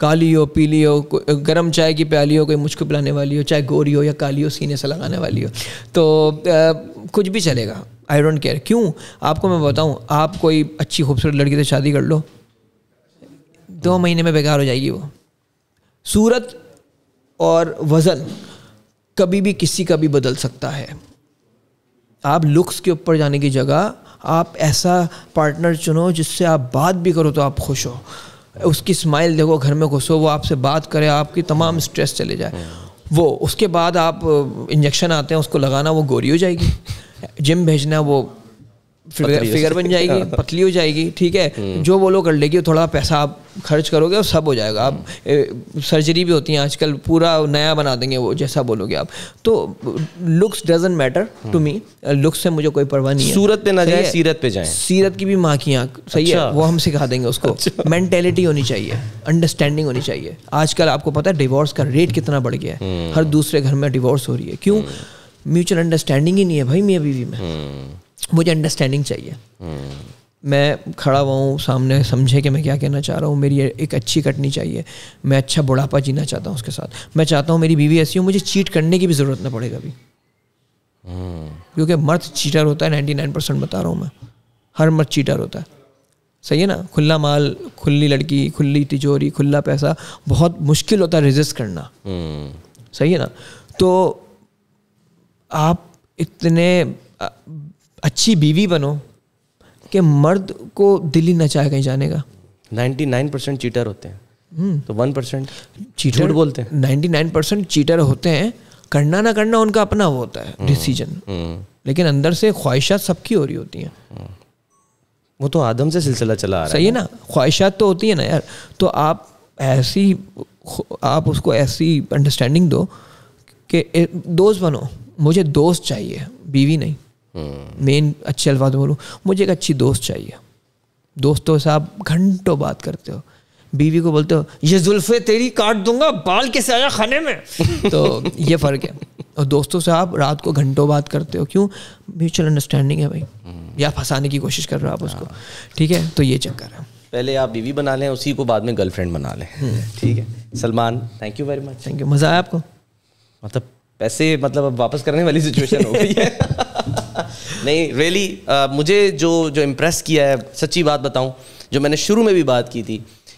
काली हो पीली हो गर्म चाय की प्याली हो कोई मुझको पिलाने वाली हो चाहे गोरी हो या काली हो सीने से लगाने वाली हो तो आ, कुछ भी चलेगा आई डोंट केयर क्यों आपको मैं बताऊँ आप कोई अच्छी खूबसूरत लड़की से शादी कर लो दो महीने में बेकार हो जाएगी वो सूरत और वज़न कभी भी किसी का भी बदल सकता है आप लुक्स के ऊपर जाने की जगह आप ऐसा पार्टनर चुनो जिससे आप बात भी करो तो आप खुश हो उसकी स्माइल देखो घर में घुसो वो आपसे बात करे आपकी तमाम स्ट्रेस चले जाए वो उसके बाद आप इंजेक्शन आते हैं उसको लगाना वो गोरी हो जाएगी जिम भेजना वो फिगर, बन जाएगी हाँ। पतली हो जाएगी ठीक है हम्म। जो वो लोग कर लेगी थोड़ा पैसा आप खर्च करोगे और सब हो जाएगा आप सर्जरी भी होती है आजकल पूरा नया बना देंगे वो जैसा बोलोगे आप तो looks doesn't matter to me looks से मुझे कोई परवाह नहीं है सूरत पे ना जाए सीरत पे जाए सीरत की भी माँ की आँख सही अच्छा। है वो हम सिखा देंगे उसको मैंटेलिटी मेंटेलिटी अच्छा। होनी चाहिए अंडरस्टैंडिंग होनी चाहिए आजकल आपको पता है डिवोर्स का रेट कितना बढ़ गया है हम्म। हर दूसरे घर में डिवोर्स हो रही है क्यों हम्म। म्यूचुअल अंडरस्टैंडिंग ही नहीं है भाई मैं अभी भी हम्म। मुझे अंडरस्टैंडिंग चाहिए मैं खड़ा हुआ हूँ सामने समझे कि मैं क्या कहना चाह रहा हूँ मेरी एक अच्छी कटनी चाहिए मैं अच्छा बुढ़ापा जीना चाहता हूँ उसके साथ मैं चाहता हूँ मेरी बीवी ऐसी हो मुझे चीट करने की भी ज़रूरत ना पड़ेगा अभी हम्म। क्योंकि मर्द चीटर होता है नाइन्टी नाइन परसेंट बता रहा हूँ मैं हर मर्द चीटर होता है सही है ना खुला माल खुली लड़की खुली तिजोरी खुला पैसा बहुत मुश्किल होता है रिजिस्ट करना हम्म। सही है ना तो आप इतने अच्छी बीवी बनो कि मर्द को दिल्ली न चाहे कहीं जाने का नाइन परसेंट चीटर होते हैं हम्म। तो वन परसेंट चीटर बोलते हैं नाइन परसेंट चीटर होते हैं करना ना करना उनका अपना वो होता है डिसीजन हम्म, हम्म। लेकिन अंदर से ख्वाहिशात सबकी हो रही होती हैं वो तो आदम से सिलसिला चला आ रहा है सही है ना ख्वाहिशात तो होती है ना यार तो आप ऐसी आप उसको ऐसी अंडरस्टैंडिंग दो कि दोस्त बनो मुझे दोस्त चाहिए बीवी नहीं हम्म। मेन अच्छे अल्फाज बोलूँ मुझे एक अच्छी दोस्त चाहिए दोस्तों से आप घंटों बात करते हो बीवी को बोलते हो ये जुल्फे तेरी काट दूंगा बाल के सजा खाने में तो ये फ़र्क है और दोस्तों से आप रात को घंटों बात करते हो क्यों म्यूचुअल अंडरस्टैंडिंग है भाई हम्म। या फंसाने की कोशिश कर रहे हो आप उसको ठीक है तो ये चक्कर है पहले आप बीवी बना लें उसी को बाद में गर्लफ्रेंड बना लें हम्म। ठीक है Salman thank you very much thank you मज़ा आया आपको मतलब पैसे मतलब अब वापस करने वाली सिचुएशन हो गई है नहीं रियली really, uh, मुझे जो जो इम्प्रेस किया है सच्ची बात बताऊँ जो मैंने शुरू में भी बात की थी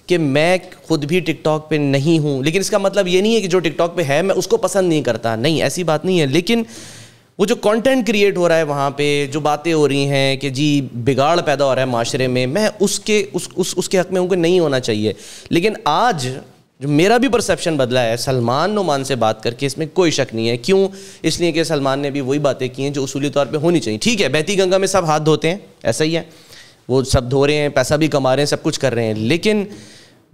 कि मैं खुद भी टिकटॉक पे नहीं हूँ लेकिन इसका मतलब ये नहीं है कि जो टिकटॉक पे है मैं उसको पसंद नहीं करता नहीं ऐसी बात नहीं है लेकिन वो जो कंटेंट क्रिएट हो रहा है वहाँ पे जो बातें हो रही हैं कि जी बिगाड़ पैदा हो रहा है माशरे में मैं उसके उस उस उसके हक़ में हूँ कि नहीं होना चाहिए लेकिन आज जो मेरा भी परसेप्शन बदला है सलमान नुमान से बात करके इसमें कोई शक नहीं है क्यों इसलिए कि सलमान ने भी वही बातें की हैं जो उसूली तौर पे होनी चाहिए ठीक है बहती गंगा में सब हाथ धोते हैं ऐसा ही है वो सब धो रहे हैं पैसा भी कमा रहे हैं सब कुछ कर रहे हैं लेकिन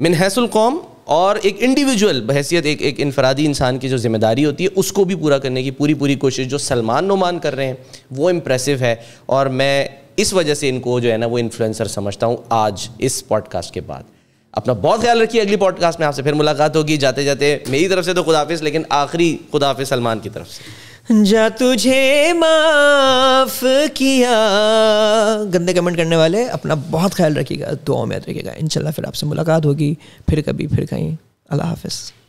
मिनहसुल कौम और एक इंडिविजुअल बहसीत एक एक इनफरादी इंसान की जो जिम्मेदारी होती है उसको भी पूरा करने की पूरी पूरी कोशिश जो सलमान नुमान कर रहे हैं वो इम्प्रेसिव है और मैं इस वजह से इनको जो है ना वो इन्फ्लुएंसर समझता हूँ आज इस पॉडकास्ट के बाद अपना बहुत ख्याल रखिए अगली पॉडकास्ट में आपसे फिर मुलाकात होगी जाते जाते मेरी तरफ से तो खुदाफिस लेकिन आखिरी खुदाफिस सलमान की तरफ से जा तुझे माफ किया गंदे कमेंट करने वाले अपना बहुत ख्याल रखिएगा दुआ में याद रखिएगा इंशाल्लाह फिर आपसे मुलाकात होगी फिर कभी फिर कहीं अल्लाह हाफिज़